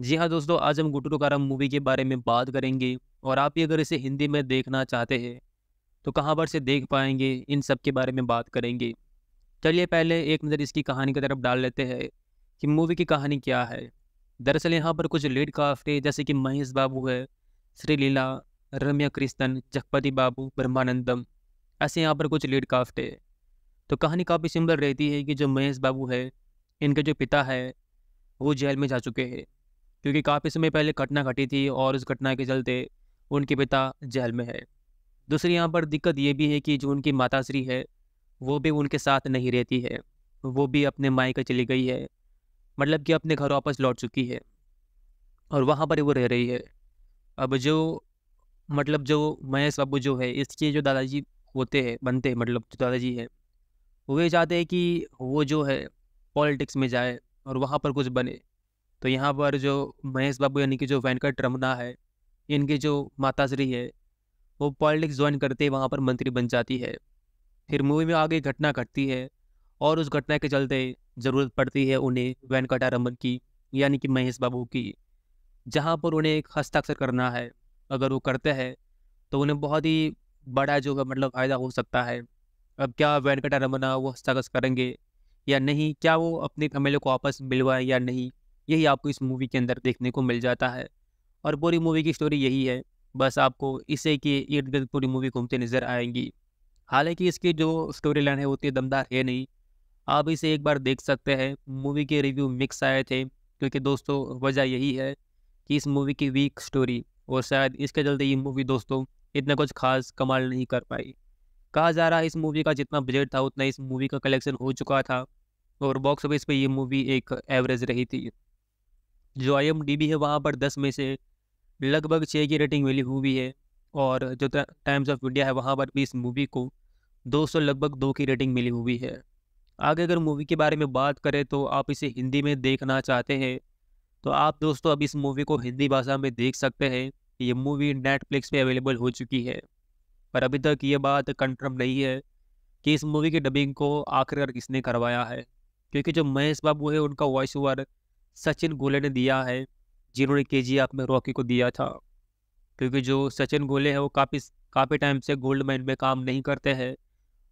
जी हाँ दोस्तों आज हम गुटुरो मूवी के बारे में बात करेंगे और आप ही अगर इसे हिंदी में देखना चाहते हैं तो कहाँ पर से देख पाएंगे इन सब के बारे में बात करेंगे चलिए पहले एक नज़र इसकी कहानी की तरफ डाल लेते हैं कि मूवी की कहानी क्या है दरअसल यहाँ पर कुछ लीड काफ्ट है जैसे कि महेश बाबू है श्रीलीला रम्या कृष्णन जगपति बाबू ब्रह्मानंदम ऐसे यहाँ पर कुछ लीड काफ्ट है तो कहानी काफ़ी सिंपल रहती है कि जो महेश बाबू है इनके जो पिता है वो जेल में जा चुके हैं क्योंकि काफ़ी समय पहले घटना घटी थी और उस घटना के चलते उनके पिता जेल में है दूसरी यहाँ पर दिक्कत ये भी है कि जो उनकी माताश्री है वो भी उनके साथ नहीं रहती है वो भी अपने मायके चली गई है मतलब कि अपने घर वापस लौट चुकी है और वहाँ पर वो रह रही है अब जो मतलब जो महेश बाबू जो है इसके जो दादाजी होते हैं बनते हैं मतलब जो दादाजी हैं वे चाहते हैं कि वो जो है पॉलिटिक्स में जाए और वहाँ पर कुछ बने तो यहाँ पर जो महेश बाबू यानी कि जो वेंकट रमना है इनकी जो माताश्री है वो पॉलिटिक्स ज्वाइन करते वहाँ पर मंत्री बन जाती है फिर मूवी में आगे घटना घटती है और उस घटना के चलते ज़रूरत पड़ती है उन्हें वेंकटा रमन की यानी कि महेश बाबू की जहाँ पर उन्हें एक हस्ताक्षर करना है अगर वो करते हैं तो उन्हें बहुत ही बड़ा जो मतलब फ़ायदा हो सकता है अब क्या वेंकटा रमना वो हस्ताक्षर करेंगे या नहीं क्या वो अपने फैमिली को वापस मिलवाए या नहीं यही आपको इस मूवी के अंदर देखने को मिल जाता है और पूरी मूवी की स्टोरी यही है बस आपको इसे कि इर्द गिर्द पूरी मूवी घूमते नज़र आएंगी हालांकि इसकी जो स्टोरी लाइन है वो उतनी दमदार है नहीं आप इसे एक बार देख सकते हैं मूवी के रिव्यू मिक्स आए थे क्योंकि दोस्तों वजह यही है कि इस मूवी की वीक स्टोरी और शायद इसके चलते ये मूवी दोस्तों इतना कुछ खास कमाल नहीं कर पाई कहा जा रहा है इस मूवी का जितना बजट था उतना इस मूवी का कलेक्शन हो चुका था और बॉक्स ऑफिस पे ये मूवी एक एवरेज रही थी जो आई एम डी बी है वहाँ पर दस में से लगभग छः की रेटिंग मिली हुई है और जो टाइम्स ऑफ इंडिया है वहाँ पर भी इस मूवी को दो सौ लगभग दो की रेटिंग मिली हुई है आगे अगर मूवी के बारे में बात करें तो आप इसे हिंदी में देखना चाहते हैं तो आप दोस्तों अब इस मूवी को हिंदी भाषा में देख सकते हैं ये मूवी नेटफ्लिक्स पे अवेलेबल हो चुकी है पर अभी तक ये बात कंफर्म नहीं है कि इस मूवी की डबिंग को आखिरकार किसने करवाया है क्योंकि जो महेश बाबू है उनका वॉइस ओवर सचिन गोले ने दिया है जिन्होंने के जी में रॉकी को दिया था क्योंकि जो सचिन गोले हैं वो काफ़ी काफ़ी टाइम से गोल्ड माइन में काम नहीं करते हैं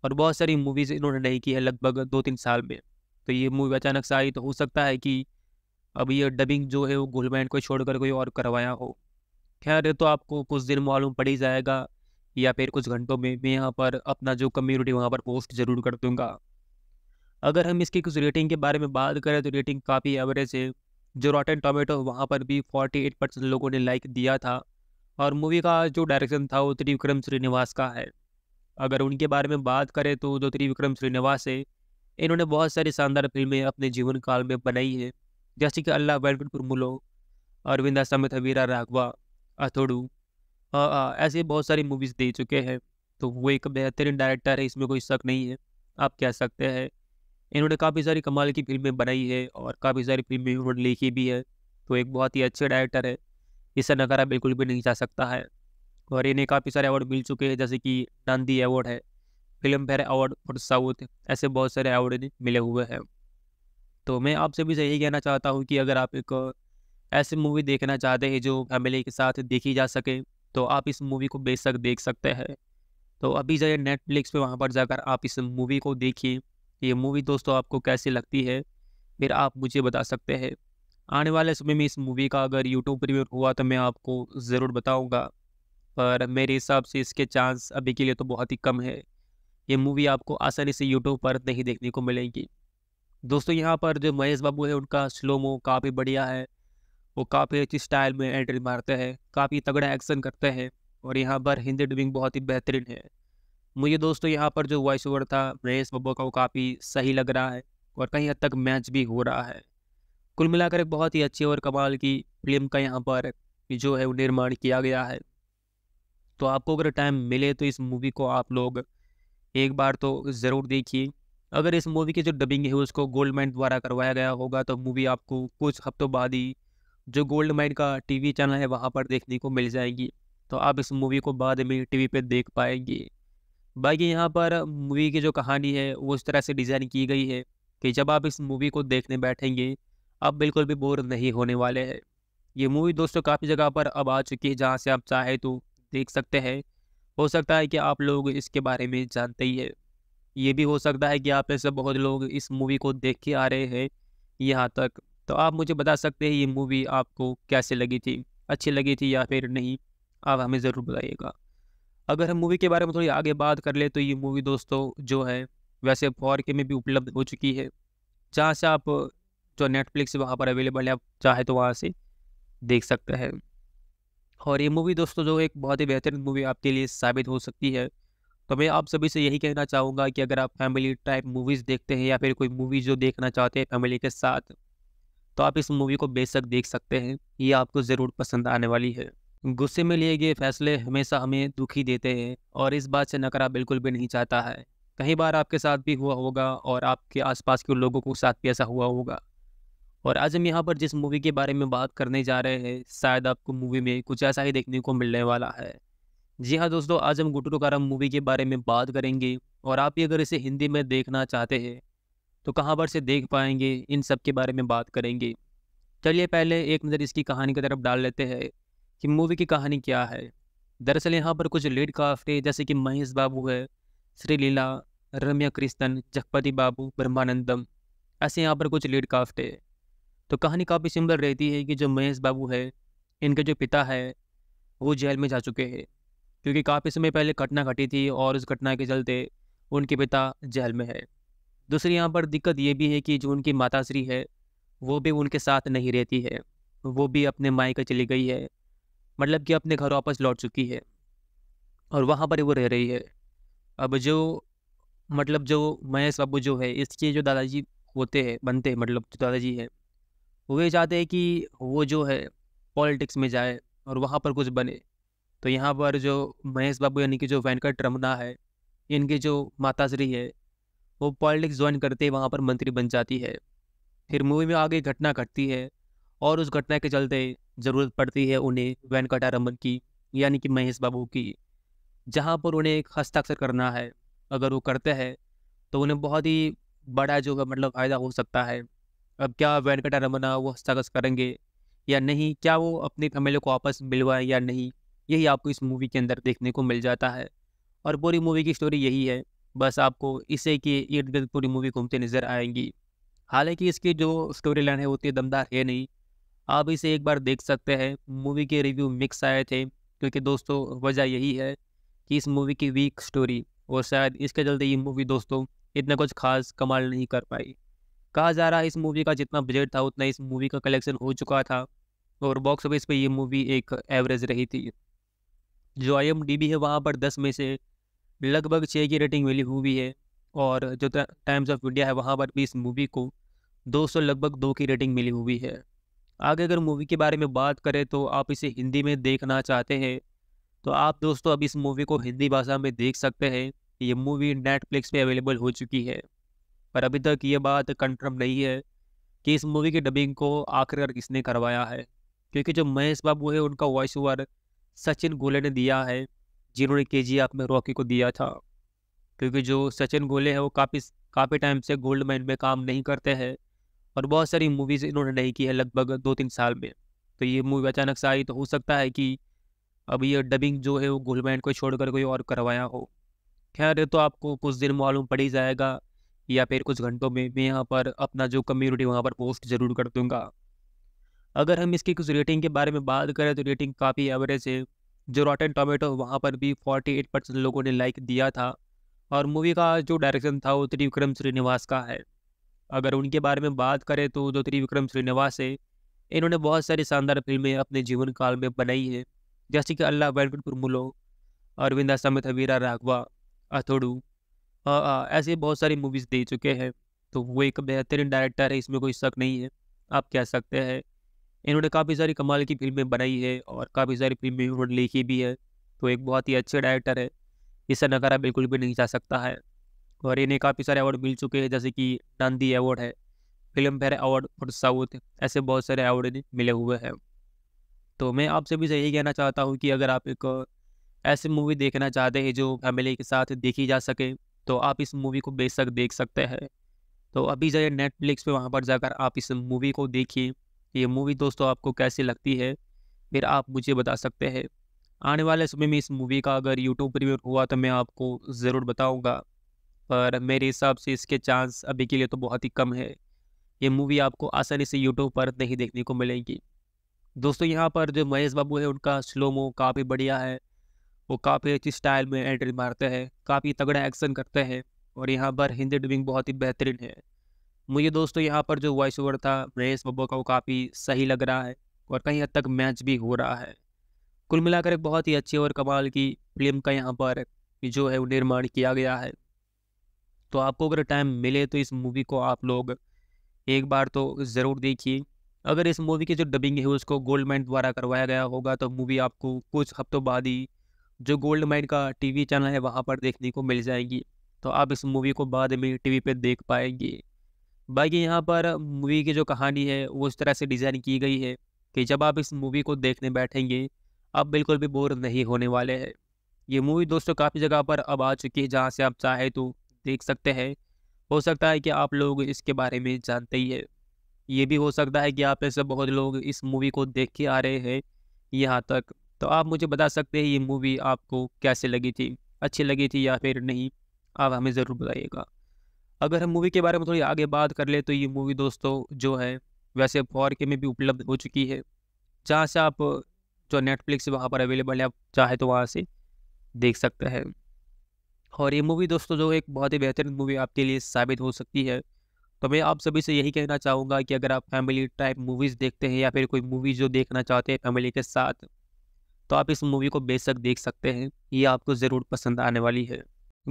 और बहुत सारी मूवीज़ इन्होंने नहीं की है लगभग दो तीन साल में तो ये मूवी अचानक से आई तो हो सकता है कि अब ये डबिंग जो है वो गोल्ड माइन को छोड़कर कोई और करवाया हो खैर ये तो आपको कुछ दिन मालूम पड़ ही जाएगा या फिर कुछ घंटों में मैं यहाँ पर अपना जो कम्युनिटी वहाँ पर पोस्ट जरूर कर दूंगा अगर हम इसकी कुछ रेटिंग के बारे में बात करें तो रेटिंग काफ़ी एवरेज है जो रॉटन टोमेटो वहाँ पर भी फोर्टी एट परसेंट लोगों ने लाइक दिया था और मूवी का जो डायरेक्शन था वो त्रिविक्रम श्रीनिवास का है अगर उनके बारे में बात करें तो जो त्रिविक्रम श्रीनिवास है इन्होंने बहुत सारी शानदार फिल्में अपने जीवन काल में बनाई हैं जैसे कि अल्लाह वेंकटपुर मुलो अरविंदा समेत वीरा राघवा अथोड़ू ऐसे बहुत सारी मूवीज़ दे चुके हैं तो वो एक बेहतरीन डायरेक्टर है इसमें कोई शक नहीं है आप कह सकते हैं इन्होंने काफ़ी सारी कमाल की फिल्में बनाई है और काफ़ी सारी फिल्में इन्होंने लिखी भी है तो एक बहुत ही अच्छे डायरेक्टर है इसे नकारा बिल्कुल भी नहीं जा सकता है और इन्हें काफ़ी सारे अवार्ड मिल चुके हैं जैसे कि नंदी अवार्ड है फिल्म फेयर अवार्ड और साउथ ऐसे बहुत सारे अवार्ड इन्हें मिले हुए हैं तो मैं आपसे भी यही कहना चाहता हूँ कि अगर आप एक ऐसी मूवी देखना चाहते हैं जो फैमिली के साथ देखी जा सके तो आप इस मूवी को बेशक देख सकते हैं तो अभी जाइए नेटफ्लिक्स पे वहाँ पर जाकर आप इस मूवी को देखिए ये मूवी दोस्तों आपको कैसी लगती है फिर आप मुझे बता सकते हैं आने वाले समय में इस मूवी का अगर यूट्यूब प्रीमियर हुआ तो मैं आपको ज़रूर बताऊँगा पर मेरे हिसाब से इसके चांस अभी के लिए तो बहुत ही कम है ये मूवी आपको आसानी से यूट्यूब पर नहीं देखने को मिलेगी दोस्तों यहाँ पर जो महेश बाबू है उनका स्लोमो काफ़ी बढ़िया है वो काफ़ी अच्छी स्टाइल में एंट्री मारते हैं काफ़ी तगड़ा एक्शन करते हैं और यहाँ पर हिंदी डबिंग बहुत ही बेहतरीन है मुझे दोस्तों यहाँ पर जो वॉइस ओवर था महेश बब्बा का वो काफ़ी सही लग रहा है और कहीं हद तक मैच भी हो रहा है कुल मिलाकर एक बहुत ही अच्छी और कमाल की फिल्म का यहाँ पर जो है वो निर्माण किया गया है तो आपको अगर टाइम मिले तो इस मूवी को आप लोग एक बार तो ज़रूर देखिए अगर इस मूवी की जो डबिंग है उसको गोल्डमैन द्वारा करवाया गया होगा तो मूवी आपको कुछ हफ्तों बाद ही जो गोल्ड माइन का टीवी चैनल है वहाँ पर देखने को मिल जाएगी तो आप इस मूवी को बाद में टीवी पे देख पाएंगे बाकी यहाँ पर मूवी की जो कहानी है वो इस तरह से डिज़ाइन की गई है कि जब आप इस मूवी को देखने बैठेंगे आप बिल्कुल भी बोर नहीं होने वाले हैं ये मूवी दोस्तों काफ़ी जगह पर अब आ चुकी है जहाँ से आप चाहे तो देख सकते हैं हो सकता है कि आप लोग इसके बारे में जानते ही है ये भी हो सकता है कि आप ऐसे बहुत लोग इस मूवी को देख के आ रहे हैं यहाँ तक तो आप मुझे बता सकते हैं ये मूवी आपको कैसे लगी थी अच्छी लगी थी या फिर नहीं आप हमें ज़रूर बताइएगा अगर हम मूवी के बारे में थोड़ी आगे बात कर ले तो ये मूवी दोस्तों जो है वैसे फॉर के में भी उपलब्ध हो चुकी है जहाँ से आप जो नेटफ्लिक्स वहाँ पर अवेलेबल है आप चाहे तो वहाँ से देख सकते हैं और ये मूवी दोस्तों जो एक बहुत ही बेहतरीन मूवी आपके लिए साबित हो सकती है तो मैं आप सभी से यही कहना चाहूँगा कि अगर आप फैमिली टाइप मूवीज़ देखते हैं या फिर कोई मूवी जो देखना चाहते हैं फैमिली के साथ तो आप इस मूवी को बेशक देख सकते हैं ये आपको ज़रूर पसंद आने वाली है गुस्से में लिए गए फैसले हमेशा हमें दुखी देते हैं और इस बात से नकारा बिल्कुल भी नहीं चाहता है कई बार आपके साथ भी हुआ होगा और आपके आसपास के लोगों को साथ भी ऐसा हुआ होगा और आज हम यहाँ पर जिस मूवी के बारे में बात करने जा रहे हैं शायद आपको मूवी में कुछ ऐसा ही देखने को मिलने वाला है जी हाँ दोस्तों आज हम गुटरुकार मूवी के बारे में बात करेंगे और आप भी अगर इसे हिंदी में देखना चाहते हैं तो कहाँ पर से देख पाएंगे इन सब के बारे में बात करेंगे चलिए पहले एक नज़र इसकी कहानी की तरफ डाल लेते हैं कि मूवी की कहानी क्या है दरअसल यहाँ पर कुछ लीड काफ्टे जैसे कि महेश बाबू है श्रीलीला रम्या कृष्णन जगपति बाबू ब्रह्मानंदम ऐसे यहाँ पर कुछ लीड काफ्ट तो कहानी काफ़ी सिंपल रहती है कि जो महेश बाबू है इनके जो पिता है वो जेल में जा चुके हैं क्योंकि काफ़ी समय पहले घटना घटी थी और उस घटना के चलते उनके पिता जेल में है दूसरी यहाँ पर दिक्कत ये भी है कि जो उनकी माताश्री है वो भी उनके साथ नहीं रहती है वो भी अपने मायके चली गई है मतलब कि अपने घर वापस लौट चुकी है और वहाँ पर वो रह रही है अब जो मतलब जो महेश बाबू जो है इसके जो दादाजी होते हैं बनते हैं मतलब जो दादाजी हैं वो ये चाहते हैं कि वो जो है पॉलिटिक्स में जाए और वहाँ पर कुछ बने तो यहाँ पर जो महेश बाबू यानी कि जो वेंकट रमना है इनकी जो माताश्री है वो पॉलिटिक्स ज्वाइन करते ही वहाँ पर मंत्री बन जाती है फिर मूवी में आगे घटना घटती है और उस घटना के चलते ज़रूरत पड़ती है उन्हें वैनकटा रमन की यानी कि महेश बाबू की जहाँ पर उन्हें एक हस्ताक्षर करना है अगर वो करते हैं तो उन्हें बहुत ही बड़ा जो मतलब फ़ायदा हो सकता है अब क्या वैनकटा रमन वो हस्ताक्षर करेंगे या नहीं क्या वो अपने फैमिली को वापस मिलवाए या नहीं यही आपको इस मूवी के अंदर देखने को मिल जाता है और पूरी मूवी की स्टोरी यही है बस आपको इसे के इर्द गिर्द पूरी मूवी घूमते नजर आएंगी हालांकि इसकी जो स्टोरी लाइन है उतनी दमदार है नहीं आप इसे एक बार देख सकते हैं मूवी के रिव्यू मिक्स आए थे क्योंकि दोस्तों वजह यही है कि इस मूवी की वीक स्टोरी और शायद इसके चलते ये मूवी दोस्तों इतना कुछ खास कमाल नहीं कर पाई कहा जा रहा है इस मूवी का जितना बजट था उतना इस मूवी का कलेक्शन हो चुका था और बॉक्स ऑफिस पर ये मूवी एक एवरेज रही थी जो आई है वहाँ पर दस में से लगभग छः की रेटिंग मिली हुई है और जो टाइम्स ऑफ इंडिया है वहाँ पर भी इस मूवी को दो सौ लगभग दो की रेटिंग मिली हुई है आगे अगर मूवी के बारे में बात करें तो आप इसे हिंदी में देखना चाहते हैं तो आप दोस्तों अब इस मूवी को हिंदी भाषा में देख सकते हैं ये मूवी नेटफ्लिक्स पे अवेलेबल हो चुकी है पर अभी तक ये बात कंफर्म नहीं है कि इस मूवी की डबिंग को आखिरकार किसने करवाया है क्योंकि जो महेश बाबू है उनका वॉइस ओवर सचिन गोले ने दिया है जिन्होंने के जी में रॉकी को दिया था क्योंकि जो सचिन गोले हैं वो काफ़ी काफ़ी टाइम से गोल्ड माइन में काम नहीं करते हैं और बहुत सारी मूवीज़ इन्होंने नहीं की है लगभग दो तीन साल में तो ये मूवी अचानक से आई तो हो सकता है कि अब ये डबिंग जो है वो गोल्ड माइन को छोड़कर कोई और करवाया हो खैर तो आपको कुछ दिन मालूम पड़ ही जाएगा या फिर कुछ घंटों में मैं यहाँ पर अपना जो कम्युनिटी वहाँ पर पोस्ट ज़रूर कर दूँगा अगर हम इसकी कुछ रेटिंग के बारे में बात करें तो रेटिंग काफ़ी एवरेज है जो रॉटन टोमेटो वहाँ पर भी फोर्टी एट परसेंट लोगों ने लाइक दिया था और मूवी का जो डायरेक्शन था वो त्रिविक्रम श्रीनिवास का है अगर उनके बारे में बात करें तो जो त्रिविक्रम श्रीनिवास है इन्होंने बहुत सारी शानदार फिल्में अपने जीवन काल में बनाई हैं जैसे कि अल्लाह वेंकट कुरमुलो अरविंदा समेत हवीरा राघवा अथोड़ू ऐसे बहुत सारी मूवीज़ दे चुके हैं तो वो एक बेहतरीन डायरेक्टर है इसमें कोई शक नहीं है आप कह सकते हैं इन्होंने काफ़ी सारी कमाल की फिल्में बनाई है और काफ़ी सारी फिल्में इन्होंने लिखी भी है तो एक बहुत ही अच्छे डायरेक्टर है इसे नकारा बिल्कुल भी नहीं जा सकता है और इन्हें काफ़ी सारे अवार्ड मिल चुके हैं जैसे कि नंदी अवार्ड है फिल्म फेयर अवार्ड और साउथ ऐसे बहुत सारे अवार्ड इन्हें मिले हुए हैं तो मैं आपसे भी यही कहना चाहता हूँ कि अगर आप एक ऐसी मूवी देखना चाहते हैं जो फैमिली के साथ देखी जा सके तो आप इस मूवी को बेशक देख सकते हैं तो अभी जाइए नेटफ्लिक्स पे वहाँ पर जाकर आप इस मूवी को देखिए ये मूवी दोस्तों आपको कैसी लगती है फिर आप मुझे बता सकते हैं आने वाले समय में इस मूवी का अगर यूट्यूब प्रीमियर हुआ तो मैं आपको ज़रूर बताऊंगा पर मेरे हिसाब से इसके चांस अभी के लिए तो बहुत ही कम है ये मूवी आपको आसानी से यूट्यूब पर नहीं देखने को मिलेगी दोस्तों यहाँ पर जो महेश बाबू है उनका स्लोमो काफ़ी बढ़िया है वो काफ़ी अच्छी स्टाइल में एंट्री मारते हैं काफ़ी तगड़ा एक्शन करते हैं और यहाँ पर हिंदी डबिंग बहुत ही बेहतरीन है मुझे दोस्तों यहाँ पर जो वॉइस ओवर था महेश बब्बो का वो काफ़ी सही लग रहा है और कहीं हद तक मैच भी हो रहा है कुल मिलाकर एक बहुत ही अच्छी और कमाल की फिल्म का यहाँ पर जो है वो निर्माण किया गया है तो आपको अगर टाइम मिले तो इस मूवी को आप लोग एक बार तो ज़रूर देखिए अगर इस मूवी की जो डबिंग है उसको गोल्ड माइन द्वारा करवाया गया होगा तो मूवी आपको कुछ हफ्तों बाद ही जो गोल्ड माइन का टीवी चैनल है वहाँ पर देखने को मिल जाएगी तो आप इस मूवी को बाद में टीवी पे देख पाएंगे बाकी यहाँ पर मूवी की जो कहानी है वो इस तरह से डिज़ाइन की गई है कि जब आप इस मूवी को देखने बैठेंगे आप बिल्कुल भी बोर नहीं होने वाले हैं ये मूवी दोस्तों काफ़ी जगह पर अब आ चुकी है जहाँ से आप चाहे तो देख सकते हैं हो सकता है कि आप लोग इसके बारे में जानते ही है ये भी हो सकता है कि आप ऐसे बहुत लोग इस मूवी को देख के आ रहे हैं यहाँ तक तो आप मुझे बता सकते हैं ये मूवी आपको कैसे लगी थी अच्छी लगी थी या फिर नहीं आप हमें ज़रूर बताइएगा अगर हम मूवी के बारे में थोड़ी आगे बात कर ले तो ये मूवी दोस्तों जो है वैसे फॉर के में भी उपलब्ध हो चुकी है जहाँ से आप जो नेटफ्लिक्स वहाँ पर अवेलेबल है आप चाहे तो वहाँ से देख सकते हैं और ये मूवी दोस्तों जो एक बहुत ही बेहतरीन मूवी आपके लिए साबित हो सकती है तो मैं आप सभी से यही कहना चाहूँगा कि अगर आप फैमिली टाइप मूवीज़ देखते हैं या फिर कोई मूवी जो देखना चाहते हैं फैमिली के साथ तो आप इस मूवी को बेशक देख सकते हैं ये आपको ज़रूर पसंद आने वाली है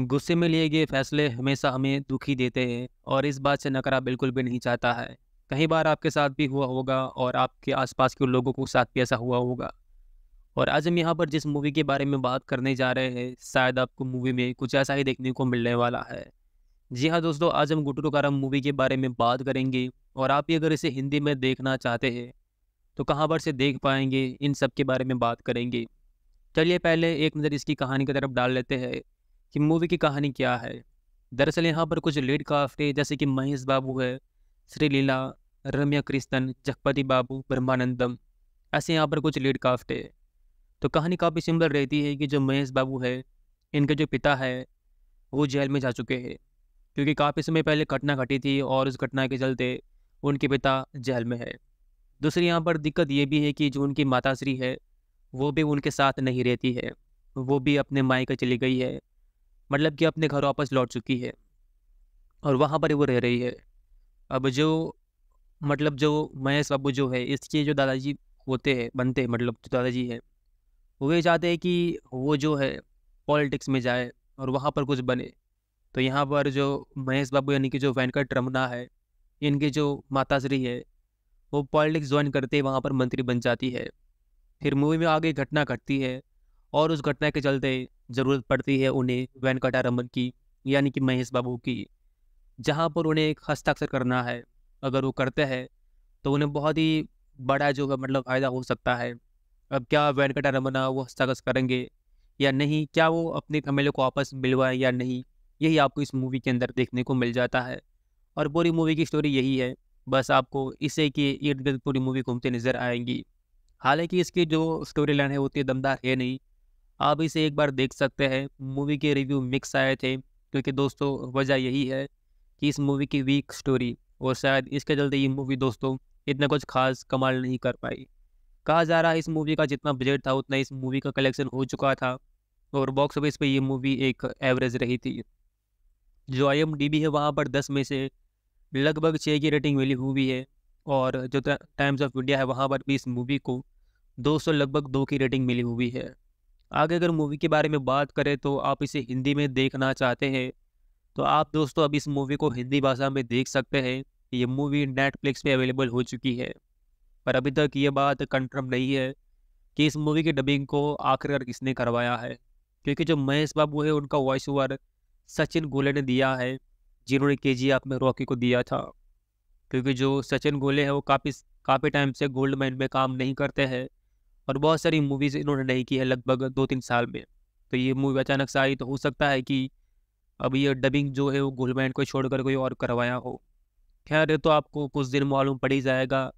गुस्से में लिए गए फैसले हमेशा हमें दुखी देते हैं और इस बात से नकरा बिल्कुल भी नहीं चाहता है कई बार आपके साथ भी हुआ होगा और आपके आसपास के लोगों के साथ भी ऐसा हुआ होगा और आज हम यहाँ पर जिस मूवी के बारे में बात करने जा रहे हैं शायद आपको मूवी में कुछ ऐसा ही देखने को मिलने वाला है जी हाँ दोस्तों आज हम गुटरू कारा मूवी के बारे में बात करेंगे और आप भी अगर इसे हिंदी में देखना चाहते हैं तो कहाँ पर से देख पाएंगे इन सब के बारे में बात करेंगे चलिए पहले एक नज़र इसकी कहानी की तरफ डाल लेते हैं कि मूवी की कहानी क्या है दरअसल यहाँ पर कुछ लीड कास्ट है जैसे कि महेश बाबू है श्रीलीला रम्या कृष्णन जगपति बाबू ब्रह्मानंदम ऐसे यहाँ पर कुछ लीड कास्ट है तो कहानी काफ़ी सिमलर रहती है कि जो महेश बाबू है इनके जो पिता है वो जेल में जा चुके हैं क्योंकि काफ़ी समय पहले घटना घटी थी और उस घटना के चलते उनके पिता जेल में है दूसरी यहाँ पर दिक्कत ये भी है कि जो उनकी माताश्री है वो भी उनके साथ नहीं रहती है वो भी अपने मायके चली गई है मतलब कि अपने घर वापस लौट चुकी है और वहाँ पर वो रह रही है अब जो मतलब जो महेश बाबू जो है इसके जो दादाजी होते हैं बनते हैं मतलब जो दादाजी हैं वो ये चाहते हैं कि वो जो है पॉलिटिक्स में जाए और वहाँ पर कुछ बने तो यहाँ पर जो महेश बाबू यानी कि जो वेंकट रमना है इनकी जो माताश्री है वो पॉलिटिक्स ज्वाइन करते वहाँ पर मंत्री बन जाती है फिर मूवी में आगे घटना घटती है और उस घटना के चलते ज़रूरत पड़ती है उन्हें वेंकटारमन की यानी कि महेश बाबू की जहाँ पर उन्हें एक हस्ताक्षर करना है अगर वो करते हैं तो उन्हें बहुत ही बड़ा जो है मतलब फ़ायदा हो सकता है अब क्या रमन वो हस्ताक्षर करेंगे या नहीं क्या वो अपने थमेले को वापस मिलवाए या नहीं यही आपको इस मूवी के अंदर देखने को मिल जाता है और पूरी मूवी की स्टोरी यही है बस आपको इसे कि इर्द गिर्द पूरी मूवी घूमते नज़र आएंगी हालांकि इसकी जो स्टोरी लाइन है उतनी दमदार है नहीं आप इसे एक बार देख सकते हैं मूवी के रिव्यू मिक्स आए थे क्योंकि दोस्तों वजह यही है कि इस मूवी की वीक स्टोरी और शायद इसके चलते ये मूवी दोस्तों इतना कुछ खास कमाल नहीं कर पाई कहा जा रहा है इस मूवी का जितना बजट था उतना इस मूवी का कलेक्शन हो चुका था और बॉक्स ऑफिस पे ये मूवी एक एवरेज रही थी जो आई एम डी बी है वहाँ पर दस में से लगभग छः की रेटिंग मिली हुई है और जो टाइम्स ऑफ इंडिया है वहाँ पर भी इस मूवी को दो सौ लगभग दो की रेटिंग मिली हुई है आगे अगर मूवी के बारे में बात करें तो आप इसे हिंदी में देखना चाहते हैं तो आप दोस्तों अब इस मूवी को हिंदी भाषा में देख सकते हैं ये मूवी नेटफ्लिक्स पे अवेलेबल हो चुकी है पर अभी तक ये बात कंफर्म नहीं है कि इस मूवी की डबिंग को आखिरकार किसने करवाया है क्योंकि जो महेश बाबू है उनका वॉइस ओवर सचिन गोले ने दिया है जिन्होंने के जी में रॉकी को दिया था क्योंकि जो सचिन गोले हैं वो काफ़ी काफ़ी टाइम से गोल्ड माइन में काम नहीं करते हैं और बहुत सारी मूवीज़ इन्होंने नहीं की है लगभग दो तीन साल में तो ये मूवी अचानक से आई तो हो सकता है कि अब ये डबिंग जो है वो गोलमैंड को छोड़कर कोई और करवाया हो खैर तो आपको कुछ दिन मालूम पड़ ही जाएगा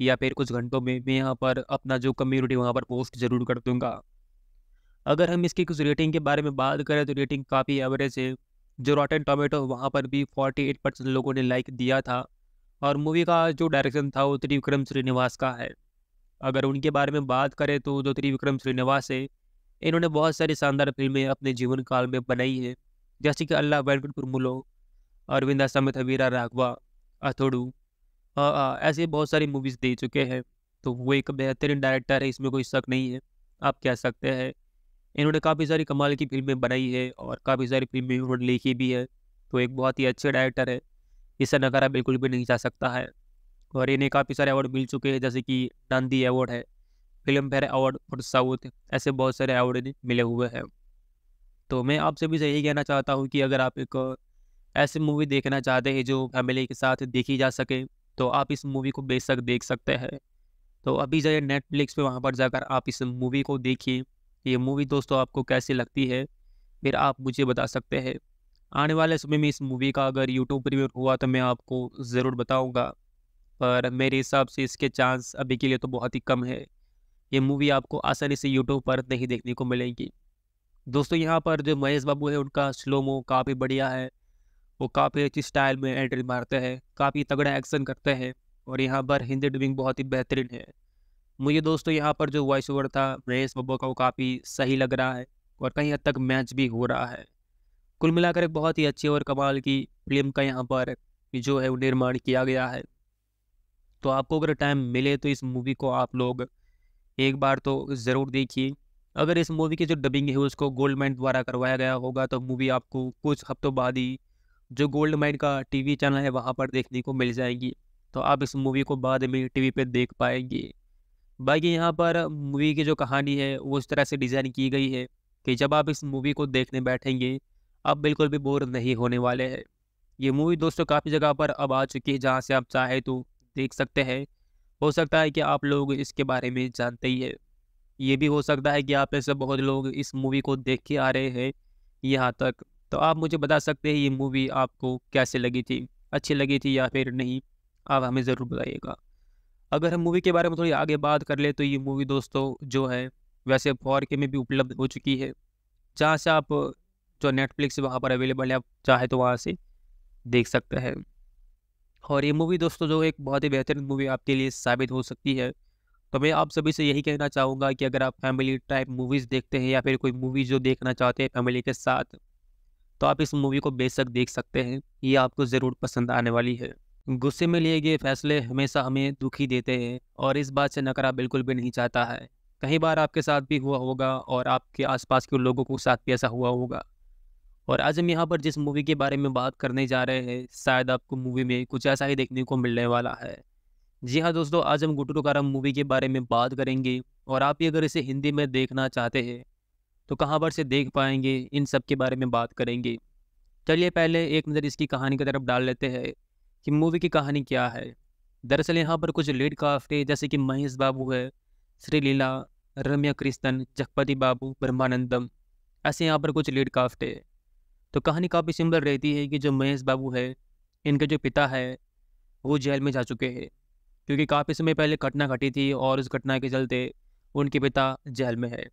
या फिर कुछ घंटों में मैं यहाँ पर अपना जो कम्युनिटी वहाँ पर पोस्ट ज़रूर कर दूँगा अगर हम इसकी कुछ रेटिंग के बारे में बात करें तो रेटिंग काफ़ी एवरेज है जो रॉटन टोमेटो वहाँ पर भी फोर्टी एट परसेंट लोगों ने लाइक दिया था और मूवी का जो डायरेक्शन था वो त्रिविक्रम श्रीनिवास का है अगर उनके बारे में बात करें तो जो त्रिविक्रम श्रीनिवास है इन्होंने बहुत सारी शानदार फिल्में अपने जीवन काल में बनाई हैं जैसे कि अल्लाह वेंकट पुरमुलो अरविंदा समेत वीरा राघवा अथोड़ू ऐसे बहुत सारी मूवीज़ दे चुके हैं तो वो एक बेहतरीन डायरेक्टर है इसमें कोई शक नहीं है आप कह सकते हैं इन्होंने काफ़ी सारी कमाल की फिल्में बनाई है और काफ़ी सारी फिल्में उन्होंने लिखी भी है तो एक बहुत ही अच्छे डायरेक्टर है इसे नकारा बिल्कुल भी नहीं जा सकता है और इन्हें काफ़ी सारे अवार्ड मिल चुके हैं जैसे कि नंदी अवार्ड है Filmfare award for south ऐसे बहुत सारे अवार्ड इन्हें मिले हुए हैं तो मैं आपसे भी से यही कहना चाहता हूँ कि अगर आप एक ऐसी मूवी देखना चाहते हैं जो फैमिली के साथ देखी जा सके तो आप इस मूवी को बेशक देख सकते हैं तो अभी जाइए नेटफ्लिक्स पे वहाँ पर जाकर आप इस मूवी को देखिए ये मूवी दोस्तों आपको कैसी लगती है फिर आप मुझे बता सकते हैं आने वाले समय में इस मूवी का अगर यूट्यूब रिव्यू हुआ तो मैं आपको ज़रूर बताऊँगा पर मेरे हिसाब से इसके चांस अभी के लिए तो बहुत ही कम है ये मूवी आपको आसानी से यूट्यूब पर नहीं देखने को मिलेगी दोस्तों यहाँ पर जो महेश बाबू है उनका स्लोमो काफ़ी बढ़िया है वो काफ़ी अच्छी स्टाइल में एंट्री मारते हैं काफ़ी तगड़ा एक्शन करते हैं और यहाँ पर हिंदी डबिंग बहुत ही बेहतरीन है मुझे दोस्तों यहाँ पर जो वॉइस ओवर था महेश बब्बू का वो काफ़ी सही लग रहा है और कहीं हद तक मैच भी हो रहा है कुल मिलाकर एक बहुत ही अच्छी और कमाल की फिल्म का यहाँ पर जो है वो निर्माण किया गया है तो आपको अगर टाइम मिले तो इस मूवी को आप लोग एक बार तो ज़रूर देखिए अगर इस मूवी की जो डबिंग है उसको गोल्ड माइंड द्वारा करवाया गया होगा तो मूवी आपको कुछ हफ्तों बाद ही जो गोल्ड माइंड का टीवी चैनल है वहाँ पर देखने को मिल जाएगी तो आप इस मूवी को बाद में टीवी पे देख पाएंगे बाकी यहाँ पर मूवी की जो कहानी है वो उस तरह से डिज़ाइन की गई है कि जब आप इस मूवी को देखने बैठेंगे आप बिल्कुल भी बोर नहीं होने वाले हैं ये मूवी दोस्तों काफ़ी जगह पर अब आ चुकी है जहाँ से आप चाहे तो देख सकते हैं हो सकता है कि आप लोग इसके बारे में जानते ही है ये भी हो सकता है कि आप ऐसे बहुत लोग इस मूवी को देख के आ रहे हैं यहाँ तक तो आप मुझे बता सकते हैं ये मूवी आपको कैसे लगी थी अच्छी लगी थी या फिर नहीं आप हमें ज़रूर बताइएगा अगर हम मूवी के बारे में थोड़ी आगे बात कर ले तो ये मूवी दोस्तों जो है वैसे फॉर के में भी उपलब्ध हो चुकी है जहाँ से आप जो नेटफ्लिक्स वहाँ पर अवेलेबल है आप चाहे तो वहाँ से देख सकते हैं और ये मूवी दोस्तों जो एक बहुत ही बेहतरीन मूवी आपके लिए साबित हो सकती है तो मैं आप सभी से यही कहना चाहूँगा कि अगर आप फैमिली टाइप मूवीज़ देखते हैं या फिर कोई मूवी जो देखना चाहते हैं फैमिली के साथ तो आप इस मूवी को बेशक देख सकते हैं ये आपको ज़रूर पसंद आने वाली है गुस्से में लिए गए फैसले हमेशा हमें दुखी देते हैं और इस बात से नकारा बिल्कुल भी नहीं चाहता है कई बार आपके साथ भी हुआ होगा और आपके आसपास के लोगों को साथ भी ऐसा हुआ होगा और आज हम यहाँ पर जिस मूवी के बारे में बात करने जा रहे हैं शायद आपको मूवी में कुछ ऐसा ही देखने को मिलने वाला है जी हाँ दोस्तों आज हम गुटुरू कारम मूवी के बारे में बात करेंगे और आप भी अगर इसे हिंदी में देखना चाहते हैं तो कहाँ पर से देख पाएंगे इन सब के बारे में बात करेंगे चलिए पहले एक नज़र इसकी कहानी की तरफ डाल लेते हैं कि मूवी की कहानी क्या है दरअसल यहाँ पर कुछ लीड काफ्टे जैसे कि महेश बाबू है श्रीलीला रम्या कृष्णन जगपति बाबू ब्रह्मानंदम ऐसे यहाँ पर कुछ लीड काफ्टे तो कहानी काफ़ी सिंपल रहती है कि जो महेश बाबू है इनके जो पिता है वो जेल में जा चुके हैं क्योंकि काफ़ी समय पहले घटना घटी थी और उस घटना के चलते उनके पिता जेल में है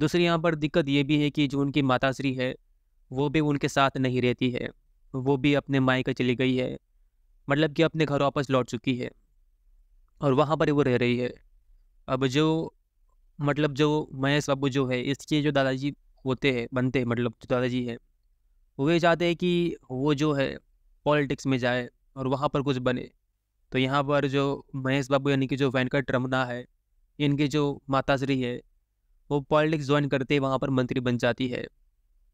दूसरी यहाँ पर दिक्कत ये भी है कि जो उनकी माताश्री है वो भी उनके साथ नहीं रहती है वो भी अपने मायके चली गई है मतलब कि अपने घर वापस लौट चुकी है और वहाँ पर वो रह रही है अब जो मतलब जो महेश बाबू जो है इसके जो दादाजी होते हैं बनते हैं मतलब जो दादाजी हैं वे चाहते हैं कि वो जो है पॉलिटिक्स में जाए और वहाँ पर कुछ बने तो यहाँ पर जो महेश बाबू यानी कि जो वेंकट रमना है इनकी जो माताश्री है वो पॉलिटिक्स ज्वाइन करते वहाँ पर मंत्री बन जाती है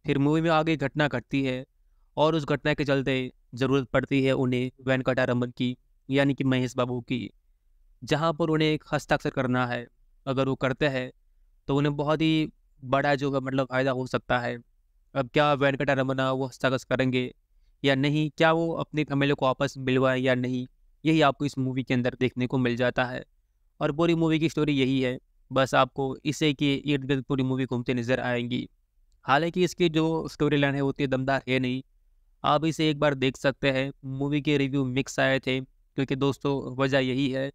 फिर मूवी में आगे घटना घटती है और उस घटना के चलते ज़रूरत पड़ती है उन्हें वेंकटा रमन की यानी कि महेश बाबू की जहाँ पर उन्हें एक हस्ताक्षर करना है अगर वो करते हैं तो उन्हें बहुत ही बड़ा जो मतलब फ़ायदा हो सकता है अब क्या वेंकटा रमना वो हस्ताक्ष करेंगे या नहीं क्या वो अपने कमेलों को आपस मिलवाएं या नहीं यही आपको इस मूवी के अंदर देखने को मिल जाता है और पूरी मूवी की स्टोरी यही है बस आपको इसे के इर्द गिर्द पूरी मूवी घूमते नज़र आएंगी हालांकि इसकी जो स्टोरी लाइन है वो उतनी दमदार है नहीं आप इसे एक बार देख सकते हैं मूवी के रिव्यू मिक्स आए थे क्योंकि दोस्तों वजह यही है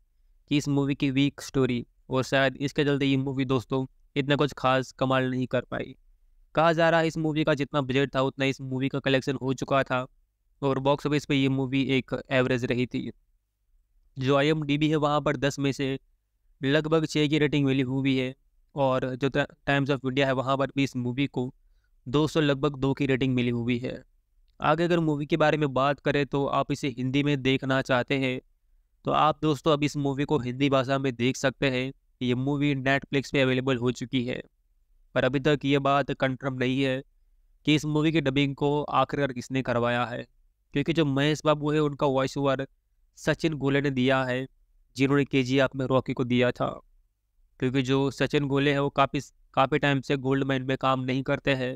कि इस मूवी की वीक स्टोरी और शायद इसके चलते ये मूवी दोस्तों इतना कुछ खास कमाल नहीं कर पाई कहा जा रहा है इस मूवी का जितना बजट था उतना इस मूवी का कलेक्शन हो चुका था और बॉक्स ऑफिस पे ये मूवी एक एवरेज रही थी जो आई है वहाँ पर दस में से लगभग छः की रेटिंग मिली हुई है और जो टाइम्स ऑफ इंडिया है वहाँ पर भी इस मूवी को दो लगभग दो की रेटिंग मिली हुई है आगे अगर मूवी के बारे में बात करें तो आप इसे हिंदी में देखना चाहते हैं तो आप दोस्तों अब इस मूवी को हिंदी भाषा में देख सकते हैं ये मूवी नेटफ्लिक्स पे अवेलेबल हो चुकी है पर अभी तक ये बात कंफर्म नहीं है कि इस मूवी की डबिंग को आखिरकार किसने करवाया है क्योंकि जो महेश बाबू है उनका वॉइस ओवर सचिन गोले ने दिया है जिन्होंने के जी में रॉकी को दिया था क्योंकि जो सचिन गोले हैं वो काफ़ी काफ़ी टाइम से गोल्ड माइन में काम नहीं करते हैं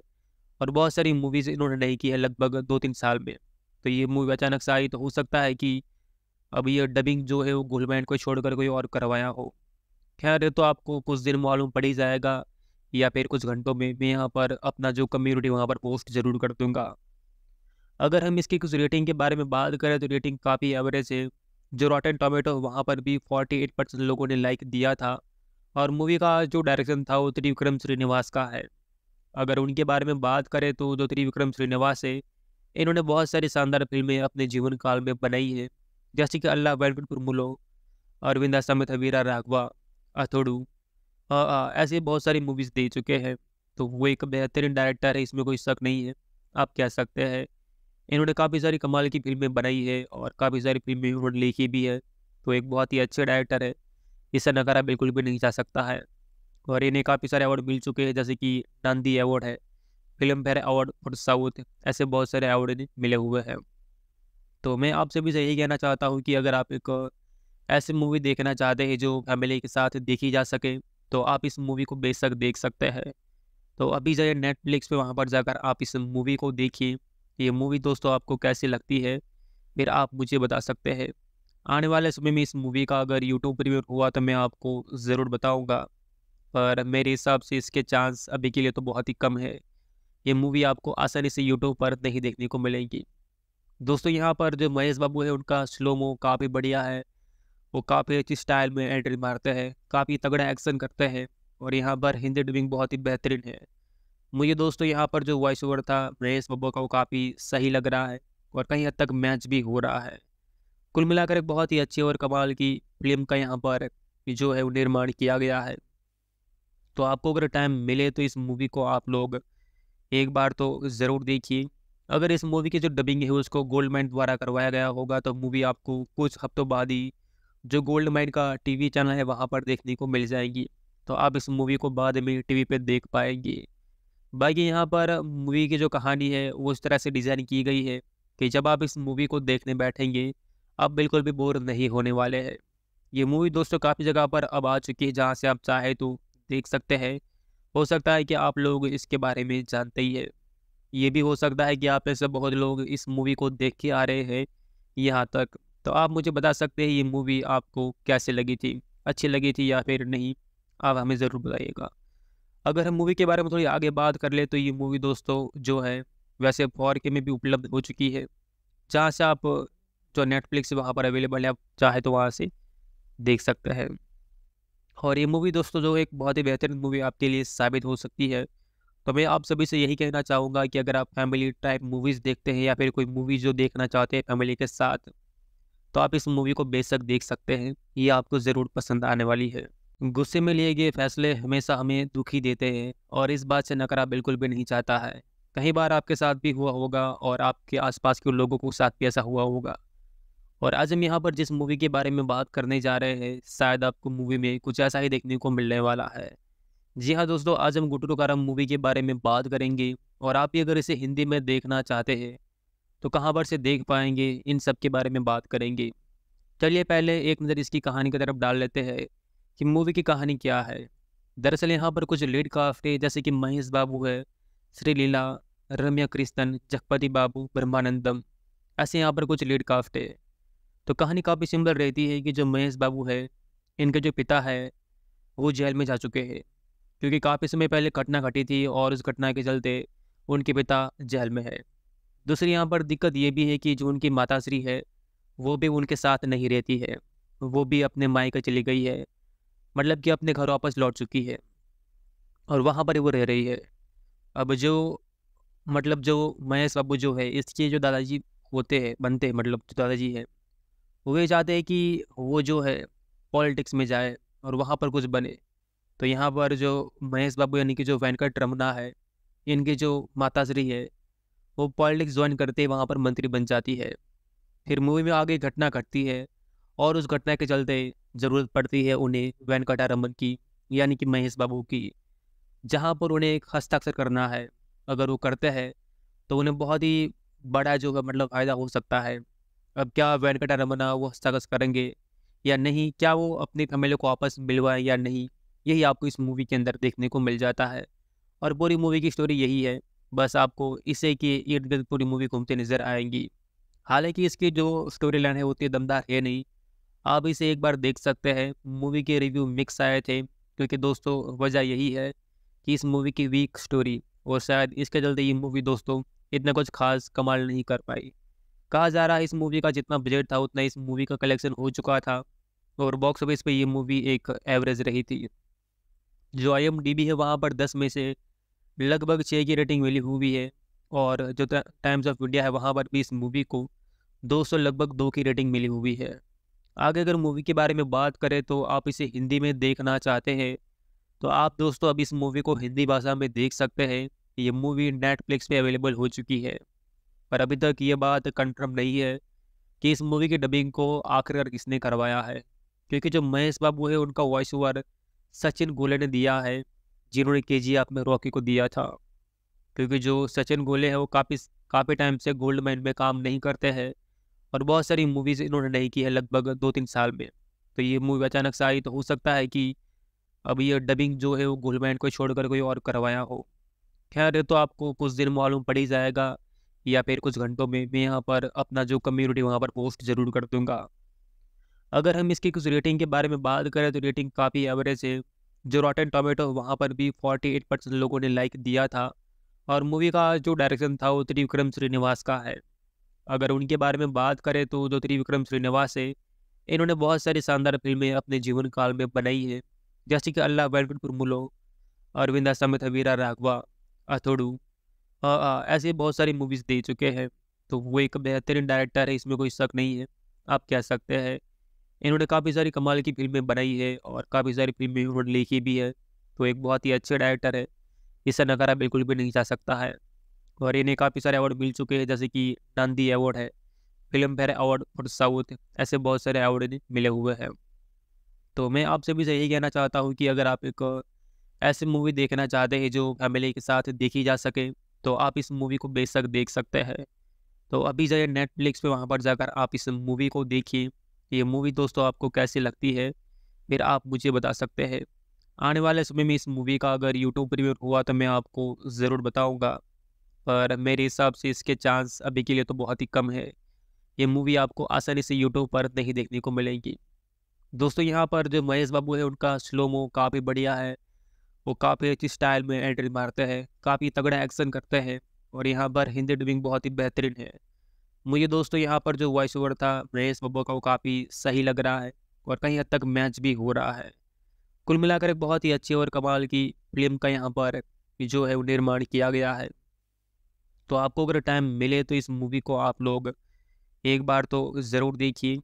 और बहुत सारी मूवीज़ इन्होंने नहीं की है लगभग दो तीन साल में तो ये मूवी अचानक से आई तो हो सकता है कि अब ये डबिंग जो है वो गोल्ड माइन को छोड़कर कोई और करवाया हो खैर तो आपको कुछ दिन मालूम पड़ ही जाएगा या फिर कुछ घंटों में मैं यहाँ पर अपना जो कम्युनिटी वहाँ पर पोस्ट जरूर कर दूंगा अगर हम इसकी कुछ रेटिंग के बारे में बात करें तो रेटिंग काफ़ी एवरेज है जो रॉटन टोमेटो वहाँ पर भी फोर्टी एट परसेंट लोगों ने लाइक दिया था और मूवी का जो डायरेक्शन था वो त्रिविक्रम श्रीनिवास का है अगर उनके बारे में बात करें तो जो त्रिविक्रम श्रीनिवास है इन्होंने बहुत सारी शानदार फिल्में अपने जीवन काल में बनाई हैं जैसे कि अल्लाह वेंकटपुर मुलो अरविंदा समेत वीरा राघवा अथोड़ू ऐसे बहुत सारी मूवीज़ दे चुके हैं तो वो एक बेहतरीन डायरेक्टर है इसमें कोई शक नहीं है आप कह सकते हैं इन्होंने काफ़ी सारी कमाल की फिल्में बनाई है और काफ़ी सारी फिल्में इन्होंने लिखी भी है तो एक बहुत ही अच्छे डायरेक्टर है इसे नकारा बिल्कुल भी नहीं जा सकता है और इन्हें काफ़ी सारे अवार्ड मिल चुके हैं जैसे कि नांदी अवार्ड है Filmfare award for south ऐसे बहुत सारे अवार्ड इन्हें मिले हुए हैं तो मैं आप सभी से यही कहना चाहता हूँ कि अगर आप एक ऐसी मूवी देखना चाहते हैं जो फैमिली के साथ देखी जा सके तो आप इस मूवी को बेशक देख सकते हैं तो अभी जाइए नेटफ्लिक्स पे वहाँ पर जाकर आप इस मूवी को देखिए ये मूवी दोस्तों आपको कैसी लगती है फिर आप मुझे बता सकते हैं आने वाले समय में इस मूवी का अगर यूट्यूब रिव्यू हुआ तो मैं आपको ज़रूर बताऊँगा पर मेरे हिसाब से इसके चांस अभी के लिए तो बहुत ही कम है ये मूवी आपको आसानी से यूट्यूब पर नहीं देखने को मिलेगी दोस्तों यहाँ पर जो महेश बाबू है उनका स्लोमो काफ़ी बढ़िया है वो काफ़ी अच्छी स्टाइल में एंट्री मारते हैं काफ़ी तगड़ा एक्शन करते हैं और यहाँ पर हिंदी डबिंग बहुत ही बेहतरीन है मुझे दोस्तों यहाँ पर जो वॉइस ओवर था महेश बब्बा का वो काफ़ी सही लग रहा है और कहीं हद तक मैच भी हो रहा है कुल मिलाकर एक बहुत ही अच्छी और कमाल की फिल्म का यहाँ पर जो है वो निर्माण किया गया है तो आपको अगर टाइम मिले तो इस मूवी को आप लोग एक बार तो ज़रूर देखिए अगर इस मूवी की जो डबिंग है उसको गोल्ड मैन द्वारा करवाया गया होगा तो मूवी आपको कुछ हफ्तों बाद ही जो गोल्ड माइन का टीवी चैनल है वहाँ पर देखने को मिल जाएगी तो आप इस मूवी को बाद में टीवी पे देख पाएंगे बाकी यहाँ पर मूवी की जो कहानी है वो इस तरह से डिज़ाइन की गई है कि जब आप इस मूवी को देखने बैठेंगे आप बिल्कुल भी बोर नहीं होने वाले हैं ये मूवी दोस्तों काफ़ी जगह पर अब आ चुकी है जहाँ से आप चाहे तो देख सकते हैं हो सकता है कि आप लोग इसके बारे में जानते ही है ये भी हो सकता है कि आप ऐसे बहुत लोग इस मूवी को देख के आ रहे हैं यहाँ तक तो आप मुझे बता सकते हैं ये मूवी आपको कैसे लगी थी अच्छी लगी थी या फिर नहीं आप हमें ज़रूर बताइएगा अगर हम मूवी के बारे में थोड़ी आगे बात कर ले तो ये मूवी दोस्तों जो है वैसे फॉर के में भी उपलब्ध हो चुकी है जहाँ से आप जो नेटफ्लिक्स वहाँ पर अवेलेबल है आप चाहे तो वहाँ से देख सकते हैं और ये मूवी दोस्तों जो एक बहुत ही बेहतरीन मूवी आपके लिए साबित हो सकती है तो मैं आप सभी से यही कहना चाहूँगा कि अगर आप फैमिली टाइप मूवीज़ देखते हैं या फिर कोई मूवी जो देखना चाहते हैं फैमिली के साथ तो आप इस मूवी को बेशक देख सकते हैं ये आपको ज़रूर पसंद आने वाली है गुस्से में लिए गए फैसले हमेशा हमें दुखी देते हैं और इस बात से नकरा बिल्कुल भी नहीं चाहता है कई बार आपके साथ भी हुआ होगा और आपके आसपास के लोगों के साथ भी ऐसा हुआ होगा और आज हम यहाँ पर जिस मूवी के बारे में बात करने जा रहे हैं शायद आपको मूवी में कुछ ऐसा ही देखने को मिलने वाला है जी हाँ दोस्तों आज हम गुटरू मूवी के बारे में बात करेंगे और आप भी अगर इसे हिंदी में देखना चाहते हैं तो कहाँ पर से देख पाएंगे इन सब के बारे में बात करेंगे चलिए पहले एक नज़र इसकी कहानी की तरफ डाल लेते हैं कि मूवी की कहानी क्या है दरअसल यहाँ पर कुछ लीड काफ्टे जैसे कि महेश बाबू है श्रीलीला रम्या कृष्णन जगपति बाबू ब्रह्मानंदम ऐसे यहाँ पर कुछ लीड काफ्टे तो कहानी काफ़ी सिंपल रहती है कि जो महेश बाबू है इनके जो पिता है वो जेल में जा चुके हैं क्योंकि काफ़ी समय पहले घटना घटी थी और उस घटना के चलते उनके पिता जेल में है दूसरी यहाँ पर दिक्कत ये भी है कि जो उनकी माताश्री है वो भी उनके साथ नहीं रहती है वो भी अपने मायके चली गई है मतलब कि अपने घर वापस लौट चुकी है और वहाँ पर वो रह रही है अब जो मतलब जो महेश बाबू जो है इसके जो दादाजी होते हैं बनते हैं मतलब जो दादाजी हैं वो ये चाहते हैं कि वो जो है पॉलिटिक्स में जाए और वहाँ पर कुछ बने तो यहाँ पर जो महेश बाबू यानी कि जो वेंकट रमना है इनकी जो माताश्री है वो पॉलिटिक्स ज्वाइन करते ही वहाँ पर मंत्री बन जाती है फिर मूवी में आगे घटना घटती है और उस घटना के चलते ज़रूरत पड़ती है उन्हें वेंकटा रमन की यानी कि महेश बाबू की जहाँ पर उन्हें एक हस्ताक्षर करना है अगर वो करते हैं तो उन्हें बहुत ही बड़ा जो मतलब फ़ायदा हो सकता है अब क्या वेंकटा रमना वो हस्ताक्षर करेंगे या नहीं क्या वो अपनी फैमिली को वापस मिलवाए या नहीं यही आपको इस मूवी के अंदर देखने को मिल जाता है और पूरी मूवी की स्टोरी यही है बस आपको इसे के इर्द गिर्द पूरी मूवी घूमते नजर आएंगी हालांकि इसकी जो स्टोरी लाइन है वो उतनी दमदार है नहीं आप इसे एक बार देख सकते हैं मूवी के रिव्यू मिक्स आए थे क्योंकि दोस्तों वजह यही है कि इस मूवी की वीक स्टोरी और शायद इसके चलते ये मूवी दोस्तों इतना कुछ खास कमाल नहीं कर पाई कहा जा रहा है इस मूवी का जितना बजट था उतना इस मूवी का कलेक्शन हो चुका था और बॉक्स ऑफिस पर ये मूवी एक एवरेज रही थी जो आई है वहाँ पर दस में से लगभग छः की रेटिंग मिली हुई है और जो टाइम्स ऑफ इंडिया है वहाँ पर भी इस मूवी को 200 लगभग दो की रेटिंग मिली हुई है आगे अगर मूवी के बारे में बात करें तो आप इसे हिंदी में देखना चाहते हैं तो आप दोस्तों अब इस मूवी को हिंदी भाषा में देख सकते हैं ये मूवी नेटफ्लिक्स पे अवेलेबल हो चुकी है पर अभी तक ये बात कंफर्म नहीं है कि इस मूवी की डबिंग को आखिरकार किसने करवाया है क्योंकि जो महेश बाबू है उनका वॉइस ओवर सचिन गोले ने दिया है जिन्होंने के जी में रॉकी को दिया था क्योंकि जो सचिन गोले हैं वो काफ़ी काफ़ी टाइम से गोल्ड माइन में काम नहीं करते हैं और बहुत सारी मूवीज़ इन्होंने नहीं की है लगभग दो तीन साल में तो ये मूवी अचानक से आई तो हो सकता है कि अब ये डबिंग जो है वो गोल्ड माइन को छोड़कर कोई और करवाया हो खैर ये तो आपको कुछ दिन मालूम पड़ ही जाएगा या फिर कुछ घंटों में मैं यहाँ पर अपना जो कम्युनिटी वहाँ पर पोस्ट ज़रूर कर दूँगा अगर हम इसकी कुछ रेटिंग के बारे में बात करें तो रेटिंग काफ़ी एवरेज है जो रॉटन टोमेटो वहाँ पर भी फोर्टी एट परसेंट लोगों ने लाइक दिया था और मूवी का जो डायरेक्शन था वो त्रिविक्रम श्रीनिवास का है अगर उनके बारे में बात करें तो जो त्रिविक्रम श्रीनिवास है इन्होंने बहुत सारी शानदार फिल्में अपने जीवन काल में बनाई हैं जैसे कि अल्लाह वेंकटपुर मुलो अरविंदा समेत वीरा राघवा अथोड़ू ऐसी बहुत सारी मूवीज़ दे चुके हैं तो वो एक बेहतरीन डायरेक्टर है इसमें कोई शक नहीं है आप कह सकते हैं इन्होंने काफ़ी सारी कमाल की फिल्में बनाई है और काफ़ी सारी फिल्में इन्होंने लिखी भी है तो एक बहुत ही अच्छे डायरेक्टर है इसे नकारा बिल्कुल भी नहीं जा सकता है और इन्हें काफ़ी सारे अवार्ड मिल चुके हैं जैसे कि नंदी अवार्ड है फिल्म फेयर अवार्ड और साउथ ऐसे बहुत सारे अवार्ड इन्हें मिले हुए हैं तो मैं आपसे भी यही कहना चाहता हूँ कि अगर आप एक ऐसी मूवी देखना चाहते हैं जो फैमिली के साथ देखी जा सके तो आप इस मूवी को बेशक देख सकते हैं तो अभी जाइए नेटफ्लिक्स पे वहाँ पर जाकर आप इस मूवी को देखिए ये मूवी दोस्तों आपको कैसी लगती है फिर आप मुझे बता सकते हैं आने वाले समय में इस मूवी का अगर यूट्यूब प्रीमियर हुआ तो मैं आपको ज़रूर बताऊँगा पर मेरे हिसाब से इसके चांस अभी के लिए तो बहुत ही कम है ये मूवी आपको आसानी से यूट्यूब पर नहीं देखने को मिलेगी दोस्तों यहाँ पर जो महेश बाबू है उनका स्लोमो काफ़ी बढ़िया है वो काफ़ी अच्छी स्टाइल में एंट्री मारते हैं काफ़ी तगड़ा एक्शन करते हैं और यहाँ पर हिंदी डबिंग बहुत ही बेहतरीन है मुझे दोस्तों यहाँ पर जो वॉइस ओवर था महेश बब्बू का वो काफ़ी सही लग रहा है और कहीं हद तक मैच भी हो रहा है कुल मिलाकर एक बहुत ही अच्छी और कमाल की फिल्म का यहाँ पर जो है वो निर्माण किया गया है तो आपको अगर टाइम मिले तो इस मूवी को आप लोग एक बार तो ज़रूर देखिए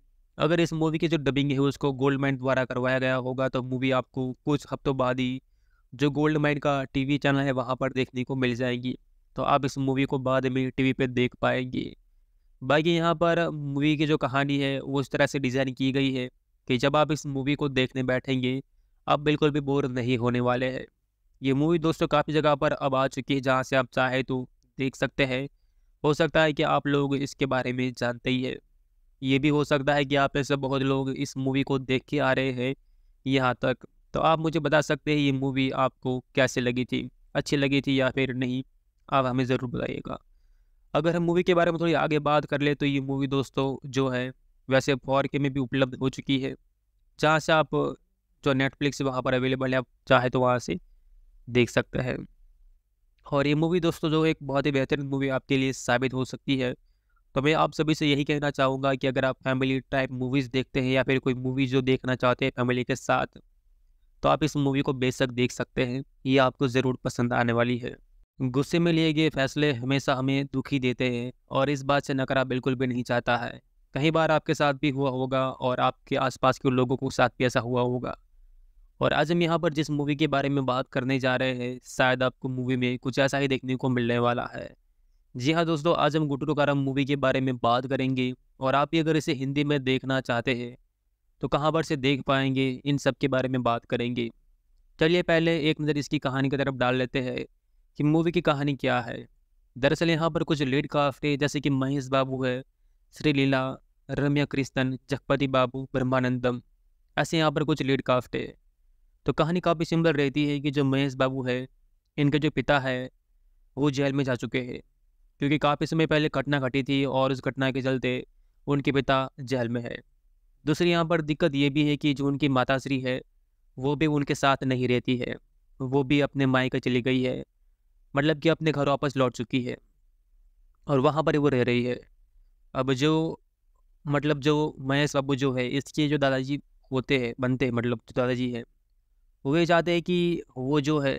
अगर इस मूवी की जो डबिंग है उसको गोल्ड माइंड द्वारा करवाया गया होगा तो मूवी आपको कुछ हफ्तों बाद ही जो गोल्ड माइंड का टीवी चैनल है वहाँ पर देखने को मिल जाएगी तो आप इस मूवी को बाद में टीवी पे देख पाएंगे बाकी यहाँ पर मूवी की जो कहानी है वो इस तरह से डिज़ाइन की गई है कि जब आप इस मूवी को देखने बैठेंगे आप बिल्कुल भी बोर नहीं होने वाले हैं ये मूवी दोस्तों काफ़ी जगह पर अब आ चुकी है जहाँ से आप चाहे तो देख सकते हैं हो सकता है कि आप लोग इसके बारे में जानते ही है ये भी हो सकता है कि आप ऐसे बहुत लोग इस मूवी को देख के आ रहे हैं यहाँ तक तो आप मुझे बता सकते हैं ये मूवी आपको कैसे लगी थी अच्छी लगी थी या फिर नहीं आप हमें ज़रूर बताइएगा अगर हम मूवी के बारे में थोड़ी आगे बात कर ले तो ये मूवी दोस्तों जो है वैसे फॉर के में भी उपलब्ध हो चुकी है जहाँ से आप जो नेटफ्लिक्स वहाँ पर अवेलेबल है आप चाहे तो वहाँ से देख सकते हैं और ये मूवी दोस्तों जो एक बहुत ही बेहतरीन मूवी आपके लिए साबित हो सकती है तो मैं आप सभी से यही कहना चाहूँगा कि अगर आप फैमिली टाइप मूवीज़ देखते हैं या फिर कोई मूवी जो देखना चाहते हैं फैमिली के साथ तो आप इस मूवी को बेशक देख सकते हैं ये आपको ज़रूर पसंद आने वाली है गुस्से में लिए गए फैसले हमेशा हमें दुखी देते हैं और इस बात से नकारा बिल्कुल भी नहीं चाहता है कई बार आपके साथ भी हुआ होगा और आपके आसपास के लोगों के साथ भी ऐसा हुआ होगा और आज हम यहाँ पर जिस मूवी के बारे में बात करने जा रहे हैं शायद आपको मूवी में कुछ ऐसा ही देखने को मिलने वाला है जी हाँ दोस्तों आज हम गुटरू कारम मूवी के बारे में बात करेंगे और आप भी अगर इसे हिंदी में देखना चाहते हैं तो कहाँ पर से देख पाएंगे इन सब के बारे में बात करेंगे चलिए पहले एक नज़र इसकी कहानी की तरफ डाल लेते हैं कि मूवी की कहानी क्या है दरअसल यहाँ पर कुछ लीड काफ्टे है जैसे कि महेश बाबू है श्रीलीला रम्या कृष्णन जगपति बाबू ब्रह्मानंदम ऐसे यहाँ पर कुछ लीड काफ्ट है तो कहानी काफ़ी सिंपल रहती है कि जो महेश बाबू है इनके जो पिता है वो जेल में जा चुके हैं क्योंकि काफ़ी समय पहले घटना घटी थी और उस घटना के चलते उनके पिता जेल में है दूसरी यहाँ पर दिक्कत ये भी है कि जो उनकी माताश्री है वो भी उनके साथ नहीं रहती है वो भी अपने मायके चली गई है मतलब कि अपने घर वापस लौट चुकी है और वहाँ पर वो रह रही है अब जो मतलब जो महेश बाबू जो है इसके जो दादाजी होते हैं बनते हैं मतलब जो दादाजी हैं वो ये चाहते हैं कि वो जो है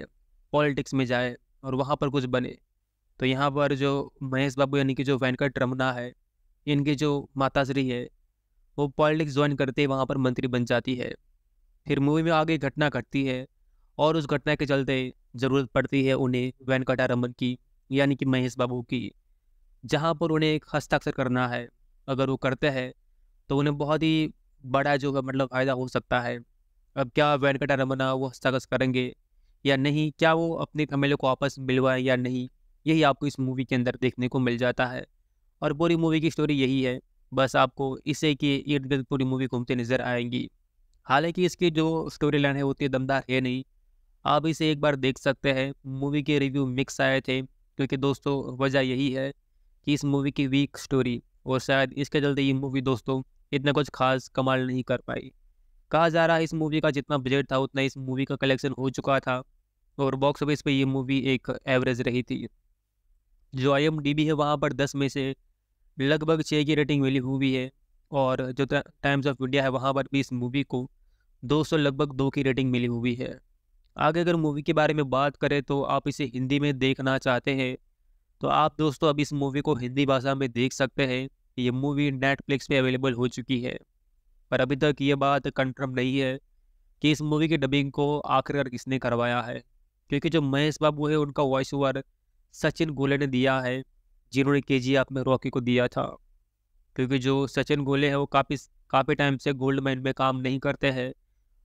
पॉलिटिक्स में जाए और वहाँ पर कुछ बने तो यहाँ पर जो महेश बाबू यानी कि जो वेंकट रमना है इनके जो माताश्री है वो पॉलिटिक्स ज्वाइन करते ही वहाँ पर मंत्री बन जाती है फिर मूवी में आगे घटना घटती है और उस घटना के चलते ज़रूरत पड़ती है उन्हें वेंकटा रमन की यानी कि महेश बाबू की जहाँ पर उन्हें एक हस्ताक्षर करना है अगर वो करते हैं तो उन्हें बहुत ही बड़ा जो मतलब फ़ायदा हो सकता है अब क्या वेंकटा रमना वो हस्ताक्षर करेंगे या नहीं क्या वो अपने एम को वापस मिलवाए या नहीं यही आपको इस मूवी के अंदर देखने को मिल जाता है और पूरी मूवी की स्टोरी यही है बस आपको इसे कि इर्द गिर्द पूरी मूवी घूमते नज़र आएंगी हालांकि इसकी जो स्टोरी लाइन है उतनी दमदार है नहीं आप इसे एक बार देख सकते हैं मूवी के रिव्यू मिक्स आए थे क्योंकि दोस्तों वजह यही है कि इस मूवी की वीक स्टोरी और शायद इसके चलते ये मूवी दोस्तों इतना कुछ खास कमाल नहीं कर पाई कहा जा रहा है इस मूवी का जितना बजट था उतना इस मूवी का कलेक्शन हो चुका था और बॉक्स ऑफिस पे ये मूवी एक एवरेज रही थी जो आई एम डी बी है वहाँ पर दस में से लगभग छः की रेटिंग मिली हुई है और जो टाइम्स ऑफ इंडिया है वहाँ पर भी इस मूवी को दो सौ लगभग दो की रेटिंग मिली हुई है आगे अगर मूवी के बारे में बात करें तो आप इसे हिंदी में देखना चाहते हैं तो आप दोस्तों अब इस मूवी को हिंदी भाषा में देख सकते हैं ये मूवी नेटफ्लिक्स पे अवेलेबल हो चुकी है पर अभी तक ये बात कंफर्म नहीं है कि इस मूवी की डबिंग को आखिरकार किसने करवाया है क्योंकि जो महेश बाबू है उनका वॉइस ओवर सचिन गोले ने दिया है जिन्होंने के जी में रॉकी को दिया था क्योंकि जो सचिन गोले हैं वो काफ़ी काफ़ी टाइम से गोल्ड माइन में काम नहीं करते हैं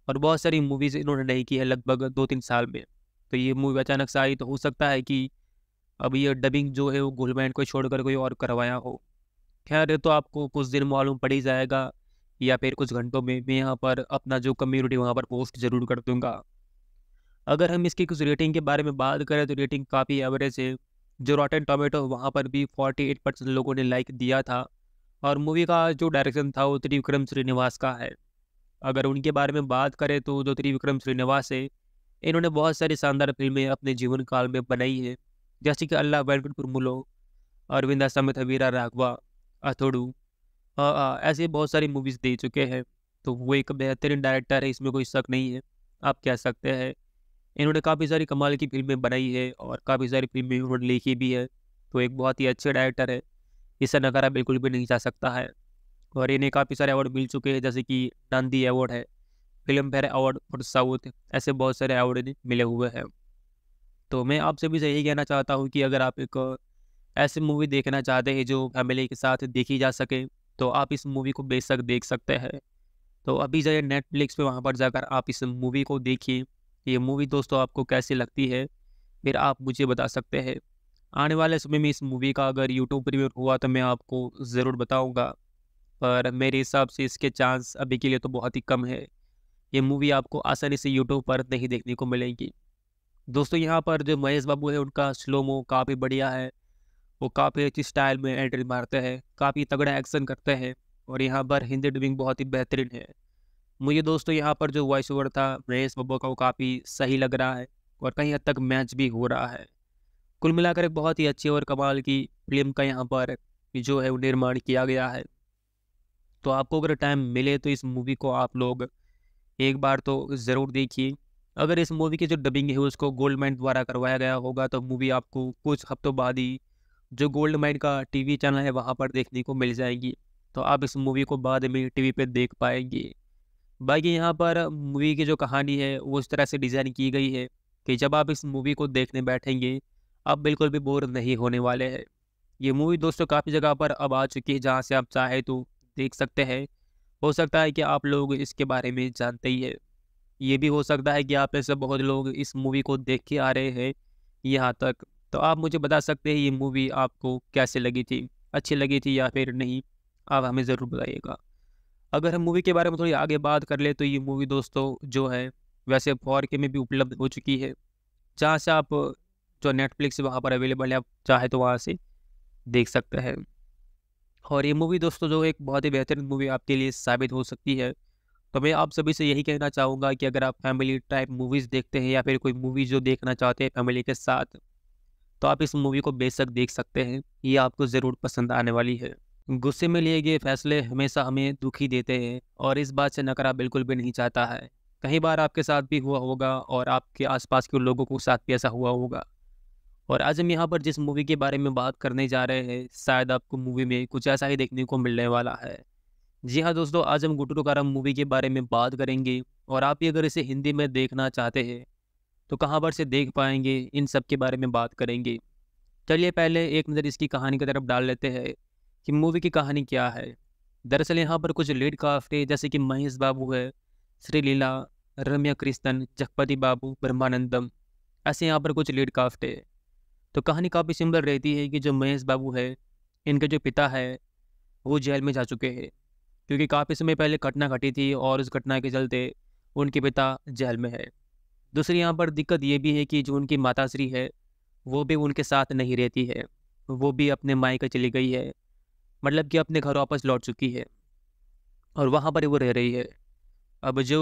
और बहुत सारी मूवीज़ इन्होंने नहीं की है लगभग दो तीन साल में तो ये मूवी अचानक से आई तो हो सकता है कि अब ये डबिंग जो है वो गुलमैंड को छोड़कर कोई और करवाया हो खैर तो आपको कुछ दिन मालूम पड़ ही जाएगा या फिर कुछ घंटों में मैं यहाँ पर अपना जो कम्युनिटी वहाँ पर पोस्ट ज़रूर कर दूँगा अगर हम इसकी कुछ रेटिंग के बारे में बात करें तो रेटिंग काफ़ी एवरेज है जो एंड टोमेटो वहाँ पर भी फोर्टी एट परसेंट लोगों ने लाइक दिया था और मूवी का जो डायरेक्शन था वो त्रिविक्रम श्रीनिवास का है अगर उनके बारे में बात करें तो जो त्रिविक्रम श्रीनिवास है इन्होंने बहुत सारी शानदार फिल्में अपने जीवन काल में बनाई हैं जैसे कि अल्लाह वेंकट कुरमुलो अरविंदा समेत हवीरा राघवा अथोड़ू ऐसे बहुत सारी मूवीज़ दे चुके हैं तो वो एक बेहतरीन डायरेक्टर है इसमें कोई शक नहीं है आप कह सकते हैं इन्होंने काफ़ी सारी कमाल की फिल्में बनाई है और काफ़ी सारी फिल्में उन्होंने लिखी भी है तो एक बहुत ही अच्छे डायरेक्टर है इसे नकारा बिल्कुल भी नहीं जा सकता है और इन्हें काफ़ी सारे अवार्ड मिल चुके हैं जैसे कि नंदी अवार्ड है Filmfare award for south ऐसे बहुत सारे अवार्ड इन्हें मिले हुए हैं तो मैं आपसे भी यही कहना चाहता हूँ कि अगर आप एक ऐसी मूवी देखना चाहते हैं जो फैमिली के साथ देखी जा सके तो आप इस मूवी को बेशक देख सकते हैं तो अभी जाइए नेटफ्लिक्स पे वहाँ पर जाकर आप इस मूवी को देखिए ये मूवी दोस्तों आपको कैसी लगती है फिर आप मुझे बता सकते हैं आने वाले समय में इस मूवी का अगर यूट्यूब प्रीमियर हुआ तो मैं आपको ज़रूर बताऊँगा पर मेरे हिसाब से इसके चांस अभी के लिए तो बहुत ही कम है ये मूवी आपको आसानी से यूट्यूब पर नहीं देखने को मिलेगी दोस्तों यहाँ पर जो महेश बाबू है उनका स्लोमो काफ़ी बढ़िया है वो काफ़ी अच्छी स्टाइल में एंट्री मारते हैं काफ़ी तगड़ा एक्शन करते हैं और यहाँ पर हिंदी डबिंग बहुत ही बेहतरीन है मुझे दोस्तों यहाँ पर जो वॉइस ओवर था महेश बब्बू का वो काफ़ी सही लग रहा है और कहीं हद तक मैच भी हो रहा है कुल मिलाकर एक बहुत ही अच्छी और कमाल की फिल्म का यहाँ पर जो है वो निर्माण किया गया है तो आपको अगर टाइम मिले तो इस मूवी को आप लोग एक बार तो ज़रूर देखिए अगर इस मूवी की जो डबिंग है उसको गोल्ड माइन द्वारा करवाया गया होगा तो मूवी आपको कुछ हफ्तों बाद ही जो गोल्ड माइन का टीवी चैनल है वहाँ पर देखने को मिल जाएगी तो आप इस मूवी को बाद में टीवी पे देख पाएंगे बाकी यहाँ पर मूवी की जो कहानी है वो उस तरह से डिज़ाइन की गई है कि जब आप इस मूवी को देखने बैठेंगे आप बिल्कुल भी बोर नहीं होने वाले हैं ये मूवी दोस्तों काफ़ी जगह पर अब आ चुकी है जहाँ से आप चाहे तो देख सकते हैं हो सकता है कि आप लोग इसके बारे में जानते ही है ये भी हो सकता है कि आप ऐसे बहुत लोग इस मूवी को देख के आ रहे हैं यहाँ तक तो आप मुझे बता सकते हैं ये मूवी आपको कैसे लगी थी अच्छी लगी थी या फिर नहीं आप हमें ज़रूर बताइएगा अगर हम मूवी के बारे में थोड़ी आगे बात कर ले तो ये मूवी दोस्तों जो है वैसे फॉर के में भी उपलब्ध हो चुकी है जहाँ से आप जो नेटफ्लिक्स वहाँ पर अवेलेबल है आप चाहे तो वहाँ से देख सकते हैं और ये मूवी दोस्तों जो एक बहुत ही बेहतरीन मूवी आपके लिए साबित हो सकती है तो मैं आप सभी से यही कहना चाहूँगा कि अगर आप फैमिली टाइप मूवीज़ देखते हैं या फिर कोई मूवी जो देखना चाहते हैं फैमिली के साथ तो आप इस मूवी को बेशक देख सकते हैं ये आपको ज़रूर पसंद आने वाली है गुस्से में लिए गए फैसले हमेशा हमें दुखी देते हैं और इस बात से नकारा बिल्कुल भी नहीं चाहता है कई बार आपके साथ भी हुआ होगा और आपके आसपास के लोगों को साथ भी ऐसा हुआ होगा और आज हम यहाँ पर जिस मूवी के बारे में बात करने जा रहे हैं शायद आपको मूवी में कुछ ऐसा ही देखने को मिलने वाला है जी हाँ दोस्तों आज हम गुटुरो कारा मूवी के बारे में बात करेंगे और आप भी अगर इसे हिंदी में देखना चाहते हैं तो कहाँ पर से देख पाएंगे इन सब के बारे में बात करेंगे चलिए पहले एक नज़र इसकी कहानी की तरफ डाल लेते हैं कि मूवी की कहानी क्या है दरअसल यहाँ पर कुछ लीड काफ्ट है जैसे कि महेश बाबू है श्रीलीला रम्या कृष्णन जगपति बाबू ब्रह्मानंदम ऐसे यहाँ पर कुछ लीड काफ्ट है तो कहानी काफ़ी सिंपल रहती है कि जो महेश बाबू है इनके जो पिता है वो जेल में जा चुके हैं क्योंकि काफ़ी समय पहले घटना घटी थी और उस घटना के चलते उनके पिता जेल में है दूसरी यहाँ पर दिक्कत ये भी है कि जो उनकी माताश्री है वो भी उनके साथ नहीं रहती है वो भी अपने मायके चली गई है मतलब कि अपने घर वापस लौट चुकी है और वहाँ पर वो रह रही है अब जो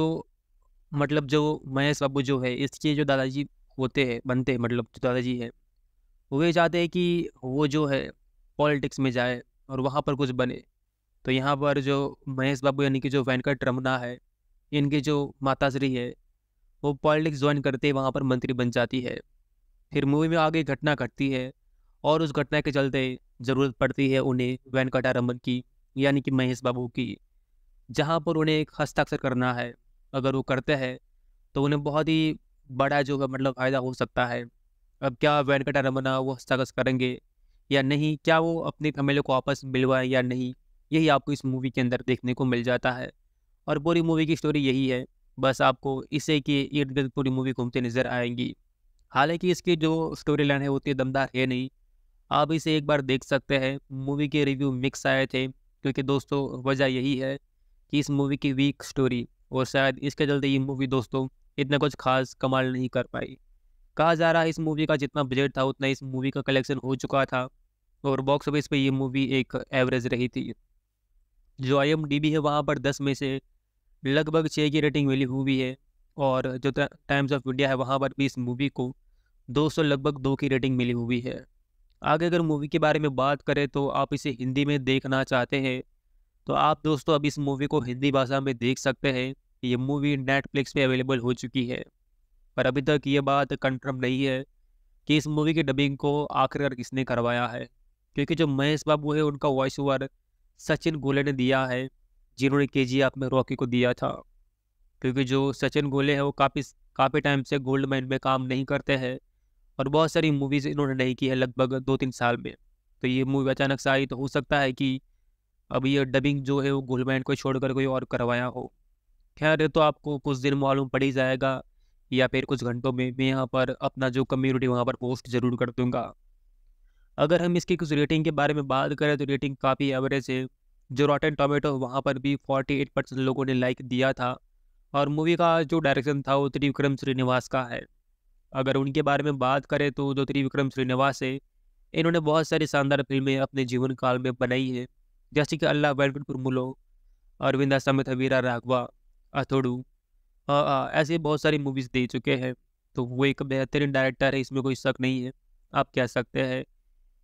मतलब जो महेश बाबू जो है इसके जो दादाजी होते हैं बनते हैं मतलब जो दादाजी हैं वो ये चाहते हैं कि वो जो है पॉलिटिक्स में जाए और वहाँ पर कुछ बने तो यहाँ पर जो महेश बाबू यानी कि जो वेंकट रमना है इनकी जो माताश्री है वो पॉलिटिक्स ज्वाइन करते वहाँ पर मंत्री बन जाती है फिर मूवी में आगे घटना घटती है और उस घटना के चलते ज़रूरत पड़ती है उन्हें वेंकटारमन की यानी कि महेश बाबू की जहाँ पर उन्हें एक हस्ताक्षर करना है अगर वो करते हैं तो उन्हें बहुत ही बड़ा जो है मतलब फ़ायदा हो सकता है अब क्या वेंकटा रमना वो हस्ताक्षर करेंगे या नहीं क्या वो अपने कमेले को आपस मिलवाए या नहीं यही आपको इस मूवी के अंदर देखने को मिल जाता है और पूरी मूवी की स्टोरी यही है बस आपको इसे कि इर्द गिर्द पूरी मूवी घूमते नज़र आएंगी हालांकि इसकी जो स्टोरी लाइन है उतनी दमदार है नहीं आप इसे एक बार देख सकते हैं मूवी के रिव्यू मिक्स आए थे क्योंकि दोस्तों वजह यही है कि इस मूवी की वीक स्टोरी और शायद इसके चलते ये मूवी दोस्तों इतना कुछ खास कमाल नहीं कर पाई कहा जा रहा है इस मूवी का जितना बजट था उतना इस मूवी का कलेक्शन हो चुका था और बॉक्स ऑफिस पे ये मूवी एक एवरेज रही थी जो आई है वहाँ पर दस में से लगभग छः की रेटिंग मिली हुई है और जो टाइम्स ऑफ इंडिया है वहाँ पर भी इस मूवी को दो सौ लगभग दो की रेटिंग मिली हुई है आगे अगर मूवी के बारे में बात करें तो आप इसे हिंदी में देखना चाहते हैं तो आप दोस्तों अब इस मूवी को हिंदी भाषा में देख सकते हैं ये मूवी नेटफ्लिक्स पे अवेलेबल हो चुकी है पर अभी तक ये बात कंफर्म नहीं है कि इस मूवी की डबिंग को आखिरकार किसने करवाया है क्योंकि जो महेश बाबू है उनका वॉइस ओवर सचिन गोले ने दिया है जिन्होंने के जी में रॉकी को दिया था क्योंकि जो सचिन गोले हैं वो काफ़ी काफ़ी टाइम से गोल्ड माइन में काम नहीं करते हैं और बहुत सारी मूवीज़ इन्होंने नहीं की है लगभग दो तीन साल में तो ये मूवी अचानक से आई तो हो सकता है कि अब ये डबिंग जो है वो गोल्ड माइन को छोड़कर कोई और करवाया हो खैर तो आपको कुछ दिन मालूम पड़ ही जाएगा या फिर कुछ घंटों में मैं यहाँ पर अपना जो कम्युनिटी वहाँ पर पोस्ट ज़रूर कर दूँगा अगर हम इसकी कुछ रेटिंग के बारे में बात करें तो रेटिंग काफ़ी एवरेज है जो रॉटन टोमेटो वहाँ पर भी एट परसेंट लोगों ने लाइक दिया था और मूवी का जो डायरेक्शन था वो त्रिविक्रम श्रीनिवास का है अगर उनके बारे में बात करें तो जो त्रिविक्रम श्रीनिवास है इन्होंने बहुत सारी शानदार फिल्में अपने जीवन काल में बनाई हैं जैसे कि अल्लाह वेंकटपुर मुलो अरविंदा समेत वीरा राघवा अथोड़ू ऐसे बहुत सारी मूवीज़ दे चुके हैं तो वो एक बेहतरीन डायरेक्टर है इसमें कोई शक नहीं है आप कह सकते हैं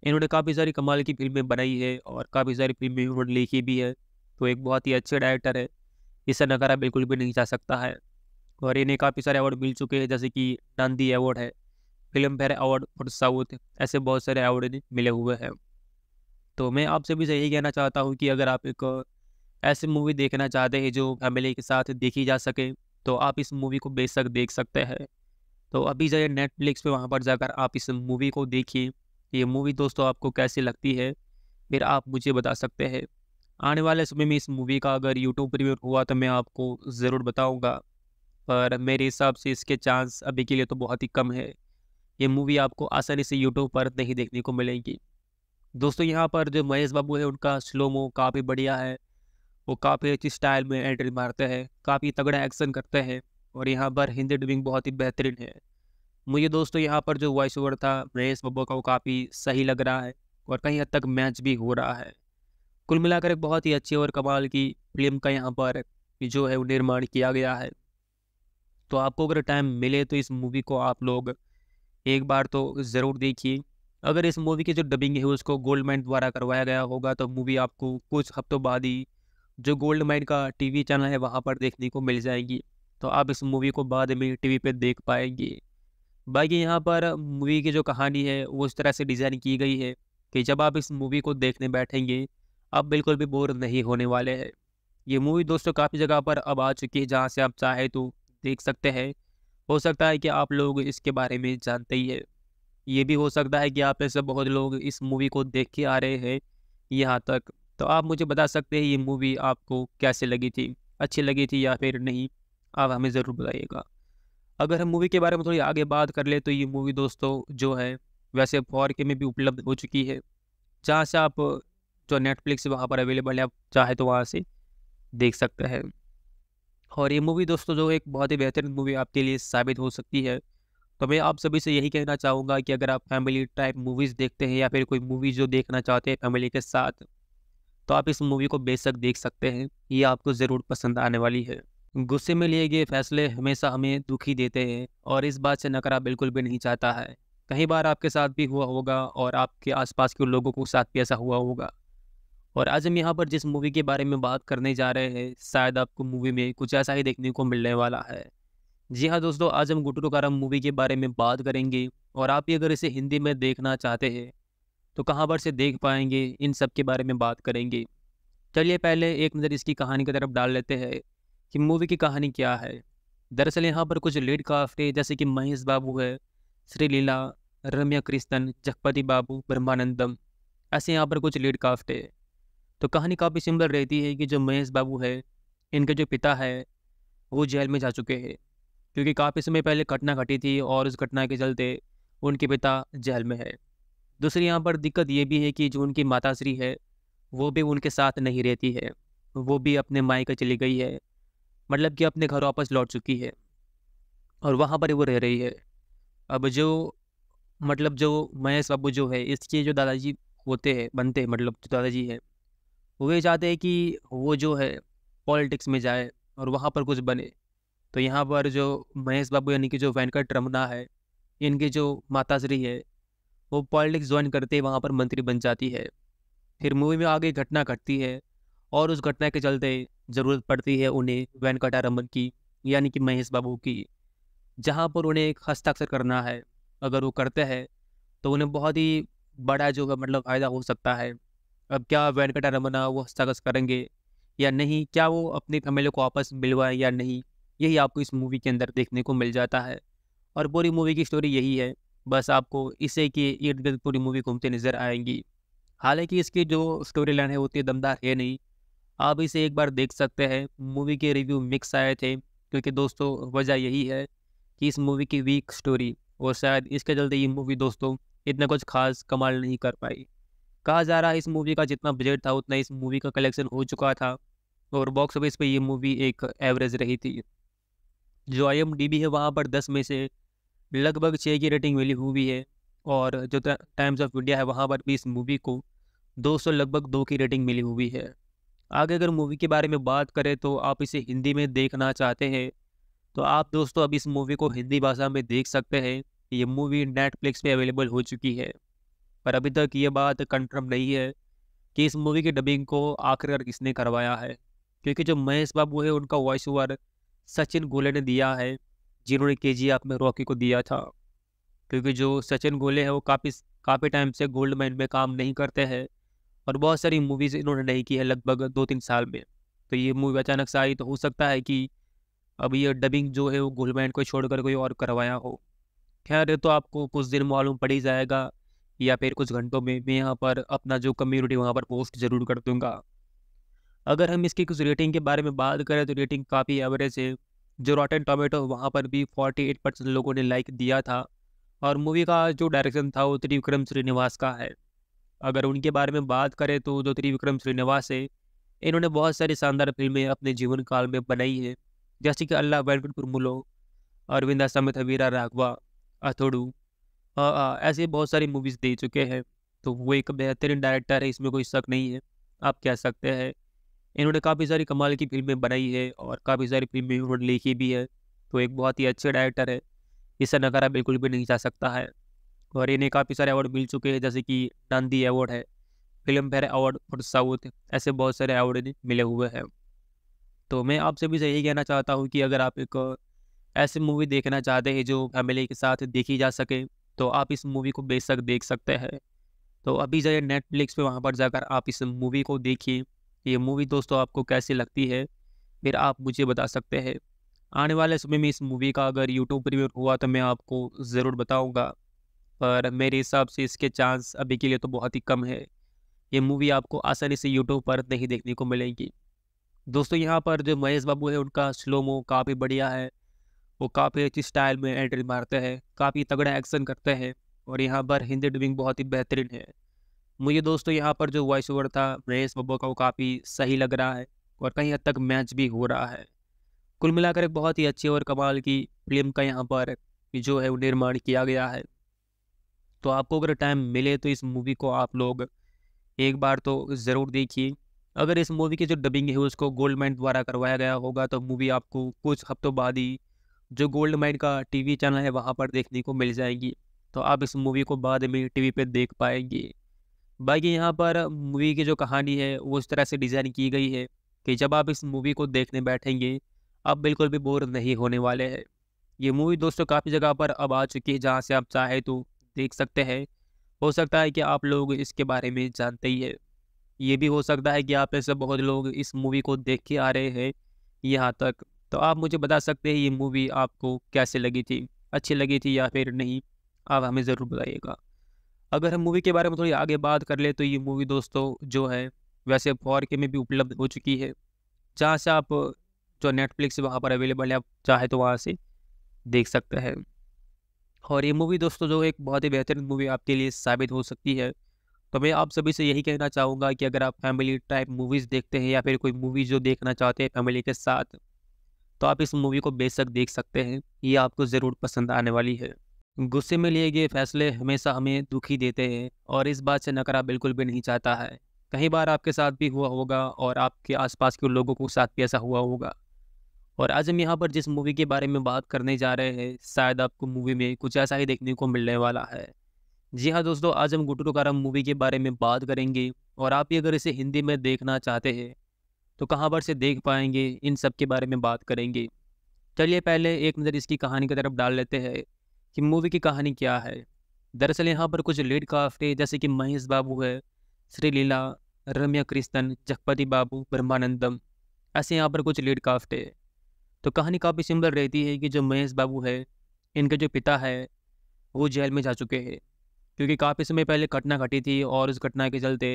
इन्होंने काफ़ी सारी कमाल की फिल्में बनाई है और काफ़ी सारी फिल्में इन्होंने लिखी भी है तो एक बहुत ही अच्छे डायरेक्टर है इसे नकारा बिल्कुल भी नहीं जा सकता है और इन्हें काफ़ी सारे अवार्ड मिल चुके हैं जैसे कि नांदी अवार्ड है Filmfare award for south ऐसे बहुत सारे अवार्ड इन्हें मिले हुए हैं तो मैं आपसे भी यही कहना चाहता हूँ कि अगर आप एक ऐसी मूवी देखना चाहते हैं जो फैमिली के साथ देखी जा सके तो आप इस मूवी को बेशक देख सकते हैं तो अभी जाइए नेटफ्लिक्स पे वहाँ पर जाकर आप इस मूवी को देखिए ये मूवी दोस्तों आपको कैसी लगती है फिर आप मुझे बता सकते हैं आने वाले समय में इस मूवी का अगर यूट्यूब प्रीमियर हुआ तो मैं आपको ज़रूर बताऊँगा पर मेरे हिसाब से इसके चांस अभी के लिए तो बहुत ही कम है ये मूवी आपको आसानी से यूट्यूब पर नहीं देखने को मिलेगी दोस्तों यहाँ पर जो महेश बाबू है उनका स्लोमो काफ़ी बढ़िया है वो काफ़ी अच्छी स्टाइल में एंट्री मारते हैं काफ़ी तगड़ा एक्शन करते हैं और यहाँ पर हिंदी डबिंग बहुत ही बेहतरीन है मुझे दोस्तों यहाँ पर जो वॉइस ओवर था महेश बब्बू का वो काफ़ी सही लग रहा है और कहीं हद तक मैच भी हो रहा है कुल मिलाकर एक बहुत ही अच्छी और कमाल की फिल्म का यहाँ पर जो है वो निर्माण किया गया है तो आपको अगर टाइम मिले तो इस मूवी को आप लोग एक बार तो ज़रूर देखिए अगर इस मूवी की जो डबिंग है उसको गोल्डमैन द्वारा करवाया गया होगा तो मूवी आपको कुछ हफ्तों बाद ही जो गोल्ड माइन का टीवी चैनल है वहाँ पर देखने को मिल जाएगी तो आप इस मूवी को बाद में टीवी पे देख पाएंगे बाकी यहाँ पर मूवी की जो कहानी है वो इस तरह से डिज़ाइन की गई है कि जब आप इस मूवी को देखने बैठेंगे आप बिल्कुल भी बोर नहीं होने वाले हैं ये मूवी दोस्तों काफ़ी जगह पर अब आ चुकी है जहाँ से आप चाहे तो देख सकते हैं हो सकता है कि आप लोग इसके बारे में जानते ही है ये भी हो सकता है कि आप ऐसे बहुत लोग इस मूवी को देख के आ रहे हैं यहाँ तक तो आप मुझे बता सकते हैं ये मूवी आपको कैसे लगी थी अच्छी लगी थी या फिर नहीं आप हमें ज़रूर बताइएगा अगर हम मूवी के बारे में थोड़ी आगे बात कर ले तो ये मूवी दोस्तों जो है वैसे फॉर के में भी उपलब्ध हो चुकी है जहाँ से आप जो नेटफ्लिक्स वहाँ पर अवेलेबल है आप चाहे तो वहाँ से देख सकते हैं और ये मूवी दोस्तों जो एक बहुत ही बेहतरीन मूवी आपके लिए साबित हो सकती है तो मैं आप सभी से यही कहना चाहूँगा कि अगर आप फैमिली टाइप मूवीज़ देखते हैं या फिर कोई मूवी जो देखना चाहते हैं फैमिली के साथ तो आप इस मूवी को बेशक देख सकते हैं ये आपको ज़रूर पसंद आने वाली है गुस्से में लिए गए फैसले हमेशा हमें दुखी देते हैं और इस बात से नकरा बिल्कुल भी नहीं चाहता है कई बार आपके साथ भी हुआ होगा और आपके आसपास के लोगों के साथ भी ऐसा हुआ होगा और आज हम यहाँ पर जिस मूवी के बारे में बात करने जा रहे हैं शायद आपको मूवी में कुछ ऐसा ही देखने को मिलने वाला है जी हाँ दोस्तों आज हम गुटरू कारम मूवी के बारे में बात करेंगे और आप भी अगर इसे हिंदी में देखना चाहते हैं तो कहाँ पर से देख पाएंगे इन सब के बारे में बात करेंगे चलिए पहले एक नज़र इसकी कहानी की तरफ डाल लेते हैं कि मूवी की कहानी क्या है दरअसल यहाँ पर कुछ लीड कास्ट है जैसे कि महेश बाबू है श्री लीला रम्या कृष्णन जगपति बाबू ब्रह्मानंदम ऐसे यहाँ पर कुछ लीड कास्ट है तो कहानी काफ़ी सिंपल रहती है कि जो महेश बाबू है इनके जो पिता है वो जेल में जा चुके हैं क्योंकि काफ़ी समय पहले घटना घटी थी और उस घटना के चलते उनके पिता जेल में है दूसरी यहाँ पर दिक्कत ये भी है कि जो उनकी माताश्री है वो भी उनके साथ नहीं रहती है वो भी अपने मायके चली गई है मतलब कि अपने घर वापस लौट चुकी है और वहाँ पर वो रह रही है अब जो मतलब जो महेश बाबू जो है इसके जो दादाजी होते हैं बनते हैं मतलब जो दादाजी हैं वो ये चाहते हैं कि वो जो है पॉलिटिक्स में जाए और वहाँ पर कुछ बने तो यहाँ पर जो महेश बाबू यानी कि जो वेंकट रमना है इनकी जो माताश्री है वो पॉलिटिक्स ज्वाइन करते ही वहाँ पर मंत्री बन जाती है फिर मूवी में आगे घटना घटती है और उस घटना के चलते ज़रूरत पड़ती है उन्हें वेंकटा रमन की यानी कि महेश बाबू की जहाँ पर उन्हें एक हस्ताक्षर करना है अगर वो करते हैं तो उन्हें बहुत ही बड़ा जो है मतलब फ़ायदा हो सकता है अब क्या वेंकटा रमन वो हस्ताक्षर करेंगे या नहीं क्या वो अपने फैमिली को आपस मिलवाएं या नहीं यही आपको इस मूवी के अंदर देखने को मिल जाता है और पूरी मूवी की स्टोरी यही है बस आपको इसे के इर्द गिर्द पूरी मूवी घूमते नजर आएंगी हालांकि इसकी जो स्टोरी लाइन है वो उतनी दमदार है नहीं आप इसे एक बार देख सकते हैं मूवी के रिव्यू मिक्स आए थे क्योंकि दोस्तों वजह यही है कि इस मूवी की वीक स्टोरी और शायद इसके चलते ये मूवी दोस्तों इतना कुछ खास कमाल नहीं कर पाई कहा जा रहा है इस मूवी का जितना बजट था उतना इस मूवी का कलेक्शन हो चुका था और बॉक्स ऑफिस पर ये मूवी एक एवरेज रही थी जो आई है वहाँ पर दस में से लगभग छः की रेटिंग मिली हुई है और जो टाइम्स ऑफ इंडिया है वहाँ पर भी इस मूवी को दो लगभग दो की रेटिंग मिली हुई है आगे अगर मूवी के बारे में बात करें तो आप इसे हिंदी में देखना चाहते हैं तो आप दोस्तों अब इस मूवी को हिंदी भाषा में देख सकते हैं ये मूवी नेटफ्लिक्स पे अवेलेबल हो चुकी है पर अभी तक ये बात कंफर्म नहीं है कि इस मूवी की डबिंग को आखिरकार किसने करवाया है क्योंकि जो महेश बाबू है उनका वॉइस ओवर सचिन गोले ने दिया है जिन्होंने के जी में रॉकी को दिया था क्योंकि जो सचिन गोले हैं वो काफ़ी काफ़ी टाइम से गोल्ड माइन में काम नहीं करते हैं और बहुत सारी मूवीज़ इन्होंने नहीं की है लगभग दो तीन साल में तो ये मूवी अचानक से आई तो हो सकता है कि अब ये डबिंग जो है वो गोल्ड माइन को छोड़कर कोई और करवाया हो खैर तो आपको कुछ दिन मालूम पड़ ही जाएगा या फिर कुछ घंटों में मैं यहाँ पर अपना जो कम्युनिटी वहाँ पर पोस्ट ज़रूर कर दूँगा अगर हम इसकी कुछ रेटिंग के बारे में बात करें तो रेटिंग काफ़ी एवरेज है जो रॉटन टोमेटो वहाँ पर भी फोर्टी एट परसेंट लोगों ने लाइक दिया था और मूवी का जो डायरेक्शन था वो त्रिविक्रम श्रीनिवास का है अगर उनके बारे में बात करें तो जो त्रिविक्रम श्रीनिवास है इन्होंने बहुत सारी शानदार फिल्में अपने जीवन काल में बनाई हैं जैसे कि अल्लाह वेंकटपुर मुलो अरविंदा समेत वीरा राघवा अथोड़ू ऐसी बहुत सारी मूवीज़ दे चुके हैं तो वो एक बेहतरीन डायरेक्टर है इसमें कोई शक नहीं है आप कह सकते हैं इन्होंने काफ़ी सारी कमाल की फिल्में बनाई है और काफ़ी सारी फिल्में इन्होंने लिखी भी है तो एक बहुत ही अच्छे डायरेक्टर है इसे नकारा बिल्कुल भी नहीं जा सकता है और इन्हें काफ़ी सारे अवार्ड मिल चुके हैं जैसे कि नांदी अवार्ड है Filmfare award for south ऐसे बहुत सारे अवार्ड इन्हें मिले हुए हैं तो मैं आपसे भी से यही कहना चाहता हूँ कि अगर आप एक ऐसी मूवी देखना चाहते हैं जो फैमिली के साथ देखी जा सके तो आप इस मूवी को बेशक देख सकते हैं तो अभी जाइए नेटफ्लिक्स पे वहाँ पर जाकर आप इस मूवी को देखिए ये मूवी दोस्तों आपको कैसी लगती है फिर आप मुझे बता सकते हैं आने वाले समय में इस मूवी का अगर यूट्यूब प्रीमियर हुआ तो मैं आपको ज़रूर बताऊंगा पर मेरे हिसाब से इसके चांस अभी के लिए तो बहुत ही कम है ये मूवी आपको आसानी से यूट्यूब पर नहीं देखने को मिलेगी दोस्तों यहाँ पर जो महेश बाबू है उनका स्लोमो काफ़ी बढ़िया है वो काफ़ी अच्छी स्टाइल में एंट्री मारते हैं काफ़ी तगड़ा एक्शन करते हैं और यहाँ पर हिंदी डबिंग बहुत ही बेहतरीन है मुझे दोस्तों यहाँ पर जो वॉइस ओवर था महेश बब्बा का वो काफ़ी सही लग रहा है और कहीं हद तक मैच भी हो रहा है कुल मिलाकर एक बहुत ही अच्छी और कमाल की फिल्म का यहाँ पर जो है वो निर्माण किया गया है तो आपको अगर टाइम मिले तो इस मूवी को आप लोग एक बार तो ज़रूर देखिए अगर इस मूवी की जो डबिंग है उसको गोल्ड माइंड द्वारा करवाया गया होगा तो मूवी आपको कुछ हफ्तों बाद ही जो गोल्ड माइंड का टीवी चैनल है वहाँ पर देखने को मिल जाएगी तो आप इस मूवी को बाद में टीवी पे देख पाएंगे बाकी यहाँ पर मूवी की जो कहानी है वो इस तरह से डिज़ाइन की गई है कि जब आप इस मूवी को देखने बैठेंगे आप बिल्कुल भी बोर नहीं होने वाले हैं ये मूवी दोस्तों काफ़ी जगह पर अब आ चुकी है जहाँ से आप चाहे तो देख सकते हैं हो सकता है कि आप लोग इसके बारे में जानते ही है ये भी हो सकता है कि आप ऐसे बहुत लोग इस मूवी को देख के आ रहे हैं यहाँ तक तो आप मुझे बता सकते हैं ये मूवी आपको कैसे लगी थी अच्छी लगी थी या फिर नहीं आप हमें ज़रूर बताइएगा अगर हम मूवी के बारे में थोड़ी आगे बात कर ले तो ये मूवी दोस्तों जो है वैसे फॉर के में भी उपलब्ध हो चुकी है जहाँ से आप जो नेटफ्लिक्स वहाँ पर अवेलेबल है आप चाहे तो वहाँ से देख सकते हैं और ये मूवी दोस्तों जो एक बहुत ही बेहतरीन मूवी आपके लिए साबित हो सकती है तो मैं आप सभी से यही कहना चाहूँगा कि अगर आप फैमिली टाइप मूवीज़ देखते हैं या फिर कोई मूवी जो देखना चाहते हैं फैमिली के साथ तो आप इस मूवी को बेशक देख सकते हैं ये आपको ज़रूर पसंद आने वाली है गुस्से में लिए गए फैसले हमेशा हमें दुखी देते हैं और इस बात से नकरा बिल्कुल भी नहीं चाहता है कई बार आपके साथ भी हुआ होगा और आपके आसपास के लोगों के साथ भी ऐसा हुआ होगा और आज हम यहाँ पर जिस मूवी के बारे में बात करने जा रहे हैं शायद आपको मूवी में कुछ ऐसा ही देखने को मिलने वाला है जी हाँ दोस्तों आज हम गुटरू कारम मूवी के बारे में बात करेंगे और आप अगर इसे हिंदी में देखना चाहते हैं तो कहाँ पर से देख पाएंगे इन सब के बारे में बात करेंगे चलिए पहले एक नज़र इसकी कहानी की तरफ डाल लेते हैं कि मूवी की कहानी क्या है दरअसल यहाँ पर कुछ लीड काफ्टे जैसे कि महेश बाबू है श्रीलीला रम्या कृष्णन जगपति बाबू ब्रह्मानंदम ऐसे यहाँ पर कुछ लीड काफ्टे तो कहानी काफ़ी सिंपल रहती है कि जो महेश बाबू है इनके जो पिता है वो जेल में जा चुके हैं क्योंकि काफ़ी समय पहले घटना घटी थी और उस घटना के चलते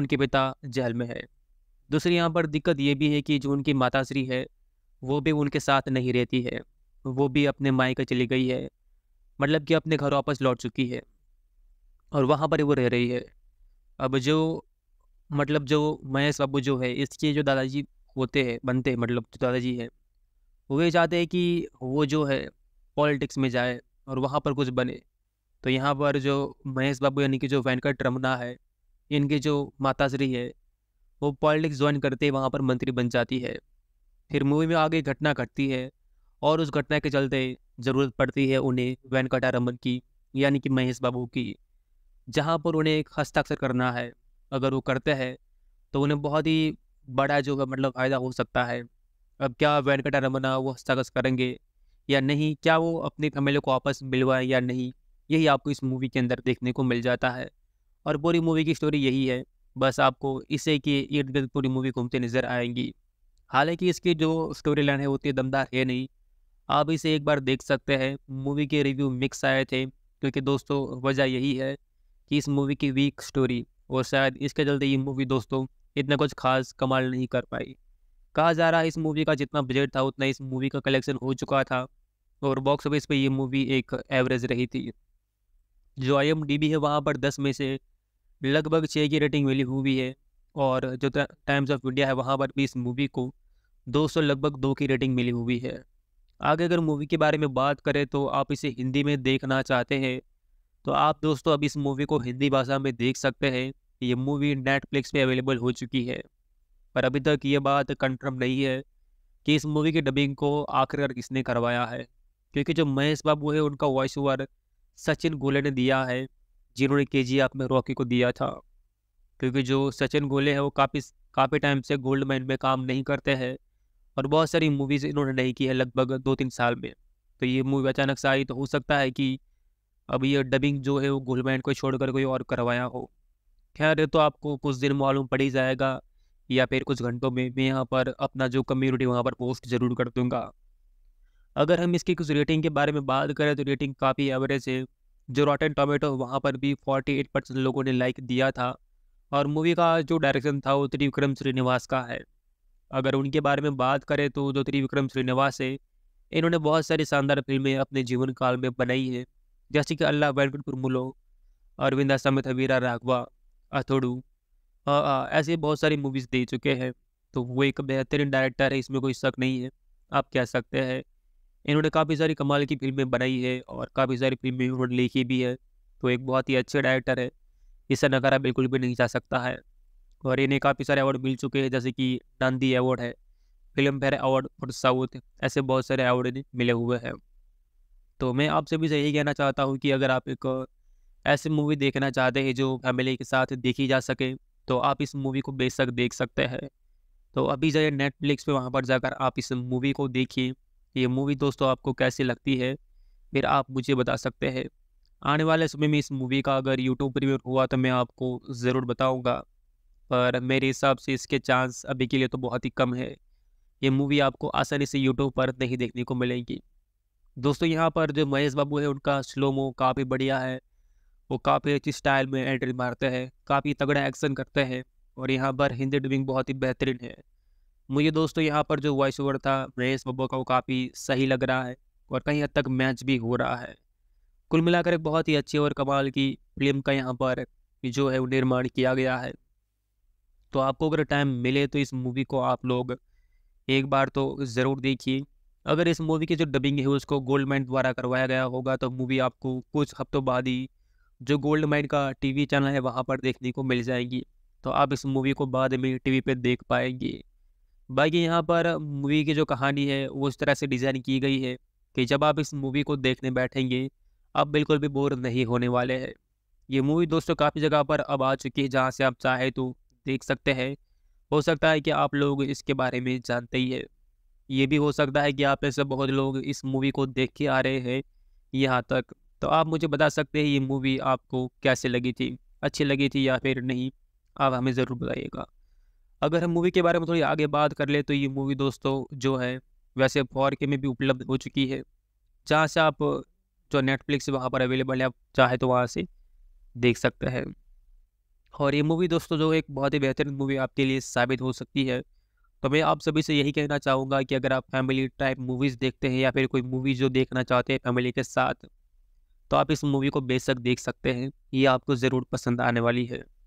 उनके पिता जेल में है दूसरी यहाँ पर दिक्कत ये भी है कि जो उनकी माताश्री है वो भी उनके साथ नहीं रहती है वो भी अपने मायके चली गई है मतलब कि अपने घर वापस लौट चुकी है और वहाँ पर वो रह रही है अब जो मतलब जो महेश बाबू जो है इसके जो दादाजी होते हैं बनते हैं मतलब जो दादाजी हैं वो ये चाहते हैं कि वो जो है पॉलिटिक्स में जाए और वहाँ पर कुछ बने तो यहाँ पर जो महेश बाबू यानी कि जो वेंकट रमना है इनकी जो माताश्री है वो पॉलिटिक्स ज्वाइन करते वहाँ पर मंत्री बन जाती है फिर मूवी में आगे घटना घटती है और उस घटना के चलते ज़रूरत पड़ती है उन्हें वेंकटा रमन की यानी कि महेश बाबू की जहाँ पर उन्हें एक हस्ताक्षर करना है अगर वो करते हैं तो उन्हें बहुत ही बड़ा जो मतलब फ़ायदा हो सकता है अब क्या वैनकटा रमन वो हस्ताक्षर करेंगे या नहीं क्या वो अपने कमेलों को वापस मिलवाए या नहीं यही आपको इस मूवी के अंदर देखने को मिल जाता है और पूरी मूवी की स्टोरी यही है बस आपको इसे कि इर्द गिर्द पूरी मूवी घूमते नज़र आएंगी हालांकि इसकी जो स्टोरी लाइन है उतनी दमदार है नहीं आप इसे एक बार देख सकते हैं मूवी के रिव्यू मिक्स आए थे क्योंकि दोस्तों वजह यही है कि इस मूवी की वीक स्टोरी और शायद इसके चलते ये मूवी दोस्तों इतना कुछ खास कमाल नहीं कर पाई कहा जा रहा है इस मूवी का जितना बजट था उतना इस मूवी का कलेक्शन हो चुका था और बॉक्स ऑफिस पे ये मूवी एक एवरेज रही थी जो आई एम डी बी है वहाँ पर दस में से लगभग छः की रेटिंग मिली हुई है और जो टाइम्स ऑफ इंडिया है वहाँ पर भी इस मूवी को दो सौ लगभग दो की रेटिंग मिली हुई है आगे अगर मूवी के बारे में बात करें तो आप इसे हिंदी में देखना चाहते हैं तो आप दोस्तों अब इस मूवी को हिंदी भाषा में देख सकते हैं ये मूवी नेटफ्लिक्स पे अवेलेबल हो चुकी है पर अभी तक ये बात कंफर्म नहीं है कि इस मूवी की डबिंग को आखिरकार किसने करवाया है क्योंकि जो महेश बाबू है उनका वॉइस ओवर सचिन गोले ने दिया है जिन्होंने के जी आप में रॉकी को दिया था क्योंकि जो सचिन गोले हैं वो काफ़ी काफ़ी टाइम से गोल्ड माइन में काम नहीं करते हैं और बहुत सारी मूवीज़ इन्होंने नहीं की है लगभग दो तीन साल में तो ये मूवी अचानक से आई तो हो सकता है कि अब ये डबिंग जो है वो गुलमैंड को छोड़कर कोई और करवाया हो खैर तो आपको कुछ दिन मालूम पड़ ही जाएगा या फिर कुछ घंटों में मैं यहाँ पर अपना जो कम्युनिटी वहाँ पर पोस्ट जरूर कर दूँगा अगर हम इसकी कुछ रेटिंग के बारे में बात करें तो रेटिंग काफ़ी एवरेज है जो एंड टोमेटो वहाँ पर भी फोर्टी एट परसेंट लोगों ने लाइक दिया था और मूवी का जो डायरेक्शन था वो त्रिविक्रम श्रीनिवास का है अगर उनके बारे में बात करें तो जो त्रिविक्रम श्रीनिवास है इन्होंने बहुत सारी शानदार फिल्में अपने जीवन काल में बनाई हैं जैसे कि अल्लाह वेंकटपुर मुलो अरविंदा समेत हवीरा राघवा अथोड़ू ऐसी बहुत सारी मूवीज़ दे चुके हैं तो वो एक बेहतरीन डायरेक्टर है इसमें कोई शक नहीं है आप कह सकते हैं इन्होंने काफ़ी सारी कमाल की फिल्में बनाई है और काफ़ी सारी फिल्में उन्होंने लिखी भी है तो एक बहुत ही अच्छे डायरेक्टर है इससे नकारा बिल्कुल भी नहीं जा सकता है और इन्हें काफ़ी सारे अवार्ड मिल चुके हैं जैसे कि नंदी अवार्ड है Filmfare award for south ऐसे बहुत सारे अवार्ड इन्हें मिले हुए हैं तो मैं आपसे भी यही कहना चाहता हूँ कि अगर आप एक ऐसी मूवी देखना चाहते हैं जो फैमिली के साथ देखी जा सके तो आप इस मूवी को बेशक देख सकते हैं तो अभी जाइए नेटफ्लिक्स पे वहाँ पर जाकर आप इस मूवी को देखिए ये मूवी दोस्तों आपको कैसी लगती है फिर आप मुझे बता सकते हैं आने वाले समय में इस मूवी का अगर यूट्यूब प्रीमियर हुआ तो मैं आपको ज़रूर बताऊँगा पर मेरे हिसाब से इसके चांस अभी के लिए तो बहुत ही कम है ये मूवी आपको आसानी से यूट्यूब पर नहीं देखने को मिलेगी दोस्तों यहाँ पर जो महेश बाबू है उनका स्लोमो काफ़ी बढ़िया है वो काफ़ी अच्छी स्टाइल में एंट्री मारते हैं काफ़ी तगड़ा एक्शन करते हैं और यहाँ पर हिंदी डबिंग बहुत ही बेहतरीन है मुझे दोस्तों यहाँ पर जो वॉइस ओवर था महेश बब्बू का वो काफ़ी सही लग रहा है और कहीं हद तक मैच भी हो रहा है कुल मिलाकर एक बहुत ही अच्छी और कमाल की फिल्म का यहाँ पर जो है वो निर्माण किया गया है तो आपको अगर टाइम मिले तो इस मूवी को आप लोग एक बार तो ज़रूर देखिए अगर इस मूवी की जो डबिंग है उसको गोल्ड माइंड द्वारा करवाया गया होगा तो मूवी आपको कुछ हफ्तों बाद ही जो गोल्ड माइंड का टीवी चैनल है वहाँ पर देखने को मिल जाएगी तो आप इस मूवी को बाद में टीवी पे देख पाएंगे बाकी यहाँ पर मूवी की जो कहानी है वो इस तरह से डिज़ाइन की गई है कि जब आप इस मूवी को देखने बैठेंगे आप बिल्कुल भी बोर नहीं होने वाले हैं ये मूवी दोस्तों काफ़ी जगह पर अब आ चुकी है जहाँ से आप चाहे तो देख सकते हैं हो सकता है कि आप लोग इसके बारे में जानते ही है ये भी हो सकता है कि आप ऐसे बहुत लोग इस मूवी को देख के आ रहे हैं यहाँ तक तो आप मुझे बता सकते हैं ये मूवी आपको कैसे लगी थी अच्छी लगी थी या फिर नहीं आप हमें ज़रूर बताइएगा अगर हम मूवी के बारे में थोड़ी आगे बात कर ले तो ये मूवी दोस्तों जो है वैसे फॉर के में भी उपलब्ध हो चुकी है जहाँ से आप जो नेटफ्लिक्स वहाँ पर अवेलेबल है आप चाहे तो वहाँ से देख सकते हैं और ये मूवी दोस्तों जो एक बहुत ही बेहतरीन मूवी आपके लिए साबित हो सकती है तो मैं आप सभी से यही कहना चाहूँगा कि अगर आप फैमिली टाइप मूवीज़ देखते हैं या फिर कोई मूवी जो देखना चाहते हैं फैमिली के साथ तो आप इस मूवी को बेशक देख सकते हैं ये आपको ज़रूर पसंद आने वाली है